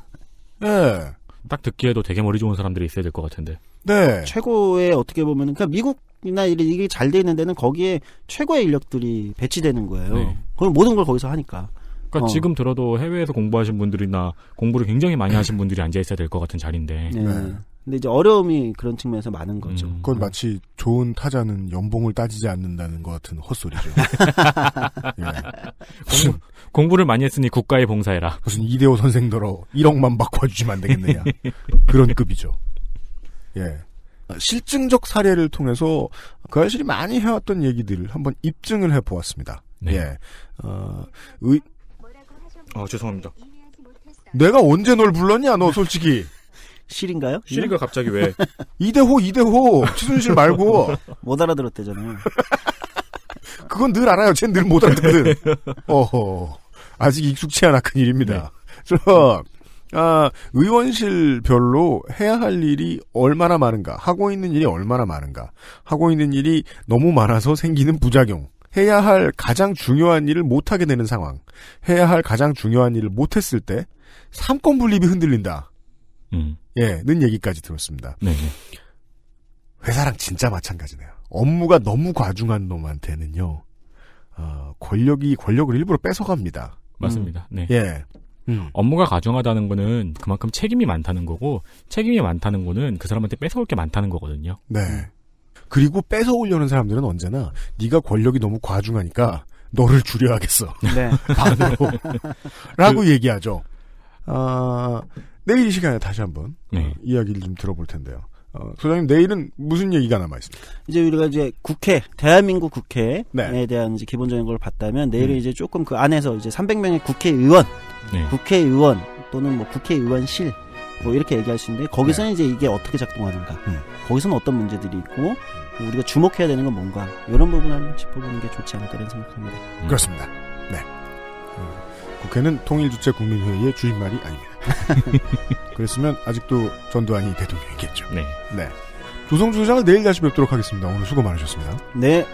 예. 딱 듣기에도 되게 머리 좋은 사람들이 있어야 될 것 같은데. 네. 최고의 어떻게 보면 그러니까 미국이나 이게 잘 돼 있는 데는 거기에 최고의 인력들이 배치되는 거예요. 네. 그럼 모든 걸 거기서 하니까. 그러니까 어. 지금 들어도 해외에서 공부하신 분들이나 공부를 굉장히 많이 하신 분들이 앉아 있어야 될 것 같은 자리인데. 네. 네. 근데 이제 어려움이 그런 측면에서 많은 음. 거죠. 음. 그건 마치 좋은 타자는 연봉을 따지지 않는다는 것 같은 헛소리죠. 네. 무슨, 예. 공부를 많이 했으니 국가에 봉사해라. 무슨 이대호 선생더러 1억만 바꿔주시면 안 되겠느냐. 그런 급이죠. 예. 실증적 사례를 통해서 그 아저씨들이 많이 해왔던 얘기들을 한번 입증을 해보았습니다. 네. 예. 어, 의... 아, 죄송합니다. 내가 언제 널 불렀냐, 너 솔직히. 실인가요? 실인가 갑자기 왜? 이대호, 이대호, 최순실 말고. 못 알아들었대잖아요. 그건 늘 알아요. 쟤는늘못 알아듣거든. 어허. 아직 익숙치 않아 큰 일입니다. 네. 저, 아, 의원실별로 해야 할 일이 얼마나 많은가, 하고 있는 일이 얼마나 많은가, 하고 있는 일이 너무 많아서 생기는 부작용, 해야 할 가장 중요한 일을 못하게 되는 상황, 해야 할 가장 중요한 일을 못했을 때, 삼권 분립이 흔들린다. 음. 예, 는 얘기까지 들었습니다. 네. 회사랑 진짜 마찬가지네요. 업무가 너무 과중한 놈한테는요, 어, 권력이 권력을 일부러 뺏어갑니다. 맞습니다. 음. 네. 예. 음. 업무가 가중하다는 거는 그만큼 책임이 많다는 거고 책임이 많다는 거는 그 사람한테 뺏어올 게 많다는 거거든요. 네. 그리고 뺏어오려는 사람들은 언제나 네가 권력이 너무 과중하니까 너를 줄여야겠어. 네. 반으로. 라고 그, 얘기하죠. 아, 내일 이 시간에 다시 한번 네. 이야기를 좀 들어볼 텐데요. 어, 소장님 내일은 무슨 얘기가 남아 있습니까? 이제 우리가 이제 국회 대한민국 국회에 네. 대한 이제 기본적인 걸 봤다면 내일은 음. 이제 조금 그 안에서 이제 300명의 국회의원, 네. 국회의원 또는 뭐 국회의원실 뭐 이렇게 얘기할 수 있는데 거기서는 네. 이제 이게 어떻게 작동하는가, 음. 거기서는 어떤 문제들이 있고 우리가 주목해야 되는 건 뭔가 이런 부분을 한번 짚어보는 게 좋지 않을까라는 생각합니다. 음. 그렇습니다. 네. 어, 국회는 통일주체 국민회의의 주인말이 아닙니다. 그랬으면 아직도 전두환이 대통령이겠죠. 네. 네. 조성주 소장을 내일 다시 뵙도록 하겠습니다. 오늘 수고 많으셨습니다. 네.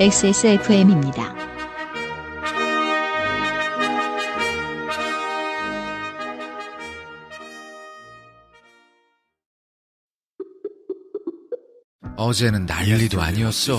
XSFM입니다. 어제는 난리도 아니었어.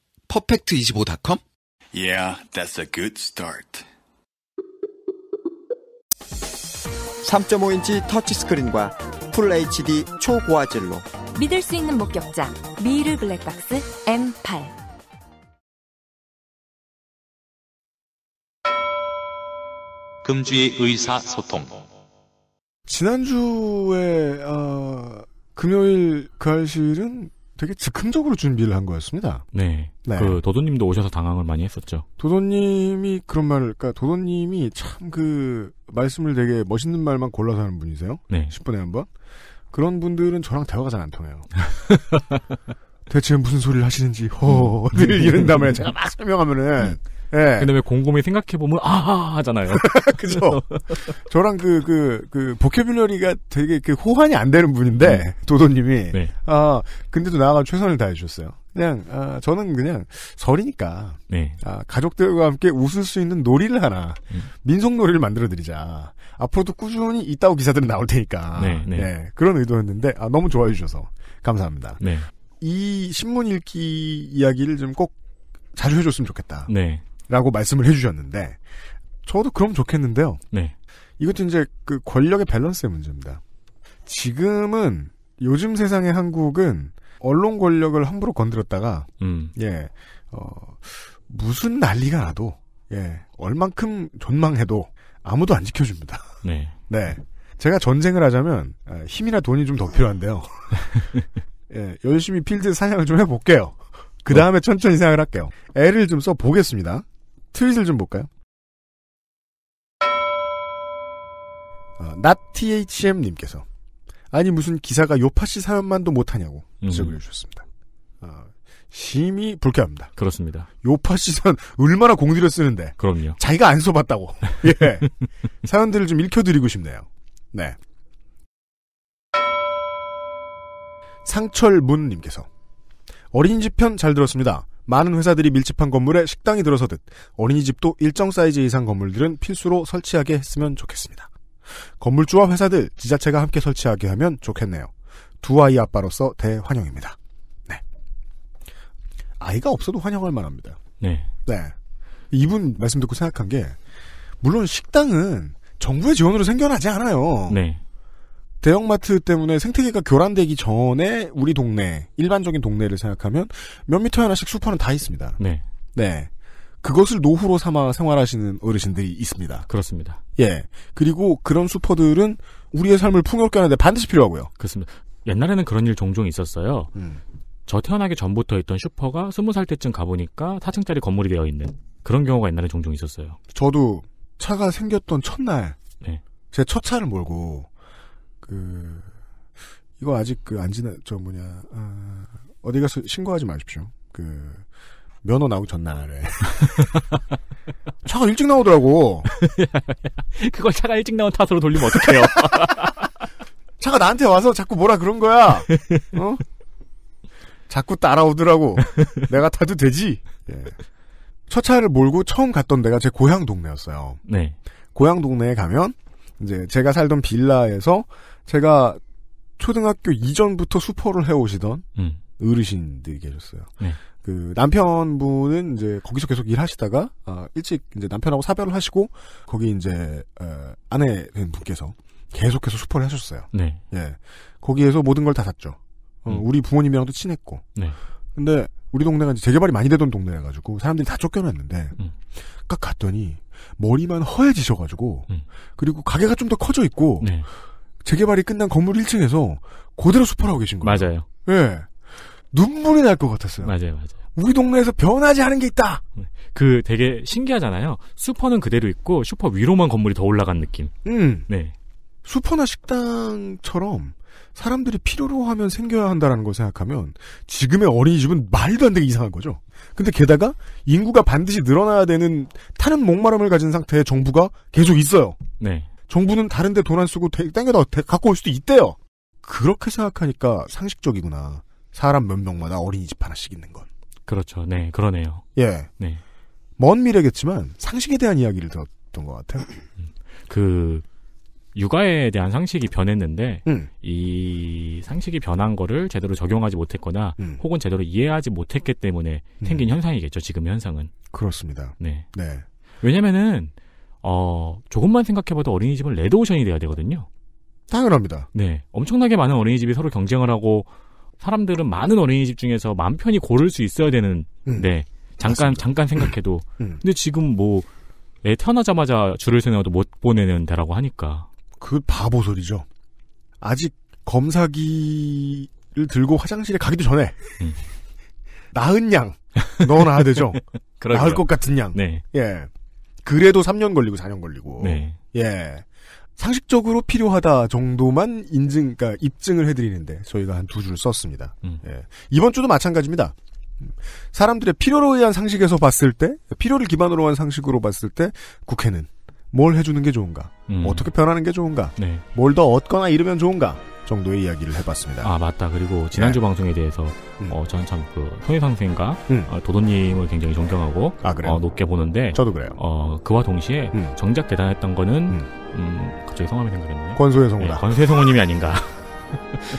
퍼펙트이5보닷컴 Yeah, that's a good start. 3.5인치 터치스크린과 풀 HD 초고화질로 믿을 수 있는 목격자 미르 블랙박스 M8 금주의 의사소통 지난주에 어, 금요일 그 알실은 되게 즉흥적으로 준비를 한 거였습니다. 네. 네. 그 도도님도 오셔서 당황을 많이 했었죠. 도도님이 그런 말을, 그러니까 도도님이 참 그 말씀을 되게 멋있는 말만 골라서 하는 분이세요. 네. 10분에 한 번. 그런 분들은 저랑 대화가 잘 안 통해요. 대체 무슨 소리를 하시는지 허늘 음. 이런 다음에 제가 막 설명하면은 음. 네. 그다음에 곰곰이 생각해보면, 아하! 하잖아요. 그죠? 저랑 그, 그, 그, 보케뷸러리가 되게 그 호환이 안 되는 분인데, 음. 도도님이. 네. 아, 근데도 나아가 최선을 다해주셨어요. 그냥, 아, 저는 그냥 설이니까. 네. 아, 가족들과 함께 웃을 수 있는 놀이를 하나, 음. 민속놀이를 만들어드리자. 앞으로도 꾸준히 있다고 기사들은 나올 테니까. 네, 네. 네 그런 의도였는데, 아, 너무 좋아해주셔서. 감사합니다. 네. 이 신문 읽기 이야기를 좀 꼭 자주 해줬으면 좋겠다. 네. 라고 말씀을 해주셨는데 저도 그럼 좋겠는데요. 네. 이것도 이제 그 권력의 밸런스의 문제입니다. 지금은 요즘 세상의 한국은 언론 권력을 함부로 건드렸다가 음. 예. 어, 무슨 난리가 나도 예. 얼만큼 존망해도 아무도 안 지켜줍니다. 네. 네. 제가 전쟁을 하자면 아, 힘이나 돈이 좀 더 필요한데요. 예, 열심히 필드 사냥을 좀 해볼게요. 그 다음에 어. 천천히 생각을 할게요. 애를 좀 써보겠습니다. 트윗을 좀 볼까요? 나 아, natthm님께서 아니 무슨 기사가 요파씨 사연만도 못하냐고 지적을 음. 해주셨습니다. 아, 심히 불쾌합니다. 그렇습니다. 요파씨 사연 얼마나 공들여 쓰는데. 그럼요. 자기가 안 써봤다고. 예. 사연들을 좀 읽혀드리고 싶네요. 네. 상철문님께서 어린이집 편잘 들었습니다. 많은 회사들이 밀집한 건물에 식당이 들어서듯 어린이집도 일정 사이즈 이상 건물들은 필수로 설치하게 했으면 좋겠습니다. 건물주와 회사들, 지자체가 함께 설치하게 하면 좋겠네요. 두 아이 아빠로서 대환영입니다. 네. 아이가 없어도 환영할 만합니다. 네. 네. 이분 말씀 듣고 생각한 게, 물론 식당은 정부의 지원으로 생겨나지 않아요. 네. 대형마트 때문에 생태계가 교란되기 전에 우리 동네 일반적인 동네를 생각하면 몇 미터 하나씩 슈퍼는 다 있습니다. 네. 네. 그것을 노후로 삼아 생활하시는 어르신들이 있습니다. 그렇습니다. 예. 그리고 그런 슈퍼들은 우리의 삶을 풍요롭게 하는데 반드시 필요하고요. 그렇습니다. 옛날에는 그런 일 종종 있었어요. 음. 저 태어나기 전부터 있던 슈퍼가 스무 살 때쯤 가보니까 4층짜리 건물이 되어 있는 그런 경우가 옛날에 종종 있었어요. 저도 차가 생겼던 첫날 네. 제 첫 차를 몰고 그 이거 아직 그안 지나 저 뭐냐 아, 어디 가서 신고하지 마십시오. 그 면허 나오기 전날에 차가 일찍 나오더라고. 그걸 차가 일찍 나온 탓으로 돌리면 어떡해요? 차가 나한테 와서 자꾸 뭐라 그런 거야. 어? 자꾸 따라오더라고. 내가 타도 되지. 예. 첫 차를 몰고 처음 갔던 데가 제 고향 동네였어요. 네. 고향 동네에 가면 이제 제가 살던 빌라에서 제가 초등학교 이전부터 수포를 해오시던 음. 어르신들이 계셨어요. 네. 그 남편분은 이제 거기서 계속 일하시다가 아, 일찍 이제 남편하고 사별을 하시고 거기 이제 어, 아내 된 분께서 계속해서 수포를 하셨어요. 네. 예. 거기에서 모든 걸 다 샀죠. 어, 음. 우리 부모님이랑도 친했고. 네. 근데 우리 동네가 이제 재개발이 많이 되던 동네여가지고 사람들이 다 쫓겨났는데 음. 딱 갔더니 머리만 허해지셔가지고 음. 그리고 가게가 좀 더 커져 있고 네. 재개발이 끝난 건물 1층에서 그대로 수파하고 계신 거예요. 맞아요. 예. 눈물이 날 것 같았어요. 맞아요, 맞아요. 우리 동네에서 변하지 않은 게 있다. 네. 그 되게 신기하잖아요. 슈퍼는 그대로 있고 슈퍼 위로만 건물이 더 올라간 느낌. 음. 네. 슈퍼나 식당처럼 사람들이 필요로 하면 생겨야 한다는걸 생각하면 지금의 어린이집은 말도 안 되게 이상한 거죠. 근데 게다가 인구가 반드시 늘어나야 되는 타는 목마름을 가진 상태의 정부가 계속 있어요. 네. 정부는 다른데 돈 안 쓰고 땡겨다 갖고 올 수도 있대요. 그렇게 생각하니까 상식적이구나. 사람 몇 명마다 어린이집 하나씩 있는 건. 그렇죠. 네, 그러네요. 예. 네. 먼 미래겠지만 상식에 대한 이야기를 들었던 것 같아요. 그 육아에 대한 상식이 변했는데 음. 이 상식이 변한 거를 제대로 적용하지 못했거나 음. 혹은 제대로 이해하지 못했기 때문에 음. 생긴 음. 현상이겠죠. 지금 현상은. 그렇습니다. 네. 네. 왜냐면은 하 어, 조금만 생각해봐도 어린이집은 레드오션이 돼야 되거든요. 당연합니다. 네. 엄청나게 많은 어린이집이 서로 경쟁을 하고 사람들은 많은 어린이집 중에서 맘 편히 고를 수 있어야 되는 음. 네. 잠깐 맞습니다. 잠깐 생각해도 음. 근데 지금 뭐애 태어나자마자 줄을 세워도 못 보내는 데라고 하니까 그 바보 소리죠. 아직 검사기를 들고 화장실에 가기도 전에 음. 나은 양 넣어놔야 되죠. 나을 것 같은 양. 네. 예. 그래도 3년 걸리고 4년 걸리고. 네. 예. 상식적으로 필요하다 정도만 인증, 그러니까 입증을 해드리는데 저희가 한 두 줄 썼습니다. 음. 예. 이번 주도 마찬가지입니다. 사람들의 필요로 의한 상식에서 봤을 때, 필요를 기반으로 한 상식으로 봤을 때, 국회는 뭘 해주는 게 좋은가, 음. 어떻게 변하는 게 좋은가, 네. 뭘더 얻거나 잃으면 좋은가, 정도의 이야기를 해봤습니다. 아 맞다. 그리고 지난주 네. 방송에 대해서 음. 어, 저는 참그 손희상 선생과 음. 어, 도도님을 굉장히 존경하고 아, 그래요? 어, 높게 보는데 저도 그래요. 어, 그와 동시에 음. 정작 대단했던 거는 음. 음, 갑자기 성함이 생각했네요. 권소혜 성우다. 네, 권소혜 성우님이 아닌가.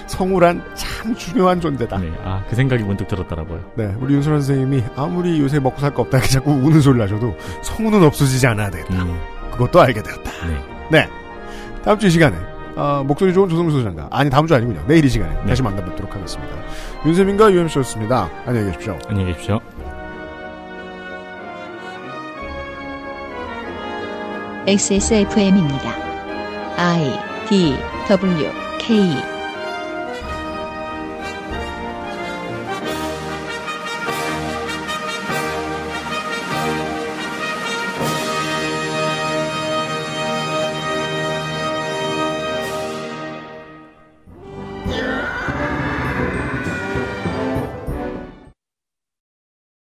성우란 참 중요한 존재다. 네, 아, 그 생각이 문득 들었더라고요. 네, 우리 윤수란 선생님이 아무리 요새 먹고 살 거 없다 이렇게 자꾸 우는 소리를 하셔도 성우는 없어지지 않아야 되겠다. 음. 그것도 알게 되었다. 네. 네. 다음 주이 시간에 아, 목소리 좋은 조성수 소장과 아니 다음 주 아니군요. 내일 이 시간에 네. 다시 만나뵙도록 하겠습니다. 윤세민과 유 m c 였습니다 안녕히 계십시오. 안녕히 계십시오. XSFM입니다. I D W K